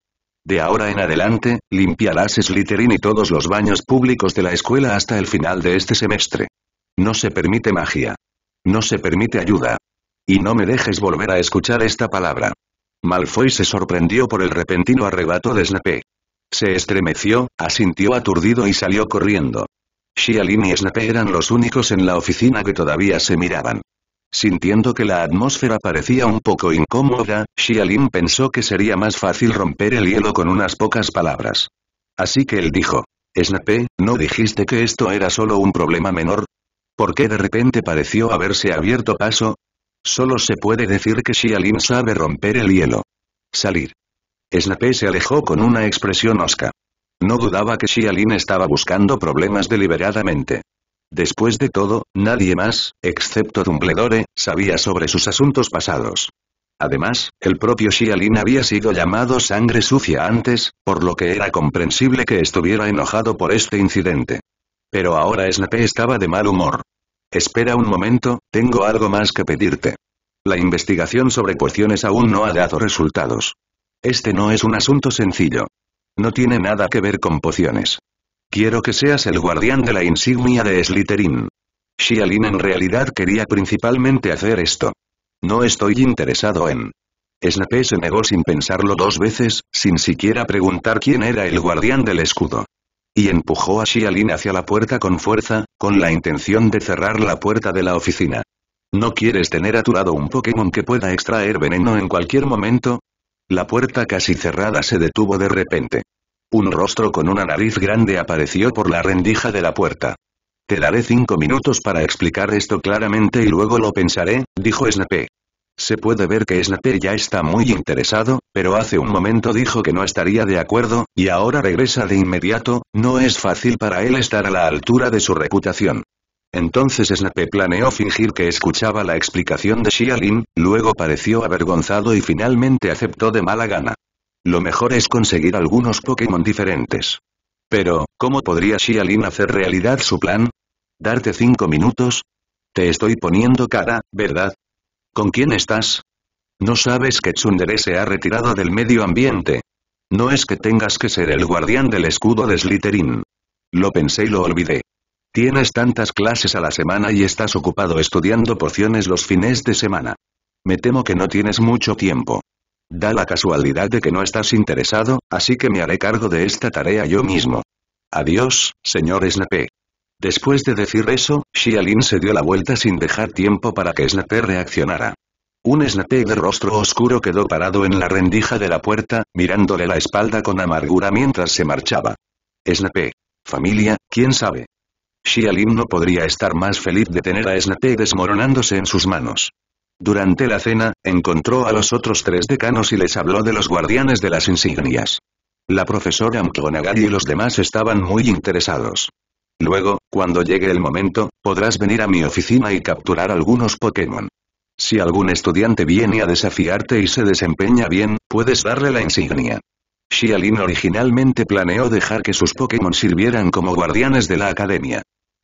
De ahora en adelante, limpiarás Slytherin y todos los baños públicos de la escuela hasta el final de este semestre. No se permite magia. No se permite ayuda. Y no me dejes volver a escuchar esta palabra. Malfoy se sorprendió por el repentino arrebato de Snape. Se estremeció, asintió aturdido y salió corriendo. Xialin y Snape eran los únicos en la oficina que todavía se miraban. Sintiendo que la atmósfera parecía un poco incómoda, Xialin pensó que sería más fácil romper el hielo con unas pocas palabras. Así que él dijo, Snape, ¿no dijiste que esto era solo un problema menor? ¿Por qué de repente pareció haberse abierto paso? Solo se puede decir que Xialin sabe romper el hielo. Salir. Snape se alejó con una expresión osca. No dudaba que Xia estaba buscando problemas deliberadamente. Después de todo, nadie más, excepto Dumbledore, sabía sobre sus asuntos pasados. Además, el propio Xialin había sido llamado sangre sucia antes, por lo que era comprensible que estuviera enojado por este incidente. Pero ahora Snape estaba de mal humor. Espera un momento, tengo algo más que pedirte. La investigación sobre pociones aún no ha dado resultados. Este no es un asunto sencillo. No tiene nada que ver con pociones. Quiero que seas el guardián de la insignia de Slytherin. Xialin en realidad quería principalmente hacer esto. No estoy interesado en... Snape se negó sin pensarlo dos veces, sin siquiera preguntar quién era el guardián del escudo. Y empujó a Xialin hacia la puerta con fuerza, con la intención de cerrar la puerta de la oficina. ¿No quieres tener aturado un Pokémon que pueda extraer veneno en cualquier momento? La puerta casi cerrada se detuvo de repente. Un rostro con una nariz grande apareció por la rendija de la puerta. Te daré cinco minutos para explicar esto claramente y luego lo pensaré, dijo Snape. Se puede ver que Snape ya está muy interesado, pero hace un momento dijo que no estaría de acuerdo, y ahora regresa de inmediato, no es fácil para él estar a la altura de su reputación. Entonces Snape planeó fingir que escuchaba la explicación de Xialin, luego pareció avergonzado y finalmente aceptó de mala gana. Lo mejor es conseguir algunos Pokémon diferentes. Pero, ¿cómo podría Xialin hacer realidad su plan? ¿Darte cinco minutos? Te estoy poniendo cara, ¿verdad? ¿Con quién estás? No sabes que Tsundere se ha retirado del medio ambiente. No es que tengas que ser el guardián del escudo de Slytherin. Lo pensé y lo olvidé. Tienes tantas clases a la semana y estás ocupado estudiando porciones los fines de semana. Me temo que no tienes mucho tiempo. Da la casualidad de que no estás interesado, así que me haré cargo de esta tarea yo mismo. Adiós, señor Snape. Después de decir eso, Xialin se dio la vuelta sin dejar tiempo para que Snape reaccionara. Un Snape de rostro oscuro quedó parado en la rendija de la puerta, mirándole la espalda con amargura mientras se marchaba. Snape. Familia, quién sabe. Xialin no podría estar más feliz de tener a Snate desmoronándose en sus manos. Durante la cena, encontró a los otros tres decanos y les habló de los guardianes de las insignias. La profesora McGonagall y los demás estaban muy interesados. Luego, cuando llegue el momento, podrás venir a mi oficina y capturar algunos Pokémon. Si algún estudiante viene a desafiarte y se desempeña bien, puedes darle la insignia. Xialin originalmente planeó dejar que sus Pokémon sirvieran como guardianes de la academia.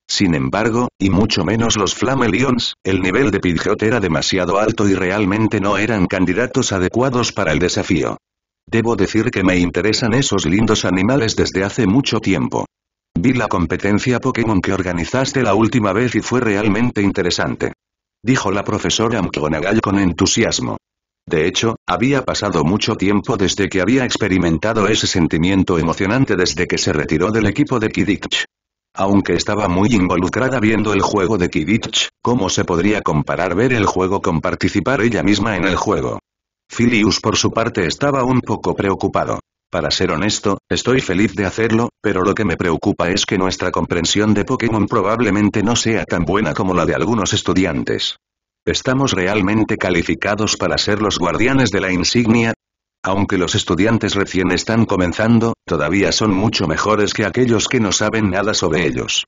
Sin embargo, y mucho menos los Flamelions, el nivel de Pidgeot era demasiado alto y realmente no eran candidatos adecuados para el desafío. Debo decir que me interesan esos lindos animales desde hace mucho tiempo. Vi la competencia Pokémon que organizaste la última vez y fue realmente interesante. Dijo la profesora McGonagall con entusiasmo. De hecho, había pasado mucho tiempo desde que había experimentado ese sentimiento emocionante desde que se retiró del equipo de Kidditch. Aunque estaba muy involucrada viendo el juego de Kidditch, ¿cómo se podría comparar ver el juego con participar ella misma en el juego? Filius por su parte estaba un poco preocupado. Para ser honesto, estoy feliz de hacerlo, pero lo que me preocupa es que nuestra comprensión de Pokémon probablemente no sea tan buena como la de algunos estudiantes. ¿Estamos realmente calificados para ser los guardianes de la insignia? Aunque los estudiantes recién están comenzando, todavía son mucho mejores que aquellos que no saben nada sobre ellos.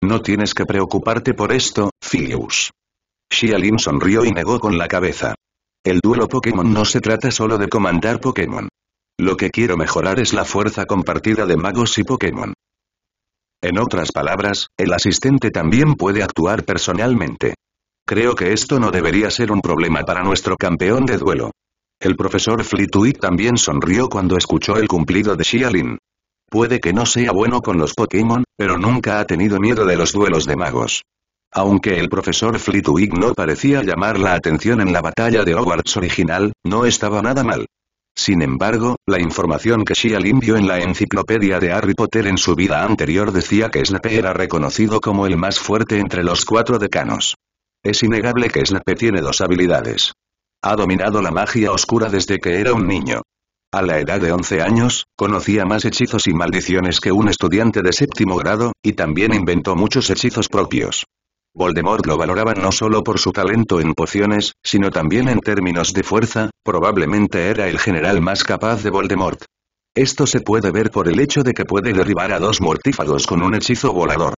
No tienes que preocuparte por esto, Filius. Xialin sonrió y negó con la cabeza. El duelo Pokémon no se trata solo de comandar Pokémon. Lo que quiero mejorar es la fuerza compartida de magos y Pokémon. En otras palabras, el asistente también puede actuar personalmente. Creo que esto no debería ser un problema para nuestro campeón de duelo. El profesor Flitwick también sonrió cuando escuchó el cumplido de Xialin. Puede que no sea bueno con los Pokémon, pero nunca ha tenido miedo de los duelos de magos. Aunque el profesor Flitwick no parecía llamar la atención en la batalla de Hogwarts original, no estaba nada mal. Sin embargo, la información que Xialin vio en la enciclopedia de Harry Potter en su vida anterior decía que Snape era reconocido como el más fuerte entre los cuatro decanos. Es innegable que Snape tiene dos habilidades. Ha dominado la magia oscura desde que era un niño. A la edad de 11 años, conocía más hechizos y maldiciones que un estudiante de séptimo grado, y también inventó muchos hechizos propios. Voldemort lo valoraba no solo por su talento en pociones, sino también en términos de fuerza, probablemente era el general más capaz de Voldemort. Esto se puede ver por el hecho de que puede derribar a dos mortífagos con un hechizo volador.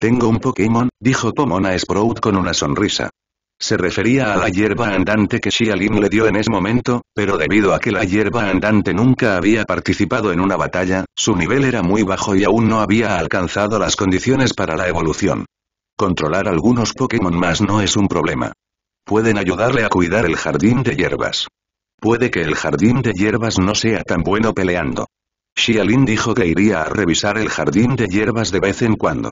Tengo un Pokémon, dijo Pomona Sprout con una sonrisa. Se refería a la hierba andante que Xiaolin le dio en ese momento, pero debido a que la hierba andante nunca había participado en una batalla, su nivel era muy bajo y aún no había alcanzado las condiciones para la evolución. Controlar algunos Pokémon más no es un problema. Pueden ayudarle a cuidar el jardín de hierbas. Puede que el jardín de hierbas no sea tan bueno peleando. Xialin dijo que iría a revisar el jardín de hierbas de vez en cuando.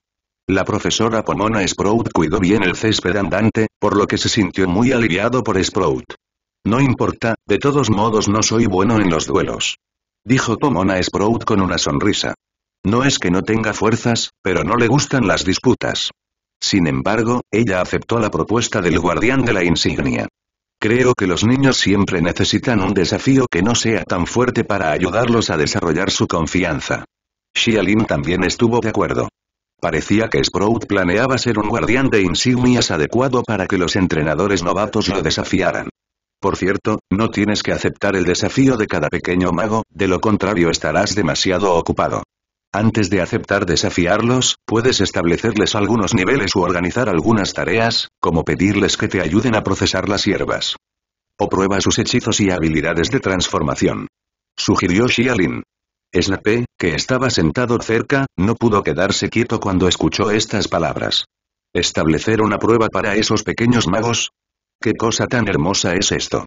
La profesora Pomona Sprout cuidó bien el césped andante, por lo que se sintió muy aliviado por Sprout. No importa, de todos modos no soy bueno en los duelos. Dijo Pomona Sprout con una sonrisa. No es que no tenga fuerzas, pero no le gustan las disputas. Sin embargo, ella aceptó la propuesta del guardián de la insignia. Creo que los niños siempre necesitan un desafío que no sea tan fuerte para ayudarlos a desarrollar su confianza. Xialin también estuvo de acuerdo. Parecía que Sprout planeaba ser un guardián de insignias adecuado para que los entrenadores novatos lo desafiaran. Por cierto, no tienes que aceptar el desafío de cada pequeño mago, de lo contrario estarás demasiado ocupado. Antes de aceptar desafiarlos, puedes establecerles algunos niveles u organizar algunas tareas, como pedirles que te ayuden a procesar las hierbas. O prueba sus hechizos y habilidades de transformación. Sugirió Es la P, que estaba sentado cerca, no pudo quedarse quieto cuando escuchó estas palabras. ¿Establecer una prueba para esos pequeños magos? ¿Qué cosa tan hermosa es esto?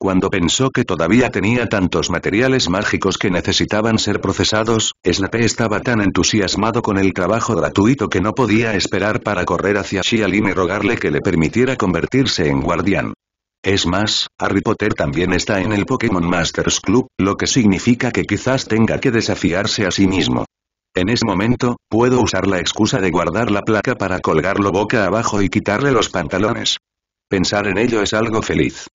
Cuando pensó que todavía tenía tantos materiales mágicos que necesitaban ser procesados, Snape estaba tan entusiasmado con el trabajo gratuito que no podía esperar para correr hacia Xialin y rogarle que le permitiera convertirse en guardián. Es más, Harry Potter también está en el Pokémon Masters Club, lo que significa que quizás tenga que desafiarse a sí mismo. En ese momento, puedo usar la excusa de guardar la placa para colgarlo boca abajo y quitarle los pantalones. Pensar en ello es algo feliz.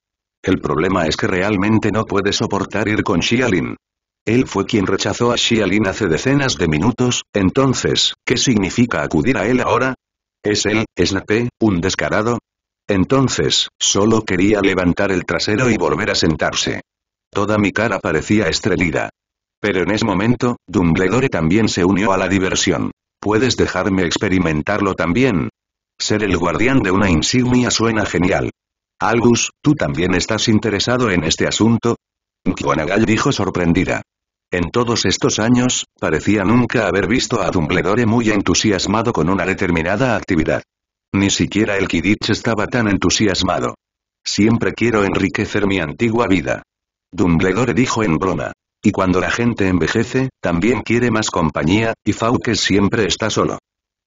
El problema es que realmente no puede soportar ir con Xialin. Él fue quien rechazó a Xialin hace decenas de minutos, entonces, ¿qué significa acudir a él ahora? ¿Es él, Snape, un descarado? Entonces, solo quería levantar el trasero y volver a sentarse. Toda mi cara parecía estrellida. Pero en ese momento, Dumbledore también se unió a la diversión. ¿Puedes dejarme experimentarlo también? Ser el guardián de una insignia suena genial. Albus, ¿tú también estás interesado en este asunto? dijo sorprendida. En todos estos años, parecía nunca haber visto a Dumbledore muy entusiasmado con una determinada actividad. Ni siquiera el Quidditch estaba tan entusiasmado. Siempre quiero enriquecer mi antigua vida. Dumbledore dijo en broma. Y cuando la gente envejece, también quiere más compañía, y Fawkes siempre está solo.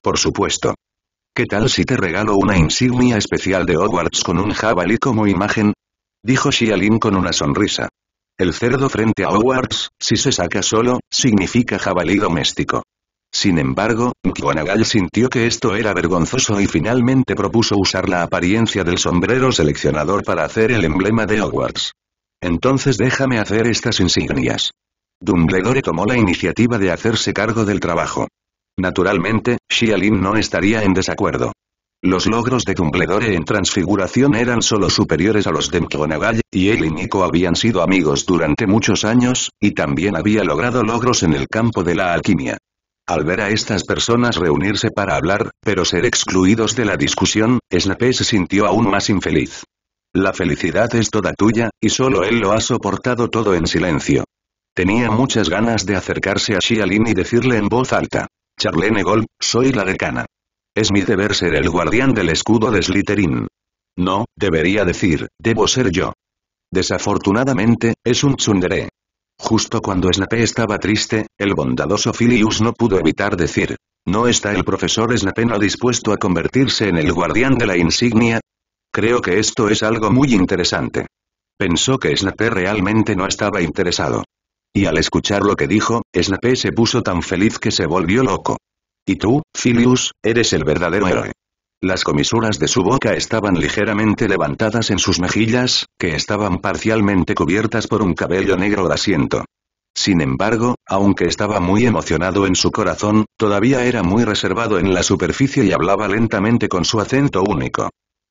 Por supuesto. ¿Qué tal si te regalo una insignia especial de Hogwarts con un jabalí como imagen? Dijo Shialin con una sonrisa. El cerdo frente a Hogwarts, si se saca solo, significa jabalí doméstico. Sin embargo, Nagal sintió que esto era vergonzoso y finalmente propuso usar la apariencia del sombrero seleccionador para hacer el emblema de Hogwarts. Entonces déjame hacer estas insignias. Dumbledore tomó la iniciativa de hacerse cargo del trabajo. Naturalmente, Xialin no estaría en desacuerdo. Los logros de Dumbledore en Transfiguración eran solo superiores a los de McGonagall, y él y Nico habían sido amigos durante muchos años, y también había logrado logros en el campo de la alquimia. Al ver a estas personas reunirse para hablar, pero ser excluidos de la discusión, Snape se sintió aún más infeliz. La felicidad es toda tuya, y solo él lo ha soportado todo en silencio. Tenía muchas ganas de acercarse a Xialin y decirle en voz alta. Charlene Gold, soy la decana. Es mi deber ser el guardián del escudo de Slytherin. No, debería decir, debo ser yo. Desafortunadamente, es un tsundere. Justo cuando Snape estaba triste, el bondadoso Filius no pudo evitar decir. ¿No está el profesor Snape dispuesto a convertirse en el guardián de la insignia? Creo que esto es algo muy interesante. Pensó que Snape realmente no estaba interesado. Y al escuchar lo que dijo, Snape se puso tan feliz que se volvió loco. Y tú, Filius, eres el verdadero héroe. Las comisuras de su boca estaban ligeramente levantadas en sus mejillas, que estaban parcialmente cubiertas por un cabello negro asiento. Sin embargo, aunque estaba muy emocionado en su corazón, todavía era muy reservado en la superficie y hablaba lentamente con su acento único.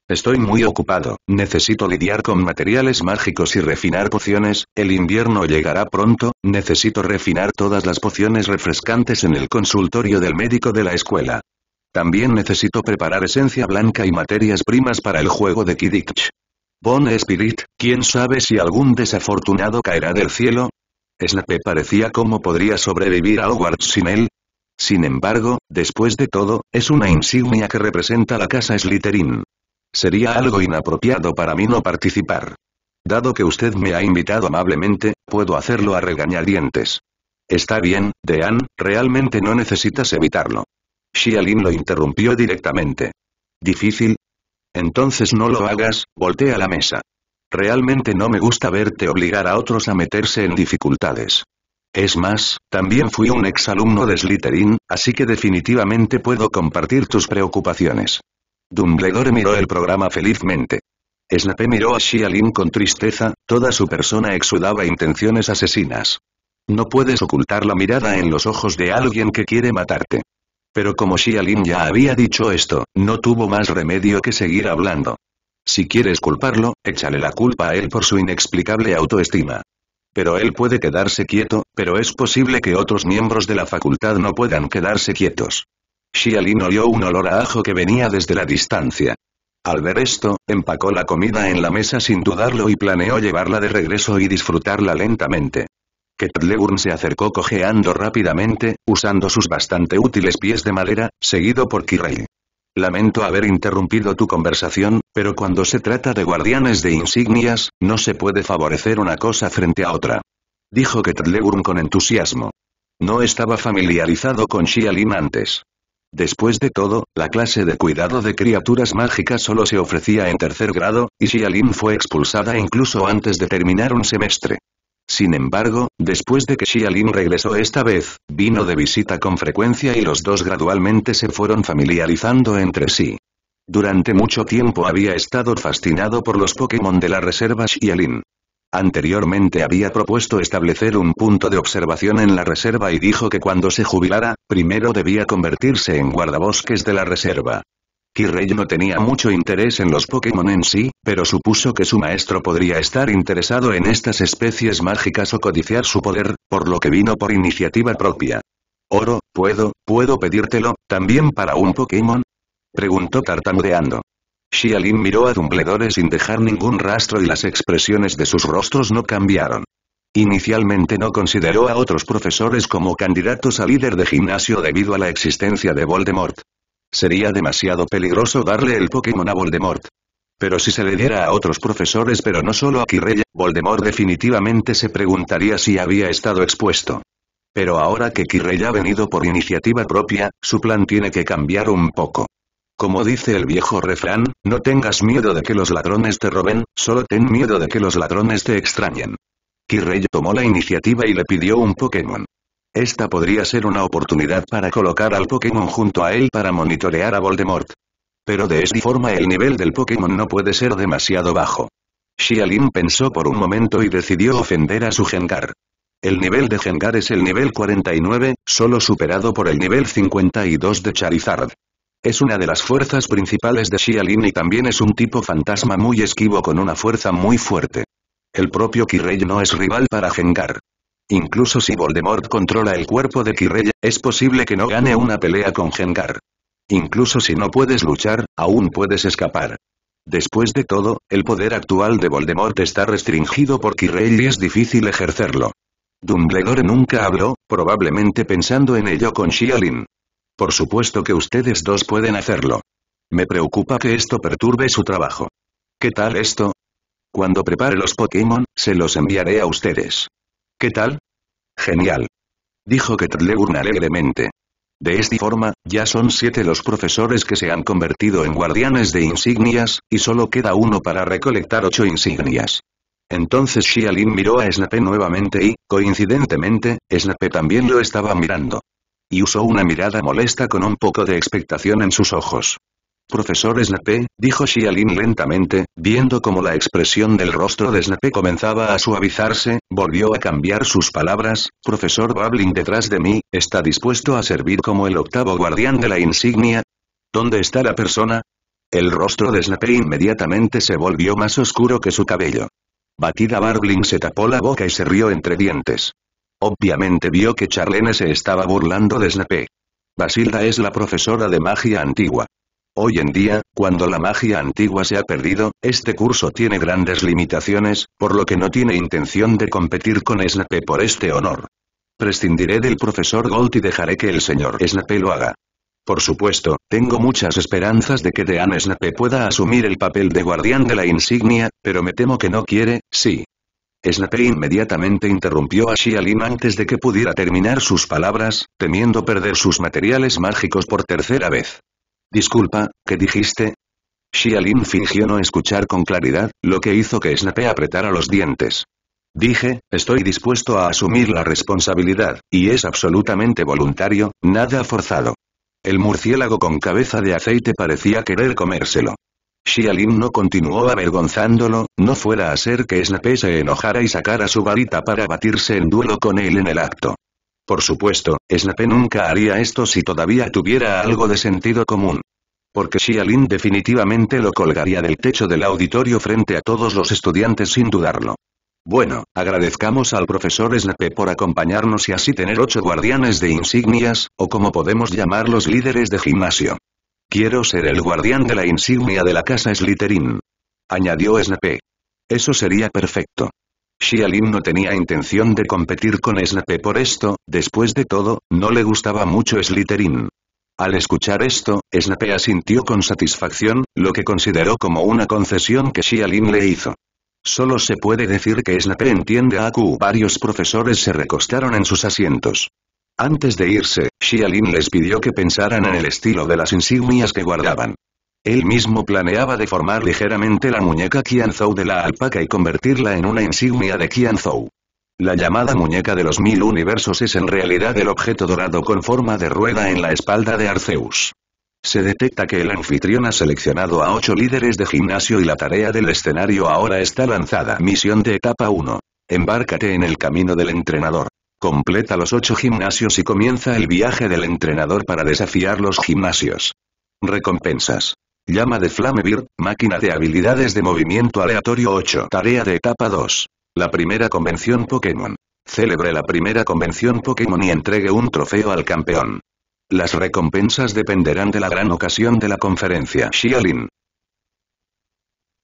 Estoy muy ocupado, necesito lidiar con materiales mágicos y refinar pociones, el invierno llegará pronto, necesito refinar todas las pociones refrescantes en el consultorio del médico de la escuela. También necesito preparar esencia blanca y materias primas para el juego de Kidditch. Bon Spirit, ¿quién sabe si algún desafortunado caerá del cielo? Snape parecía como podría sobrevivir a Hogwarts sin él. Sin embargo, después de todo, es una insignia que representa la casa Slytherin. Sería algo inapropiado para mí no participar. Dado que usted me ha invitado amablemente, puedo hacerlo a regañadientes. Está bien, Dean, realmente no necesitas evitarlo. Xialin lo interrumpió directamente. ¿Difícil? Entonces no lo hagas, voltea la mesa. Realmente no me gusta verte obligar a otros a meterse en dificultades. Es más, también fui un ex-alumno de Slytherin, así que definitivamente puedo compartir tus preocupaciones. Dumbledore miró el programa felizmente. Snape miró a Xialin con tristeza, toda su persona exudaba intenciones asesinas. No puedes ocultar la mirada en los ojos de alguien que quiere matarte. Pero como Xia Lin ya había dicho esto, no tuvo más remedio que seguir hablando. Si quieres culparlo, échale la culpa a él por su inexplicable autoestima. Pero él puede quedarse quieto, pero es posible que otros miembros de la facultad no puedan quedarse quietos. Xialin oyó un olor a ajo que venía desde la distancia. Al ver esto, empacó la comida en la mesa sin dudarlo y planeó llevarla de regreso y disfrutarla lentamente que se acercó cojeando rápidamente, usando sus bastante útiles pies de madera, seguido por Kirei. Lamento haber interrumpido tu conversación, pero cuando se trata de guardianes de insignias, no se puede favorecer una cosa frente a otra. Dijo Ketlegurn con entusiasmo. No estaba familiarizado con Xialin antes. Después de todo, la clase de cuidado de criaturas mágicas solo se ofrecía en tercer grado, y Xialin fue expulsada incluso antes de terminar un semestre. Sin embargo, después de que Xialin regresó esta vez, vino de visita con frecuencia y los dos gradualmente se fueron familiarizando entre sí. Durante mucho tiempo había estado fascinado por los Pokémon de la reserva Xialin. Anteriormente había propuesto establecer un punto de observación en la reserva y dijo que cuando se jubilara, primero debía convertirse en guardabosques de la reserva. Kirei no tenía mucho interés en los Pokémon en sí, pero supuso que su maestro podría estar interesado en estas especies mágicas o codiciar su poder, por lo que vino por iniciativa propia. Oro, ¿puedo, puedo pedírtelo, también para un Pokémon? Preguntó tartamudeando. Shialin miró a Dumbledore sin dejar ningún rastro y las expresiones de sus rostros no cambiaron. Inicialmente no consideró a otros profesores como candidatos a líder de gimnasio debido a la existencia de Voldemort, Sería demasiado peligroso darle el Pokémon a Voldemort. Pero si se le diera a otros profesores pero no solo a Kirella, Voldemort definitivamente se preguntaría si había estado expuesto. Pero ahora que Kirella ha venido por iniciativa propia, su plan tiene que cambiar un poco. Como dice el viejo refrán, no tengas miedo de que los ladrones te roben, solo ten miedo de que los ladrones te extrañen. Kirella tomó la iniciativa y le pidió un Pokémon. Esta podría ser una oportunidad para colocar al Pokémon junto a él para monitorear a Voldemort. Pero de esta forma el nivel del Pokémon no puede ser demasiado bajo. Xialin pensó por un momento y decidió ofender a su Gengar. El nivel de Gengar es el nivel 49, solo superado por el nivel 52 de Charizard. Es una de las fuerzas principales de Xialin y también es un tipo fantasma muy esquivo con una fuerza muy fuerte. El propio Kirei no es rival para Gengar. Incluso si Voldemort controla el cuerpo de Quirrell, es posible que no gane una pelea con Gengar. Incluso si no puedes luchar, aún puedes escapar. Después de todo, el poder actual de Voldemort está restringido por Quirrell y es difícil ejercerlo. Dumbledore nunca habló, probablemente pensando en ello con Shialin. Por supuesto que ustedes dos pueden hacerlo. Me preocupa que esto perturbe su trabajo. ¿Qué tal esto? Cuando prepare los Pokémon, se los enviaré a ustedes. ¿Qué tal? Genial. Dijo Kettleburn alegremente. De esta forma, ya son siete los profesores que se han convertido en guardianes de insignias, y solo queda uno para recolectar ocho insignias. Entonces Xialin miró a Snape nuevamente y, coincidentemente, Snape también lo estaba mirando. Y usó una mirada molesta con un poco de expectación en sus ojos. Profesor Snape, dijo Xialin lentamente, viendo cómo la expresión del rostro de Snape comenzaba a suavizarse, volvió a cambiar sus palabras, Profesor Babling detrás de mí, ¿está dispuesto a servir como el octavo guardián de la insignia? ¿Dónde está la persona? El rostro de Snape inmediatamente se volvió más oscuro que su cabello. Batida Barbling se tapó la boca y se rió entre dientes. Obviamente vio que Charlene se estaba burlando de Snape. Basilda es la profesora de magia antigua. Hoy en día, cuando la magia antigua se ha perdido, este curso tiene grandes limitaciones, por lo que no tiene intención de competir con Snape por este honor. Prescindiré del profesor Gold y dejaré que el señor Snape lo haga. Por supuesto, tengo muchas esperanzas de que Dean Snape pueda asumir el papel de guardián de la insignia, pero me temo que no quiere, sí. Snape inmediatamente interrumpió a Xialin antes de que pudiera terminar sus palabras, temiendo perder sus materiales mágicos por tercera vez. Disculpa, ¿qué dijiste? Xialin fingió no escuchar con claridad, lo que hizo que Snape apretara los dientes. Dije, estoy dispuesto a asumir la responsabilidad, y es absolutamente voluntario, nada forzado. El murciélago con cabeza de aceite parecía querer comérselo. Xialin no continuó avergonzándolo, no fuera a ser que Snape se enojara y sacara su varita para batirse en duelo con él en el acto. Por supuesto, Snape nunca haría esto si todavía tuviera algo de sentido común. Porque Xialin definitivamente lo colgaría del techo del auditorio frente a todos los estudiantes sin dudarlo. Bueno, agradezcamos al profesor Snape por acompañarnos y así tener ocho guardianes de insignias, o como podemos llamarlos líderes de gimnasio. Quiero ser el guardián de la insignia de la casa Slytherin. Añadió Snape. Eso sería perfecto. Xialin no tenía intención de competir con Snape por esto, después de todo, no le gustaba mucho Slytherin. Al escuchar esto, Snape asintió con satisfacción, lo que consideró como una concesión que Xialin le hizo. Solo se puede decir que Snape entiende a Q. Varios profesores se recostaron en sus asientos. Antes de irse, Xialin les pidió que pensaran en el estilo de las insignias que guardaban. Él mismo planeaba deformar ligeramente la muñeca Qianzhou de la alpaca y convertirla en una insignia de Qianzhou. La llamada muñeca de los mil universos es en realidad el objeto dorado con forma de rueda en la espalda de Arceus. Se detecta que el anfitrión ha seleccionado a ocho líderes de gimnasio y la tarea del escenario ahora está lanzada. Misión de etapa 1. Embárcate en el camino del entrenador. Completa los ocho gimnasios y comienza el viaje del entrenador para desafiar los gimnasios. Recompensas. Llama de Flamebird, máquina de habilidades de movimiento aleatorio 8. Tarea de etapa 2. La primera convención Pokémon. Celebre la primera convención Pokémon y entregue un trofeo al campeón. Las recompensas dependerán de la gran ocasión de la conferencia. Xialin.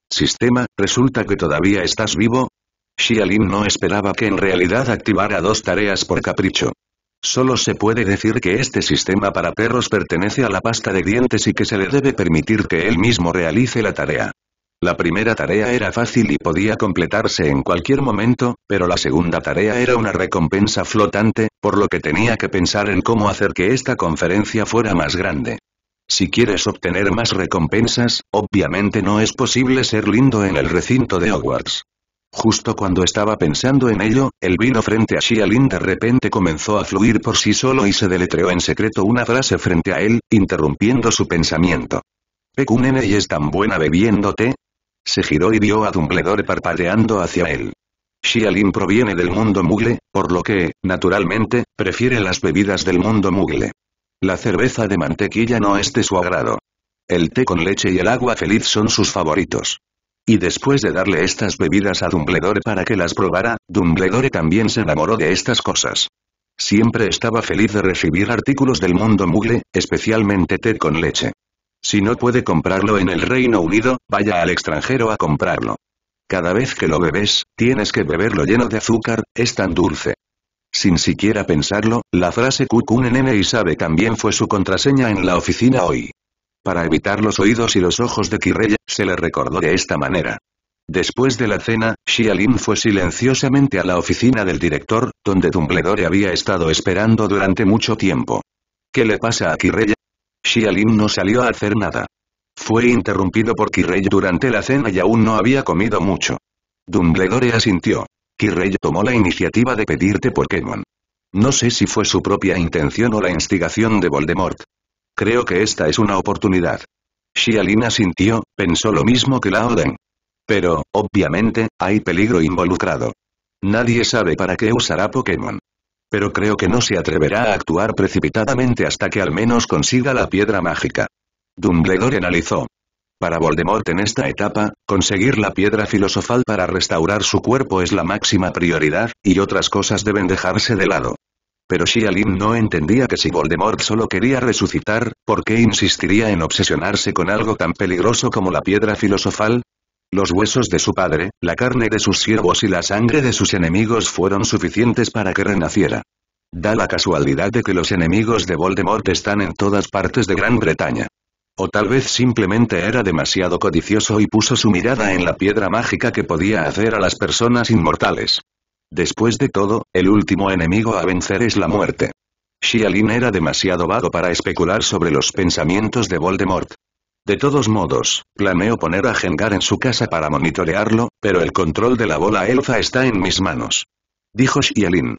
Sistema, resulta que todavía estás vivo. Xialin no esperaba que en realidad activara dos tareas por capricho. Solo se puede decir que este sistema para perros pertenece a la pasta de dientes y que se le debe permitir que él mismo realice la tarea. La primera tarea era fácil y podía completarse en cualquier momento, pero la segunda tarea era una recompensa flotante, por lo que tenía que pensar en cómo hacer que esta conferencia fuera más grande. Si quieres obtener más recompensas, obviamente no es posible ser lindo en el recinto de Hogwarts. Justo cuando estaba pensando en ello, el vino frente a Xialin de repente comenzó a fluir por sí solo y se deletreó en secreto una frase frente a él, interrumpiendo su pensamiento. ¿Pekunene y es tan buena bebiéndote? Se giró y vio a Dumbledore parpadeando hacia él. Xialin proviene del mundo mugle, por lo que, naturalmente, prefiere las bebidas del mundo mugle. La cerveza de mantequilla no es de su agrado. El té con leche y el agua feliz son sus favoritos. Y después de darle estas bebidas a Dumbledore para que las probara, Dumbledore también se enamoró de estas cosas. Siempre estaba feliz de recibir artículos del mundo mugle, especialmente té con leche. Si no puede comprarlo en el Reino Unido, vaya al extranjero a comprarlo. Cada vez que lo bebes, tienes que beberlo lleno de azúcar, es tan dulce. Sin siquiera pensarlo, la frase cucunenene y sabe también fue su contraseña en la oficina hoy. Para evitar los oídos y los ojos de Quirrell, se le recordó de esta manera. Después de la cena, Xialin fue silenciosamente a la oficina del director, donde Dumbledore había estado esperando durante mucho tiempo. ¿Qué le pasa a Quirrell? Xialin no salió a hacer nada. Fue interrumpido por Quirrell durante la cena y aún no había comido mucho. Dumbledore asintió. Quirrell tomó la iniciativa de pedirte Pokémon. No sé si fue su propia intención o la instigación de Voldemort, Creo que esta es una oportunidad. Shialina sintió, pensó lo mismo que la Pero, obviamente, hay peligro involucrado. Nadie sabe para qué usará Pokémon. Pero creo que no se atreverá a actuar precipitadamente hasta que al menos consiga la piedra mágica. Dumbledore analizó. Para Voldemort en esta etapa, conseguir la piedra filosofal para restaurar su cuerpo es la máxima prioridad, y otras cosas deben dejarse de lado pero Xia no entendía que si Voldemort solo quería resucitar, ¿por qué insistiría en obsesionarse con algo tan peligroso como la piedra filosofal? Los huesos de su padre, la carne de sus siervos y la sangre de sus enemigos fueron suficientes para que renaciera. Da la casualidad de que los enemigos de Voldemort están en todas partes de Gran Bretaña. O tal vez simplemente era demasiado codicioso y puso su mirada en la piedra mágica que podía hacer a las personas inmortales. Después de todo, el último enemigo a vencer es la muerte. Xialin era demasiado vago para especular sobre los pensamientos de Voldemort. De todos modos, planeo poner a Gengar en su casa para monitorearlo, pero el control de la bola elfa está en mis manos. Dijo Xialin.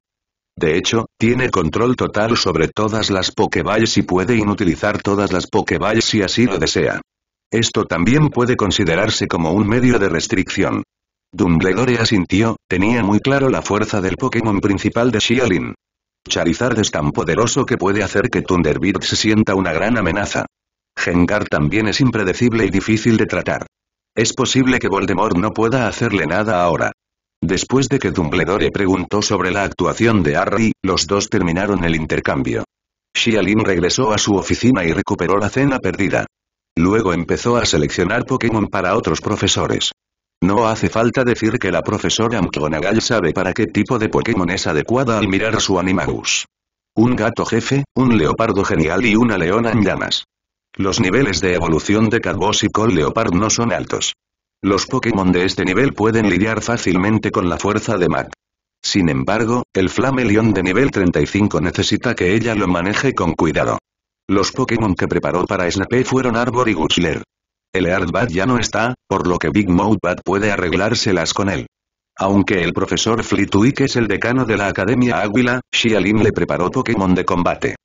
De hecho, tiene control total sobre todas las Pokéballs y puede inutilizar todas las Pokéballs si así lo desea. Esto también puede considerarse como un medio de restricción. Dumbledore asintió, tenía muy claro la fuerza del Pokémon principal de Xialin. Charizard es tan poderoso que puede hacer que Thunderbird se sienta una gran amenaza. Gengar también es impredecible y difícil de tratar. Es posible que Voldemort no pueda hacerle nada ahora. Después de que Dumbledore preguntó sobre la actuación de Harry, los dos terminaron el intercambio. Xialin regresó a su oficina y recuperó la cena perdida. Luego empezó a seleccionar Pokémon para otros profesores. No hace falta decir que la profesora McGonagall sabe para qué tipo de Pokémon es adecuada al mirar su Animagus. Un gato jefe, un leopardo genial y una leona en llamas. Los niveles de evolución de Carbos y Col Leopard no son altos. Los Pokémon de este nivel pueden lidiar fácilmente con la fuerza de Mac. Sin embargo, el Flamelion de nivel 35 necesita que ella lo maneje con cuidado. Los Pokémon que preparó para Snape fueron Arbor y Guchler. El Earthbat ya no está, por lo que Big Mouth puede arreglárselas con él. Aunque el profesor Flitwick es el decano de la Academia Águila, Xialin le preparó Pokémon de combate.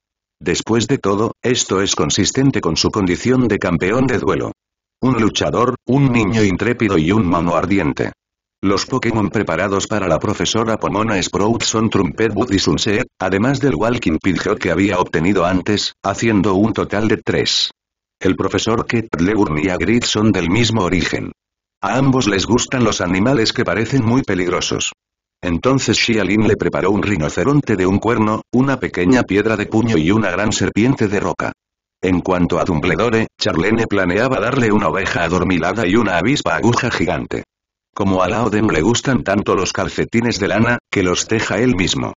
Después de todo, esto es consistente con su condición de campeón de duelo. Un luchador, un niño intrépido y un mano ardiente. Los Pokémon preparados para la profesora Pomona Sprout son Trumpet Wood y Sunset, además del Walking Pidgeot que había obtenido antes, haciendo un total de tres. El profesor Leburn y Hagrid son del mismo origen. A ambos les gustan los animales que parecen muy peligrosos. Entonces Shialin le preparó un rinoceronte de un cuerno, una pequeña piedra de puño y una gran serpiente de roca. En cuanto a Dumbledore, Charlene planeaba darle una oveja adormilada y una avispa aguja gigante. Como a Laoden le gustan tanto los calcetines de lana, que los teja él mismo.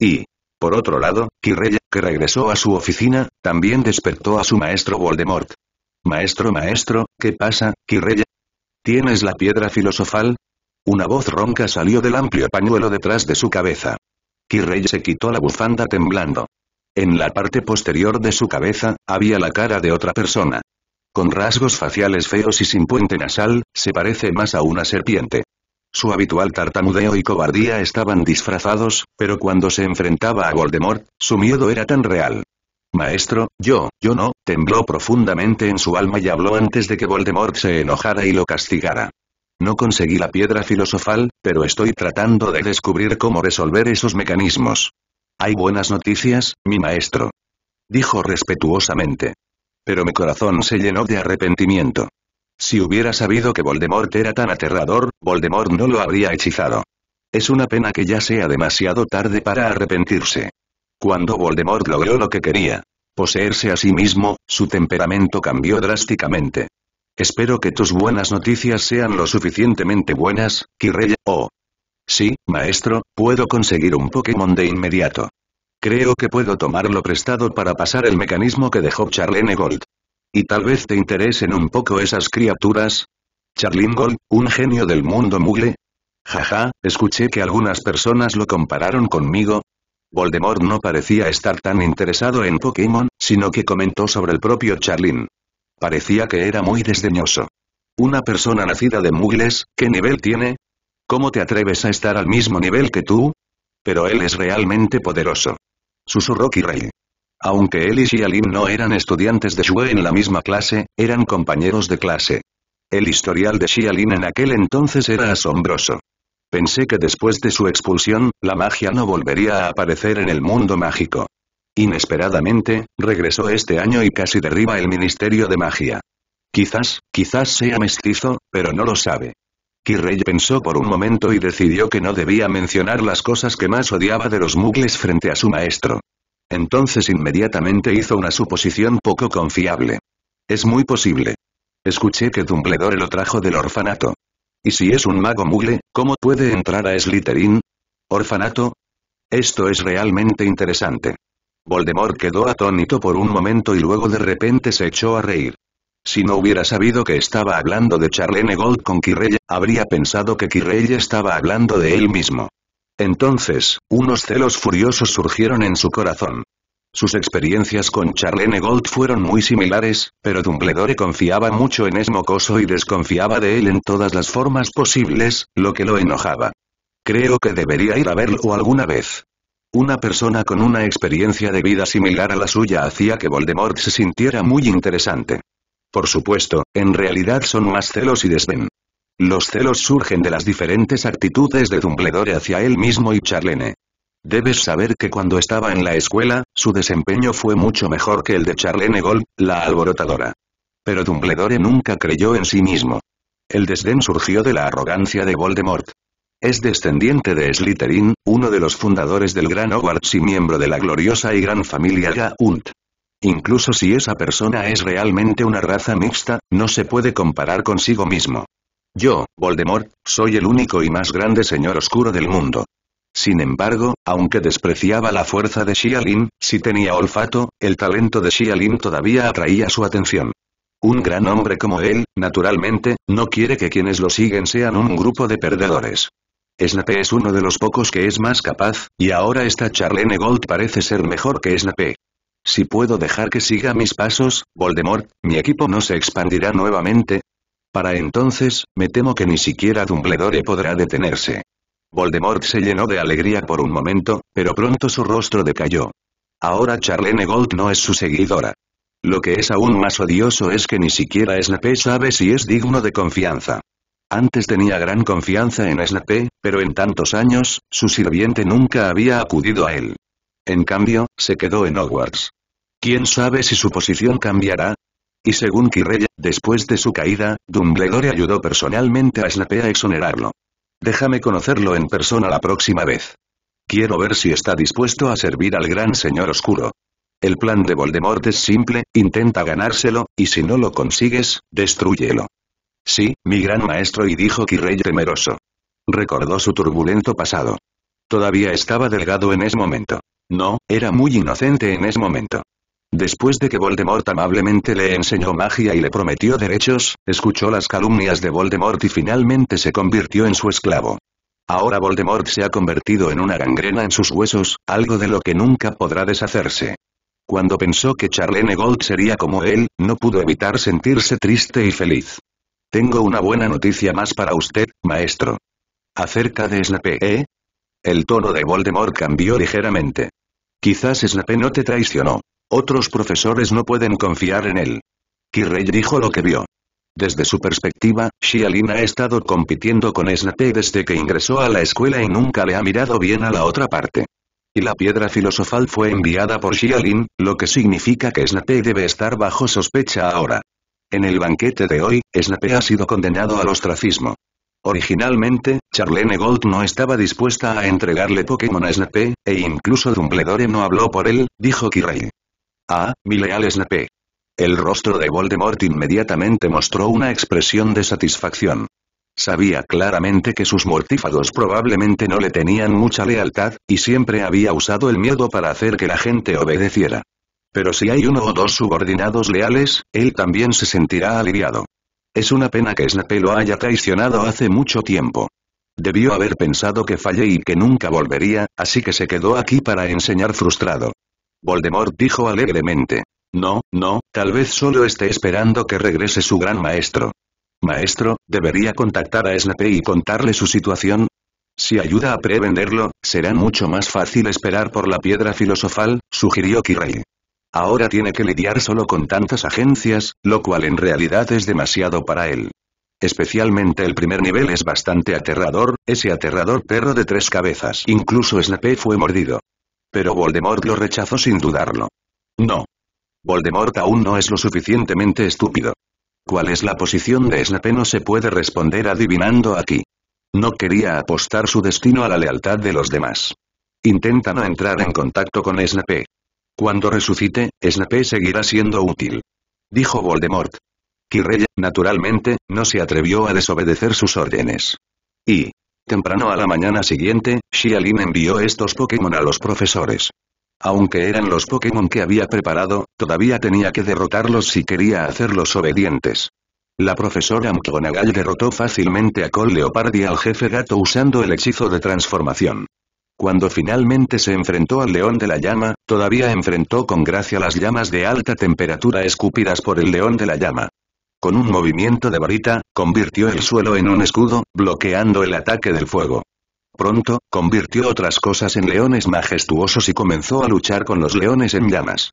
Y, por otro lado, Quirrell, que regresó a su oficina, también despertó a su maestro Voldemort. Maestro maestro, ¿qué pasa, Quirrell? ¿Tienes la piedra filosofal? Una voz ronca salió del amplio pañuelo detrás de su cabeza. Quirrell se quitó la bufanda temblando. En la parte posterior de su cabeza, había la cara de otra persona. Con rasgos faciales feos y sin puente nasal, se parece más a una serpiente. Su habitual tartamudeo y cobardía estaban disfrazados, pero cuando se enfrentaba a Voldemort, su miedo era tan real. Maestro, yo, yo no, tembló profundamente en su alma y habló antes de que Voldemort se enojara y lo castigara. No conseguí la piedra filosofal, pero estoy tratando de descubrir cómo resolver esos mecanismos. Hay buenas noticias, mi maestro. Dijo respetuosamente. Pero mi corazón se llenó de arrepentimiento. Si hubiera sabido que Voldemort era tan aterrador, Voldemort no lo habría hechizado. Es una pena que ya sea demasiado tarde para arrepentirse. Cuando Voldemort logró lo que quería, poseerse a sí mismo, su temperamento cambió drásticamente. Espero que tus buenas noticias sean lo suficientemente buenas, Kirreya. oh. Sí, maestro, puedo conseguir un Pokémon de inmediato. Creo que puedo tomarlo prestado para pasar el mecanismo que dejó Charlene Gold. Y tal vez te interesen un poco esas criaturas. Charlingol, un genio del mundo mugle. Jaja, escuché que algunas personas lo compararon conmigo. Voldemort no parecía estar tan interesado en Pokémon, sino que comentó sobre el propio Charlin. Parecía que era muy desdeñoso. Una persona nacida de mugles, ¿qué nivel tiene? ¿Cómo te atreves a estar al mismo nivel que tú? Pero él es realmente poderoso. Susurró Kirei. Aunque él y Xialin no eran estudiantes de Shue en la misma clase, eran compañeros de clase. El historial de Xialin en aquel entonces era asombroso. Pensé que después de su expulsión, la magia no volvería a aparecer en el mundo mágico. Inesperadamente, regresó este año y casi derriba el Ministerio de Magia. Quizás, quizás sea mestizo, pero no lo sabe. Kirrey pensó por un momento y decidió que no debía mencionar las cosas que más odiaba de los mugles frente a su maestro. Entonces inmediatamente hizo una suposición poco confiable. Es muy posible. Escuché que Dumbledore lo trajo del orfanato. ¿Y si es un mago mugle, cómo puede entrar a Slytherin? ¿Orfanato? Esto es realmente interesante. Voldemort quedó atónito por un momento y luego de repente se echó a reír. Si no hubiera sabido que estaba hablando de Charlene Gold con Quirrell, habría pensado que Quirrell estaba hablando de él mismo. Entonces, unos celos furiosos surgieron en su corazón. Sus experiencias con Charlene Gold fueron muy similares, pero Dumbledore confiaba mucho en Esmocoso y desconfiaba de él en todas las formas posibles, lo que lo enojaba. Creo que debería ir a verlo alguna vez. Una persona con una experiencia de vida similar a la suya hacía que Voldemort se sintiera muy interesante. Por supuesto, en realidad son más celos y desdén. Los celos surgen de las diferentes actitudes de Dumbledore hacia él mismo y Charlene. Debes saber que cuando estaba en la escuela, su desempeño fue mucho mejor que el de Charlene Gold, la alborotadora. Pero Dumbledore nunca creyó en sí mismo. El desdén surgió de la arrogancia de Voldemort. Es descendiente de Slytherin, uno de los fundadores del Gran Hogwarts y miembro de la gloriosa y gran familia Gaunt. Incluso si esa persona es realmente una raza mixta, no se puede comparar consigo mismo. Yo, Voldemort, soy el único y más grande señor oscuro del mundo. Sin embargo, aunque despreciaba la fuerza de Xialin, si tenía olfato, el talento de Xialin todavía atraía su atención. Un gran hombre como él, naturalmente, no quiere que quienes lo siguen sean un grupo de perdedores. Snape es uno de los pocos que es más capaz, y ahora esta Charlene Gold parece ser mejor que Snape. Si puedo dejar que siga mis pasos, Voldemort, mi equipo no se expandirá nuevamente, para entonces, me temo que ni siquiera Dumbledore podrá detenerse. Voldemort se llenó de alegría por un momento, pero pronto su rostro decayó. Ahora Charlene Gold no es su seguidora. Lo que es aún más odioso es que ni siquiera Snape sabe si es digno de confianza. Antes tenía gran confianza en Snape, pero en tantos años, su sirviente nunca había acudido a él. En cambio, se quedó en Hogwarts. ¿Quién sabe si su posición cambiará? Y según Quirrell, después de su caída, Dumbledore ayudó personalmente a Snape a exonerarlo. Déjame conocerlo en persona la próxima vez. Quiero ver si está dispuesto a servir al gran señor oscuro. El plan de Voldemort es simple, intenta ganárselo, y si no lo consigues, destruyelo. Sí, mi gran maestro y dijo Quirrell temeroso. Recordó su turbulento pasado. Todavía estaba delgado en ese momento. No, era muy inocente en ese momento. Después de que Voldemort amablemente le enseñó magia y le prometió derechos, escuchó las calumnias de Voldemort y finalmente se convirtió en su esclavo. Ahora Voldemort se ha convertido en una gangrena en sus huesos, algo de lo que nunca podrá deshacerse. Cuando pensó que Charlene Gold sería como él, no pudo evitar sentirse triste y feliz. Tengo una buena noticia más para usted, maestro. Acerca de Slape, ¿eh? El tono de Voldemort cambió ligeramente. Quizás Slape no te traicionó. Otros profesores no pueden confiar en él. Kirei dijo lo que vio. Desde su perspectiva, Xialin ha estado compitiendo con Snape desde que ingresó a la escuela y nunca le ha mirado bien a la otra parte. Y la piedra filosofal fue enviada por Xialin, lo que significa que Snape debe estar bajo sospecha ahora. En el banquete de hoy, Snape ha sido condenado al ostracismo. Originalmente, Charlene Gold no estaba dispuesta a entregarle Pokémon a Snape, e incluso Dumbledore no habló por él, dijo Kirey. Ah, mi leal Snape. El rostro de Voldemort inmediatamente mostró una expresión de satisfacción. Sabía claramente que sus mortífagos probablemente no le tenían mucha lealtad, y siempre había usado el miedo para hacer que la gente obedeciera. Pero si hay uno o dos subordinados leales, él también se sentirá aliviado. Es una pena que Snape lo haya traicionado hace mucho tiempo. Debió haber pensado que fallé y que nunca volvería, así que se quedó aquí para enseñar frustrado. Voldemort dijo alegremente. No, no, tal vez solo esté esperando que regrese su gran maestro. Maestro, ¿debería contactar a Snape y contarle su situación? Si ayuda a prevenderlo, será mucho más fácil esperar por la piedra filosofal, sugirió Kirei. Ahora tiene que lidiar solo con tantas agencias, lo cual en realidad es demasiado para él. Especialmente el primer nivel es bastante aterrador, ese aterrador perro de tres cabezas. Incluso Snape fue mordido. Pero Voldemort lo rechazó sin dudarlo. No. Voldemort aún no es lo suficientemente estúpido. ¿Cuál es la posición de Snape? No se puede responder adivinando aquí. No quería apostar su destino a la lealtad de los demás. Intenta no entrar en contacto con Snape. Cuando resucite, Snape seguirá siendo útil. Dijo Voldemort. Kirrey, naturalmente, no se atrevió a desobedecer sus órdenes. Y, Temprano a la mañana siguiente, Xialin envió estos Pokémon a los profesores. Aunque eran los Pokémon que había preparado, todavía tenía que derrotarlos si quería hacerlos obedientes. La profesora McGonagall derrotó fácilmente a Col Leopard y al jefe gato usando el hechizo de transformación. Cuando finalmente se enfrentó al león de la llama, todavía enfrentó con gracia las llamas de alta temperatura escupidas por el león de la llama. Con un movimiento de varita, convirtió el suelo en un escudo, bloqueando el ataque del fuego. Pronto, convirtió otras cosas en leones majestuosos y comenzó a luchar con los leones en llamas.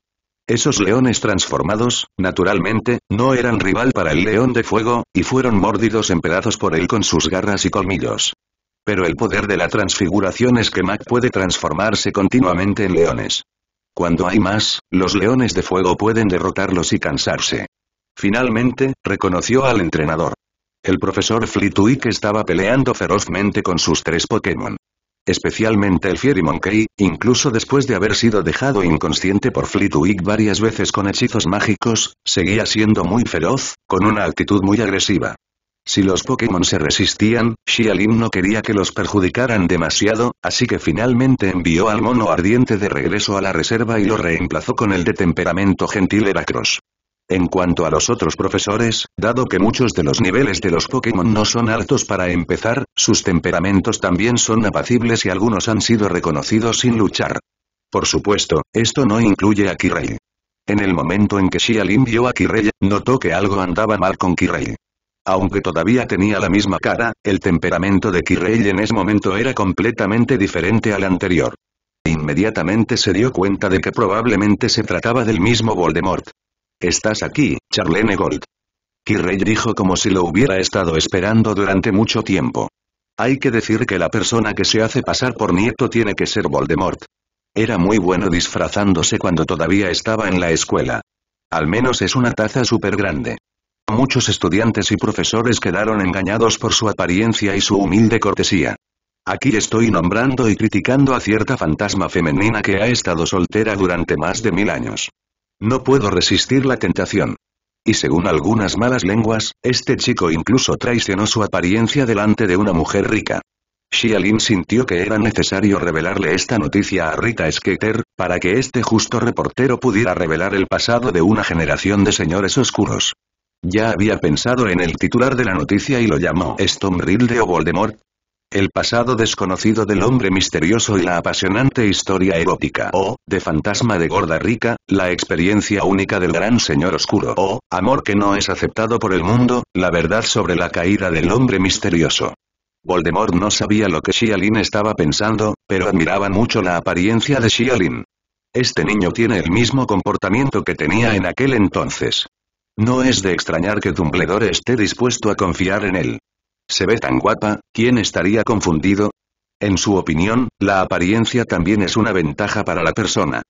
Esos leones transformados, naturalmente, no eran rival para el león de fuego, y fueron mordidos en pedazos por él con sus garras y colmillos. Pero el poder de la transfiguración es que Mac puede transformarse continuamente en leones. Cuando hay más, los leones de fuego pueden derrotarlos y cansarse. Finalmente, reconoció al entrenador. El profesor Flitwick estaba peleando ferozmente con sus tres Pokémon. Especialmente el Fiery Monkey, incluso después de haber sido dejado inconsciente por Flitwick varias veces con hechizos mágicos, seguía siendo muy feroz, con una actitud muy agresiva. Si los Pokémon se resistían, Xiaolin no quería que los perjudicaran demasiado, así que finalmente envió al mono ardiente de regreso a la reserva y lo reemplazó con el de temperamento gentil Heracross. En cuanto a los otros profesores, dado que muchos de los niveles de los Pokémon no son altos para empezar, sus temperamentos también son apacibles y algunos han sido reconocidos sin luchar. Por supuesto, esto no incluye a Kirei. En el momento en que Xialin vio a Kirei, notó que algo andaba mal con Kirei. Aunque todavía tenía la misma cara, el temperamento de Kirei en ese momento era completamente diferente al anterior. Inmediatamente se dio cuenta de que probablemente se trataba del mismo Voldemort. Estás aquí, Charlene Gold. Kirrey dijo como si lo hubiera estado esperando durante mucho tiempo. Hay que decir que la persona que se hace pasar por nieto tiene que ser Voldemort. Era muy bueno disfrazándose cuando todavía estaba en la escuela. Al menos es una taza súper grande. Muchos estudiantes y profesores quedaron engañados por su apariencia y su humilde cortesía. Aquí estoy nombrando y criticando a cierta fantasma femenina que ha estado soltera durante más de mil años. No puedo resistir la tentación. Y según algunas malas lenguas, este chico incluso traicionó su apariencia delante de una mujer rica. Xialin sintió que era necesario revelarle esta noticia a Rita Skeeter, para que este justo reportero pudiera revelar el pasado de una generación de señores oscuros. Ya había pensado en el titular de la noticia y lo llamó Stone de o Voldemort, el pasado desconocido del hombre misterioso y la apasionante historia erótica o, de fantasma de gorda rica, la experiencia única del gran señor oscuro o, amor que no es aceptado por el mundo, la verdad sobre la caída del hombre misterioso. Voldemort no sabía lo que Xialin estaba pensando, pero admiraba mucho la apariencia de Xialin. Este niño tiene el mismo comportamiento que tenía en aquel entonces. No es de extrañar que Dumbledore esté dispuesto a confiar en él se ve tan guapa, ¿quién estaría confundido? En su opinión, la apariencia también es una ventaja para la persona.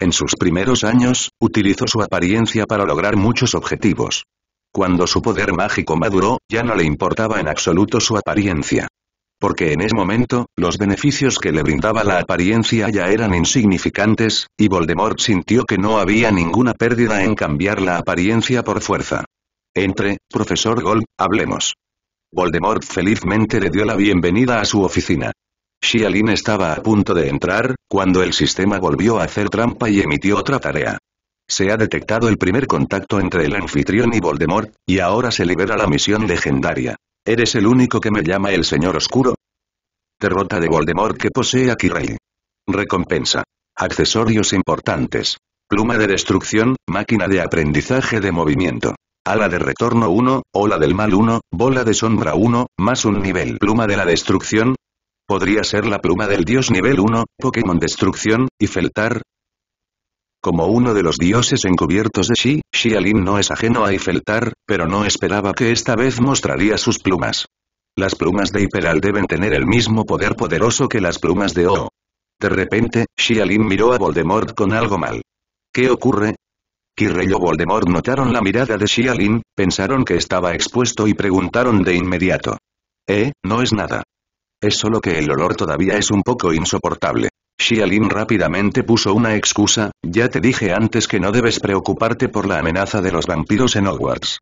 En sus primeros años, utilizó su apariencia para lograr muchos objetivos. Cuando su poder mágico maduró, ya no le importaba en absoluto su apariencia. Porque en ese momento, los beneficios que le brindaba la apariencia ya eran insignificantes, y Voldemort sintió que no había ninguna pérdida en cambiar la apariencia por fuerza. Entre, profesor Gold, hablemos. Voldemort felizmente le dio la bienvenida a su oficina. Xialin estaba a punto de entrar, cuando el sistema volvió a hacer trampa y emitió otra tarea. Se ha detectado el primer contacto entre el anfitrión y Voldemort, y ahora se libera la misión legendaria. ¿Eres el único que me llama el Señor Oscuro? Derrota de Voldemort que posee aquí rey. Recompensa. Accesorios importantes. Pluma de destrucción, máquina de aprendizaje de movimiento. Ala de retorno 1, ola del mal 1, bola de sombra 1, más un nivel pluma de la destrucción. Podría ser la pluma del dios nivel 1, Pokémon Destrucción, y Feltar. Como uno de los dioses encubiertos de Shi, Xialin no es ajeno a Ifeltar, pero no esperaba que esta vez mostraría sus plumas. Las plumas de Hiperal deben tener el mismo poder poderoso que las plumas de O. De repente, Alin miró a Voldemort con algo mal. ¿Qué ocurre? y o Voldemort notaron la mirada de Xialin, pensaron que estaba expuesto y preguntaron de inmediato. Eh, no es nada. Es solo que el olor todavía es un poco insoportable. Shialin rápidamente puso una excusa, ya te dije antes que no debes preocuparte por la amenaza de los vampiros en Hogwarts.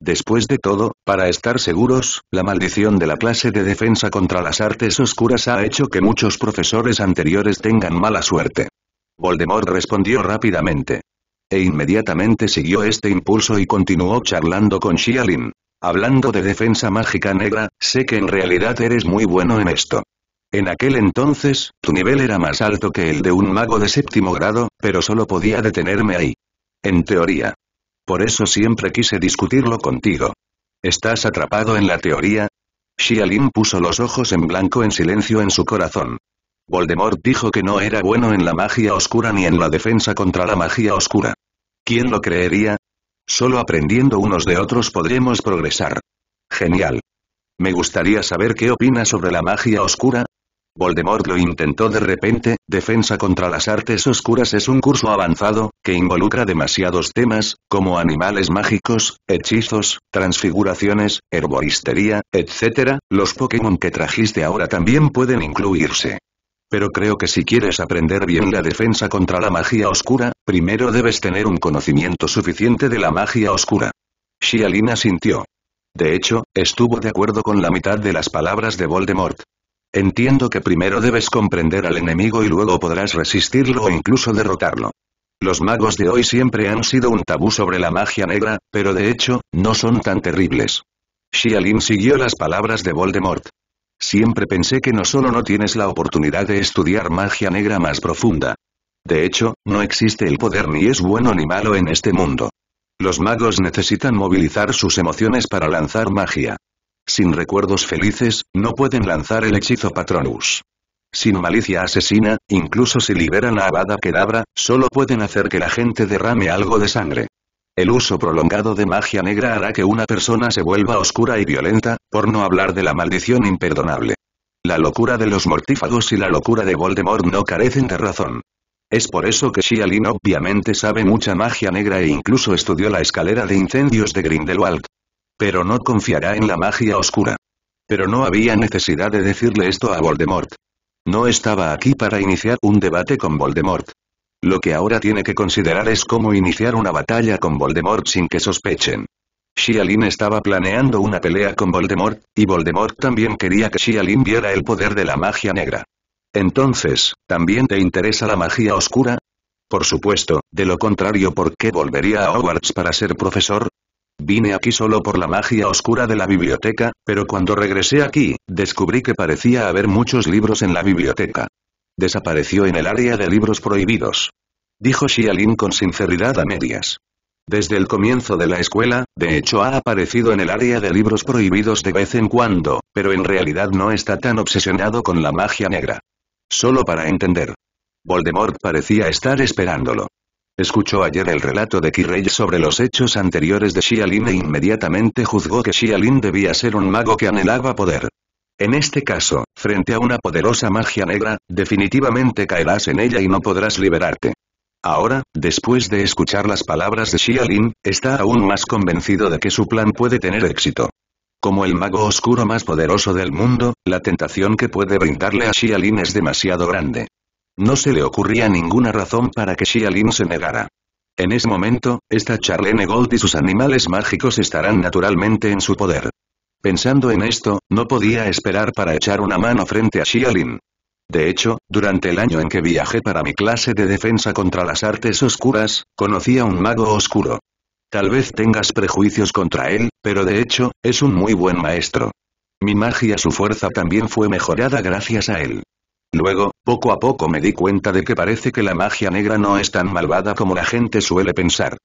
Después de todo, para estar seguros, la maldición de la clase de defensa contra las artes oscuras ha hecho que muchos profesores anteriores tengan mala suerte. Voldemort respondió rápidamente e inmediatamente siguió este impulso y continuó charlando con Xialin. Hablando de defensa mágica negra, sé que en realidad eres muy bueno en esto. En aquel entonces, tu nivel era más alto que el de un mago de séptimo grado, pero solo podía detenerme ahí. En teoría. Por eso siempre quise discutirlo contigo. ¿Estás atrapado en la teoría? Xialin puso los ojos en blanco en silencio en su corazón. Voldemort dijo que no era bueno en la magia oscura ni en la defensa contra la magia oscura. ¿Quién lo creería? Solo aprendiendo unos de otros podremos progresar. Genial. Me gustaría saber qué opina sobre la magia oscura. Voldemort lo intentó de repente, Defensa contra las Artes Oscuras es un curso avanzado, que involucra demasiados temas, como animales mágicos, hechizos, transfiguraciones, herboristería, etc., los Pokémon que trajiste ahora también pueden incluirse pero creo que si quieres aprender bien la defensa contra la magia oscura, primero debes tener un conocimiento suficiente de la magia oscura. Shialin asintió. De hecho, estuvo de acuerdo con la mitad de las palabras de Voldemort. Entiendo que primero debes comprender al enemigo y luego podrás resistirlo o incluso derrotarlo. Los magos de hoy siempre han sido un tabú sobre la magia negra, pero de hecho, no son tan terribles. Shialin siguió las palabras de Voldemort. Siempre pensé que no solo no tienes la oportunidad de estudiar magia negra más profunda. De hecho, no existe el poder ni es bueno ni malo en este mundo. Los magos necesitan movilizar sus emociones para lanzar magia. Sin recuerdos felices, no pueden lanzar el hechizo Patronus. Sin malicia asesina, incluso si liberan a Avada Kedavra, solo pueden hacer que la gente derrame algo de sangre. El uso prolongado de magia negra hará que una persona se vuelva oscura y violenta, por no hablar de la maldición imperdonable. La locura de los mortífagos y la locura de Voldemort no carecen de razón. Es por eso que Xialin obviamente sabe mucha magia negra e incluso estudió la escalera de incendios de Grindelwald. Pero no confiará en la magia oscura. Pero no había necesidad de decirle esto a Voldemort. No estaba aquí para iniciar un debate con Voldemort. Lo que ahora tiene que considerar es cómo iniciar una batalla con Voldemort sin que sospechen. Xialin estaba planeando una pelea con Voldemort, y Voldemort también quería que Xialin viera el poder de la magia negra. Entonces, ¿también te interesa la magia oscura? Por supuesto, de lo contrario ¿por qué volvería a Hogwarts para ser profesor? Vine aquí solo por la magia oscura de la biblioteca, pero cuando regresé aquí, descubrí que parecía haber muchos libros en la biblioteca. Desapareció en el área de libros prohibidos. Dijo Xialin con sinceridad a medias. Desde el comienzo de la escuela, de hecho ha aparecido en el área de libros prohibidos de vez en cuando, pero en realidad no está tan obsesionado con la magia negra. Solo para entender. Voldemort parecía estar esperándolo. Escuchó ayer el relato de kirrey sobre los hechos anteriores de Xialin e inmediatamente juzgó que Xialin debía ser un mago que anhelaba poder. En este caso, frente a una poderosa magia negra, definitivamente caerás en ella y no podrás liberarte. Ahora, después de escuchar las palabras de Xialin, está aún más convencido de que su plan puede tener éxito. Como el mago oscuro más poderoso del mundo, la tentación que puede brindarle a Xialin es demasiado grande. No se le ocurría ninguna razón para que Xialin se negara. En ese momento, esta Charlene Gold y sus animales mágicos estarán naturalmente en su poder. Pensando en esto, no podía esperar para echar una mano frente a Xiaolin. De hecho, durante el año en que viajé para mi clase de defensa contra las artes oscuras, conocí a un mago oscuro. Tal vez tengas prejuicios contra él, pero de hecho, es un muy buen maestro. Mi magia su fuerza también fue mejorada gracias a él. Luego, poco a poco me di cuenta de que parece que la magia negra no es tan malvada como la gente suele pensar.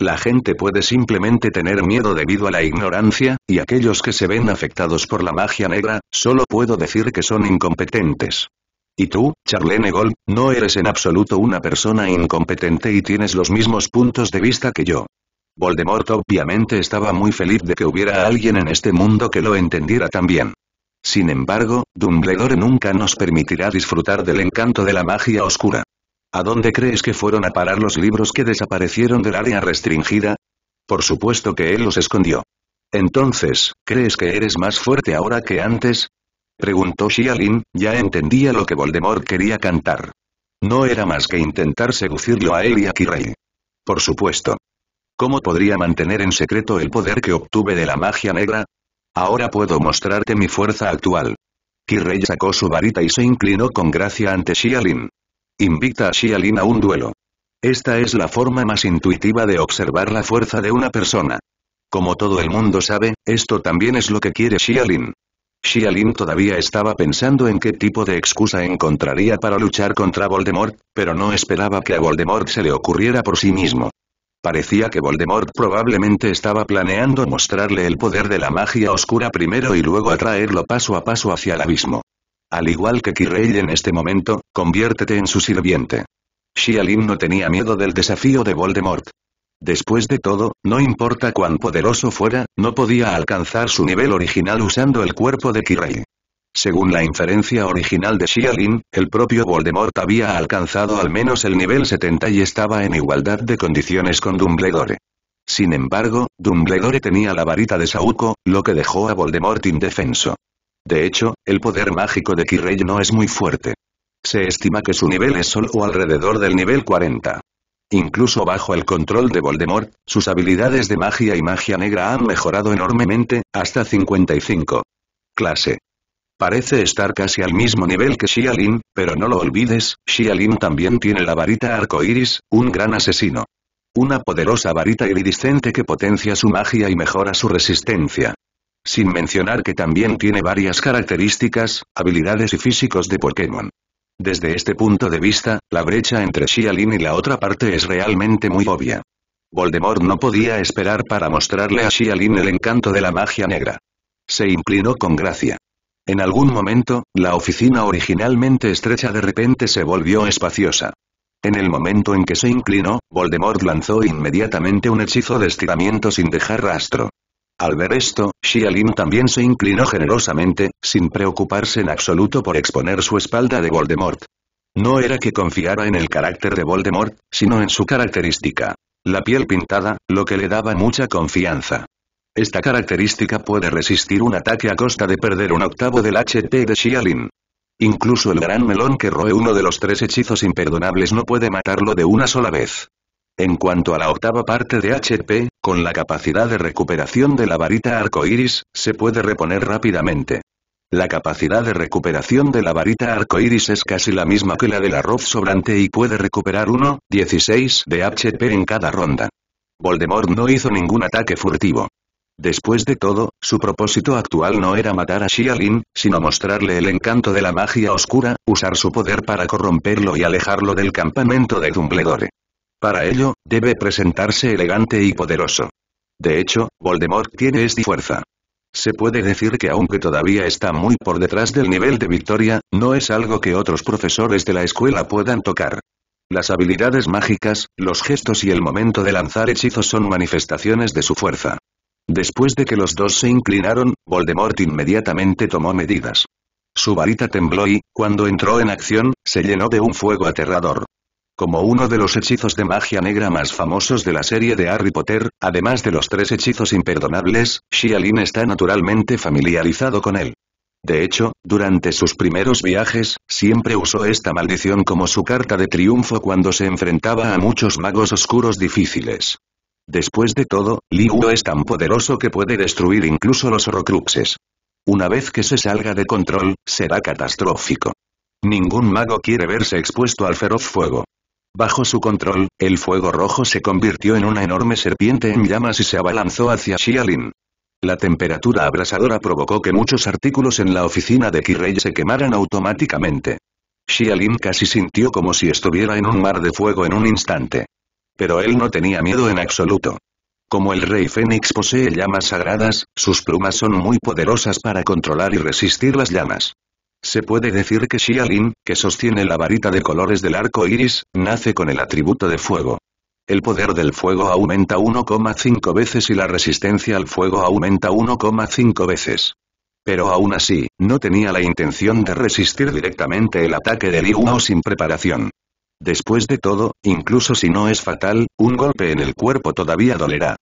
La gente puede simplemente tener miedo debido a la ignorancia, y aquellos que se ven afectados por la magia negra, solo puedo decir que son incompetentes. Y tú, Charlene Gold, no eres en absoluto una persona incompetente y tienes los mismos puntos de vista que yo. Voldemort obviamente estaba muy feliz de que hubiera alguien en este mundo que lo entendiera también. Sin embargo, Dumbledore nunca nos permitirá disfrutar del encanto de la magia oscura. ¿A dónde crees que fueron a parar los libros que desaparecieron del área restringida? Por supuesto que él los escondió. Entonces, ¿crees que eres más fuerte ahora que antes? Preguntó Xialin, ya entendía lo que Voldemort quería cantar. No era más que intentar seducirlo a él y a Kirei. Por supuesto. ¿Cómo podría mantener en secreto el poder que obtuve de la magia negra? Ahora puedo mostrarte mi fuerza actual. Kirei sacó su varita y se inclinó con gracia ante Xialin. Invita a Xialin a un duelo. Esta es la forma más intuitiva de observar la fuerza de una persona. Como todo el mundo sabe, esto también es lo que quiere Xialin. Xialin todavía estaba pensando en qué tipo de excusa encontraría para luchar contra Voldemort, pero no esperaba que a Voldemort se le ocurriera por sí mismo. Parecía que Voldemort probablemente estaba planeando mostrarle el poder de la magia oscura primero y luego atraerlo paso a paso hacia el abismo. Al igual que Kirei en este momento, conviértete en su sirviente. Xialin no tenía miedo del desafío de Voldemort. Después de todo, no importa cuán poderoso fuera, no podía alcanzar su nivel original usando el cuerpo de Kirei. Según la inferencia original de Xialin, el propio Voldemort había alcanzado al menos el nivel 70 y estaba en igualdad de condiciones con Dumbledore. Sin embargo, Dumbledore tenía la varita de Saúco, lo que dejó a Voldemort indefenso. De hecho, el poder mágico de Kirei no es muy fuerte. Se estima que su nivel es solo alrededor del nivel 40. Incluso bajo el control de Voldemort, sus habilidades de magia y magia negra han mejorado enormemente, hasta 55. Clase. Parece estar casi al mismo nivel que Xialin, pero no lo olvides, Xialin también tiene la varita arcoiris, un gran asesino. Una poderosa varita iridiscente que potencia su magia y mejora su resistencia. Sin mencionar que también tiene varias características, habilidades y físicos de Pokémon. Desde este punto de vista, la brecha entre Xialin y la otra parte es realmente muy obvia. Voldemort no podía esperar para mostrarle a Xialin el encanto de la magia negra. Se inclinó con gracia. En algún momento, la oficina originalmente estrecha de repente se volvió espaciosa. En el momento en que se inclinó, Voldemort lanzó inmediatamente un hechizo de estiramiento sin dejar rastro. Al ver esto, Xialin también se inclinó generosamente, sin preocuparse en absoluto por exponer su espalda de Voldemort. No era que confiara en el carácter de Voldemort, sino en su característica. La piel pintada, lo que le daba mucha confianza. Esta característica puede resistir un ataque a costa de perder un octavo del HP de Xialin. Incluso el gran melón que roe uno de los tres hechizos imperdonables no puede matarlo de una sola vez. En cuanto a la octava parte de HP, con la capacidad de recuperación de la varita arcoiris, se puede reponer rápidamente. La capacidad de recuperación de la varita arcoiris es casi la misma que la del arroz sobrante y puede recuperar 1,16 de HP en cada ronda. Voldemort no hizo ningún ataque furtivo. Después de todo, su propósito actual no era matar a Xialin, sino mostrarle el encanto de la magia oscura, usar su poder para corromperlo y alejarlo del campamento de Dumbledore. Para ello, debe presentarse elegante y poderoso. De hecho, Voldemort tiene esta fuerza. Se puede decir que aunque todavía está muy por detrás del nivel de victoria, no es algo que otros profesores de la escuela puedan tocar. Las habilidades mágicas, los gestos y el momento de lanzar hechizos son manifestaciones de su fuerza. Después de que los dos se inclinaron, Voldemort inmediatamente tomó medidas. Su varita tembló y, cuando entró en acción, se llenó de un fuego aterrador. Como uno de los hechizos de magia negra más famosos de la serie de Harry Potter, además de los tres hechizos imperdonables, Xialin está naturalmente familiarizado con él. De hecho, durante sus primeros viajes, siempre usó esta maldición como su carta de triunfo cuando se enfrentaba a muchos magos oscuros difíciles. Después de todo, Liu es tan poderoso que puede destruir incluso los horrocruxes. Una vez que se salga de control, será catastrófico. Ningún mago quiere verse expuesto al feroz fuego. Bajo su control, el fuego rojo se convirtió en una enorme serpiente en llamas y se abalanzó hacia Xialin. La temperatura abrasadora provocó que muchos artículos en la oficina de Kirei se quemaran automáticamente. Xialin casi sintió como si estuviera en un mar de fuego en un instante. Pero él no tenía miedo en absoluto. Como el rey Fénix posee llamas sagradas, sus plumas son muy poderosas para controlar y resistir las llamas. Se puede decir que Xialin, que sostiene la varita de colores del arco iris, nace con el atributo de fuego. El poder del fuego aumenta 1,5 veces y la resistencia al fuego aumenta 1,5 veces. Pero aún así, no tenía la intención de resistir directamente el ataque de Liu sin preparación. Después de todo, incluso si no es fatal, un golpe en el cuerpo todavía dolerá.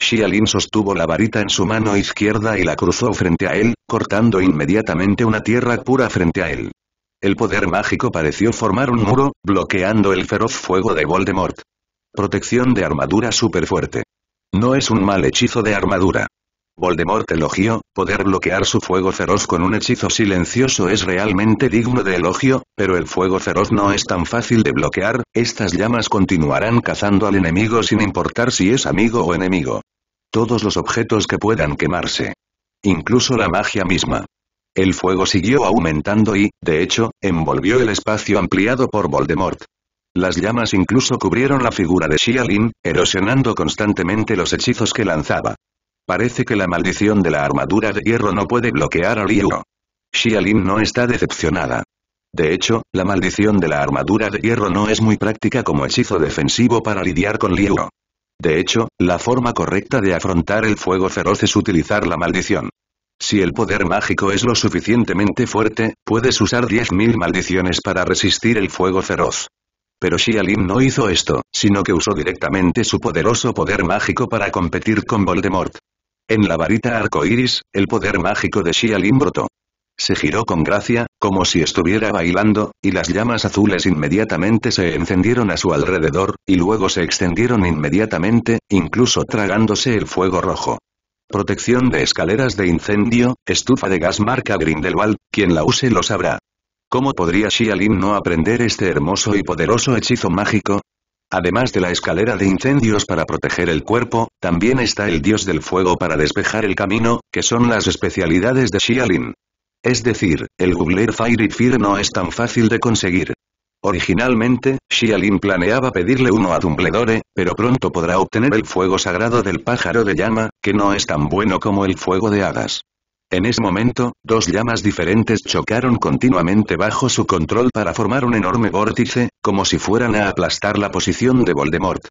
Xialin sostuvo la varita en su mano izquierda y la cruzó frente a él, cortando inmediatamente una tierra pura frente a él. El poder mágico pareció formar un muro, bloqueando el feroz fuego de Voldemort. Protección de armadura superfuerte. No es un mal hechizo de armadura. Voldemort elogió, poder bloquear su fuego feroz con un hechizo silencioso es realmente digno de elogio, pero el fuego feroz no es tan fácil de bloquear, estas llamas continuarán cazando al enemigo sin importar si es amigo o enemigo. Todos los objetos que puedan quemarse. Incluso la magia misma. El fuego siguió aumentando y, de hecho, envolvió el espacio ampliado por Voldemort. Las llamas incluso cubrieron la figura de Xialin, erosionando constantemente los hechizos que lanzaba. Parece que la maldición de la armadura de hierro no puede bloquear a Liu. Xialin no está decepcionada. De hecho, la maldición de la armadura de hierro no es muy práctica como hechizo defensivo para lidiar con Liu. De hecho, la forma correcta de afrontar el fuego feroz es utilizar la maldición. Si el poder mágico es lo suficientemente fuerte, puedes usar 10.000 maldiciones para resistir el fuego feroz. Pero Xialin no hizo esto, sino que usó directamente su poderoso poder mágico para competir con Voldemort. En la varita iris, el poder mágico de Xialin brotó. Se giró con gracia, como si estuviera bailando, y las llamas azules inmediatamente se encendieron a su alrededor, y luego se extendieron inmediatamente, incluso tragándose el fuego rojo. Protección de escaleras de incendio, estufa de gas marca Grindelwald, quien la use lo sabrá. ¿Cómo podría Xialin no aprender este hermoso y poderoso hechizo mágico? Además de la escalera de incendios para proteger el cuerpo, también está el dios del fuego para despejar el camino, que son las especialidades de Xialin. Es decir, el Googler Fire Fear no es tan fácil de conseguir. Originalmente, Xialin planeaba pedirle uno a Dumbledore, pero pronto podrá obtener el fuego sagrado del pájaro de llama, que no es tan bueno como el fuego de hadas. En ese momento, dos llamas diferentes chocaron continuamente bajo su control para formar un enorme vórtice, como si fueran a aplastar la posición de Voldemort.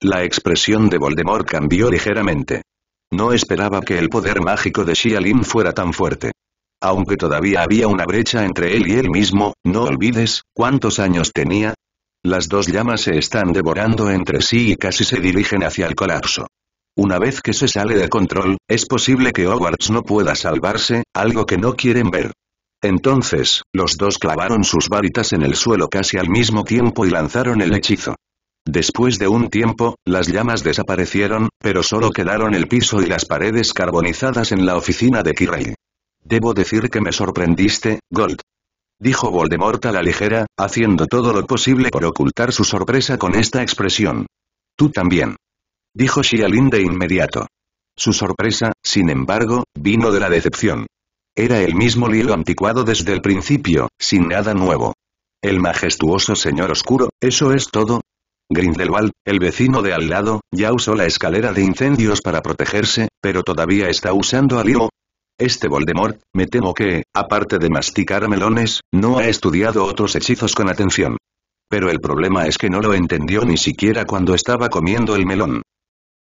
La expresión de Voldemort cambió ligeramente. No esperaba que el poder mágico de Xialin fuera tan fuerte. Aunque todavía había una brecha entre él y él mismo, no olvides, ¿cuántos años tenía? Las dos llamas se están devorando entre sí y casi se dirigen hacia el colapso. Una vez que se sale de control, es posible que Hogwarts no pueda salvarse, algo que no quieren ver. Entonces, los dos clavaron sus varitas en el suelo casi al mismo tiempo y lanzaron el hechizo. Después de un tiempo, las llamas desaparecieron, pero solo quedaron el piso y las paredes carbonizadas en la oficina de Kirrell. Debo decir que me sorprendiste, Gold. Dijo Voldemort a la ligera, haciendo todo lo posible por ocultar su sorpresa con esta expresión. Tú también dijo Xialin de inmediato. Su sorpresa, sin embargo, vino de la decepción. Era el mismo lío anticuado desde el principio, sin nada nuevo. El majestuoso señor oscuro, ¿eso es todo? Grindelwald, el vecino de al lado, ya usó la escalera de incendios para protegerse, pero todavía está usando al Lilo. Este Voldemort, me temo que, aparte de masticar melones, no ha estudiado otros hechizos con atención. Pero el problema es que no lo entendió ni siquiera cuando estaba comiendo el melón.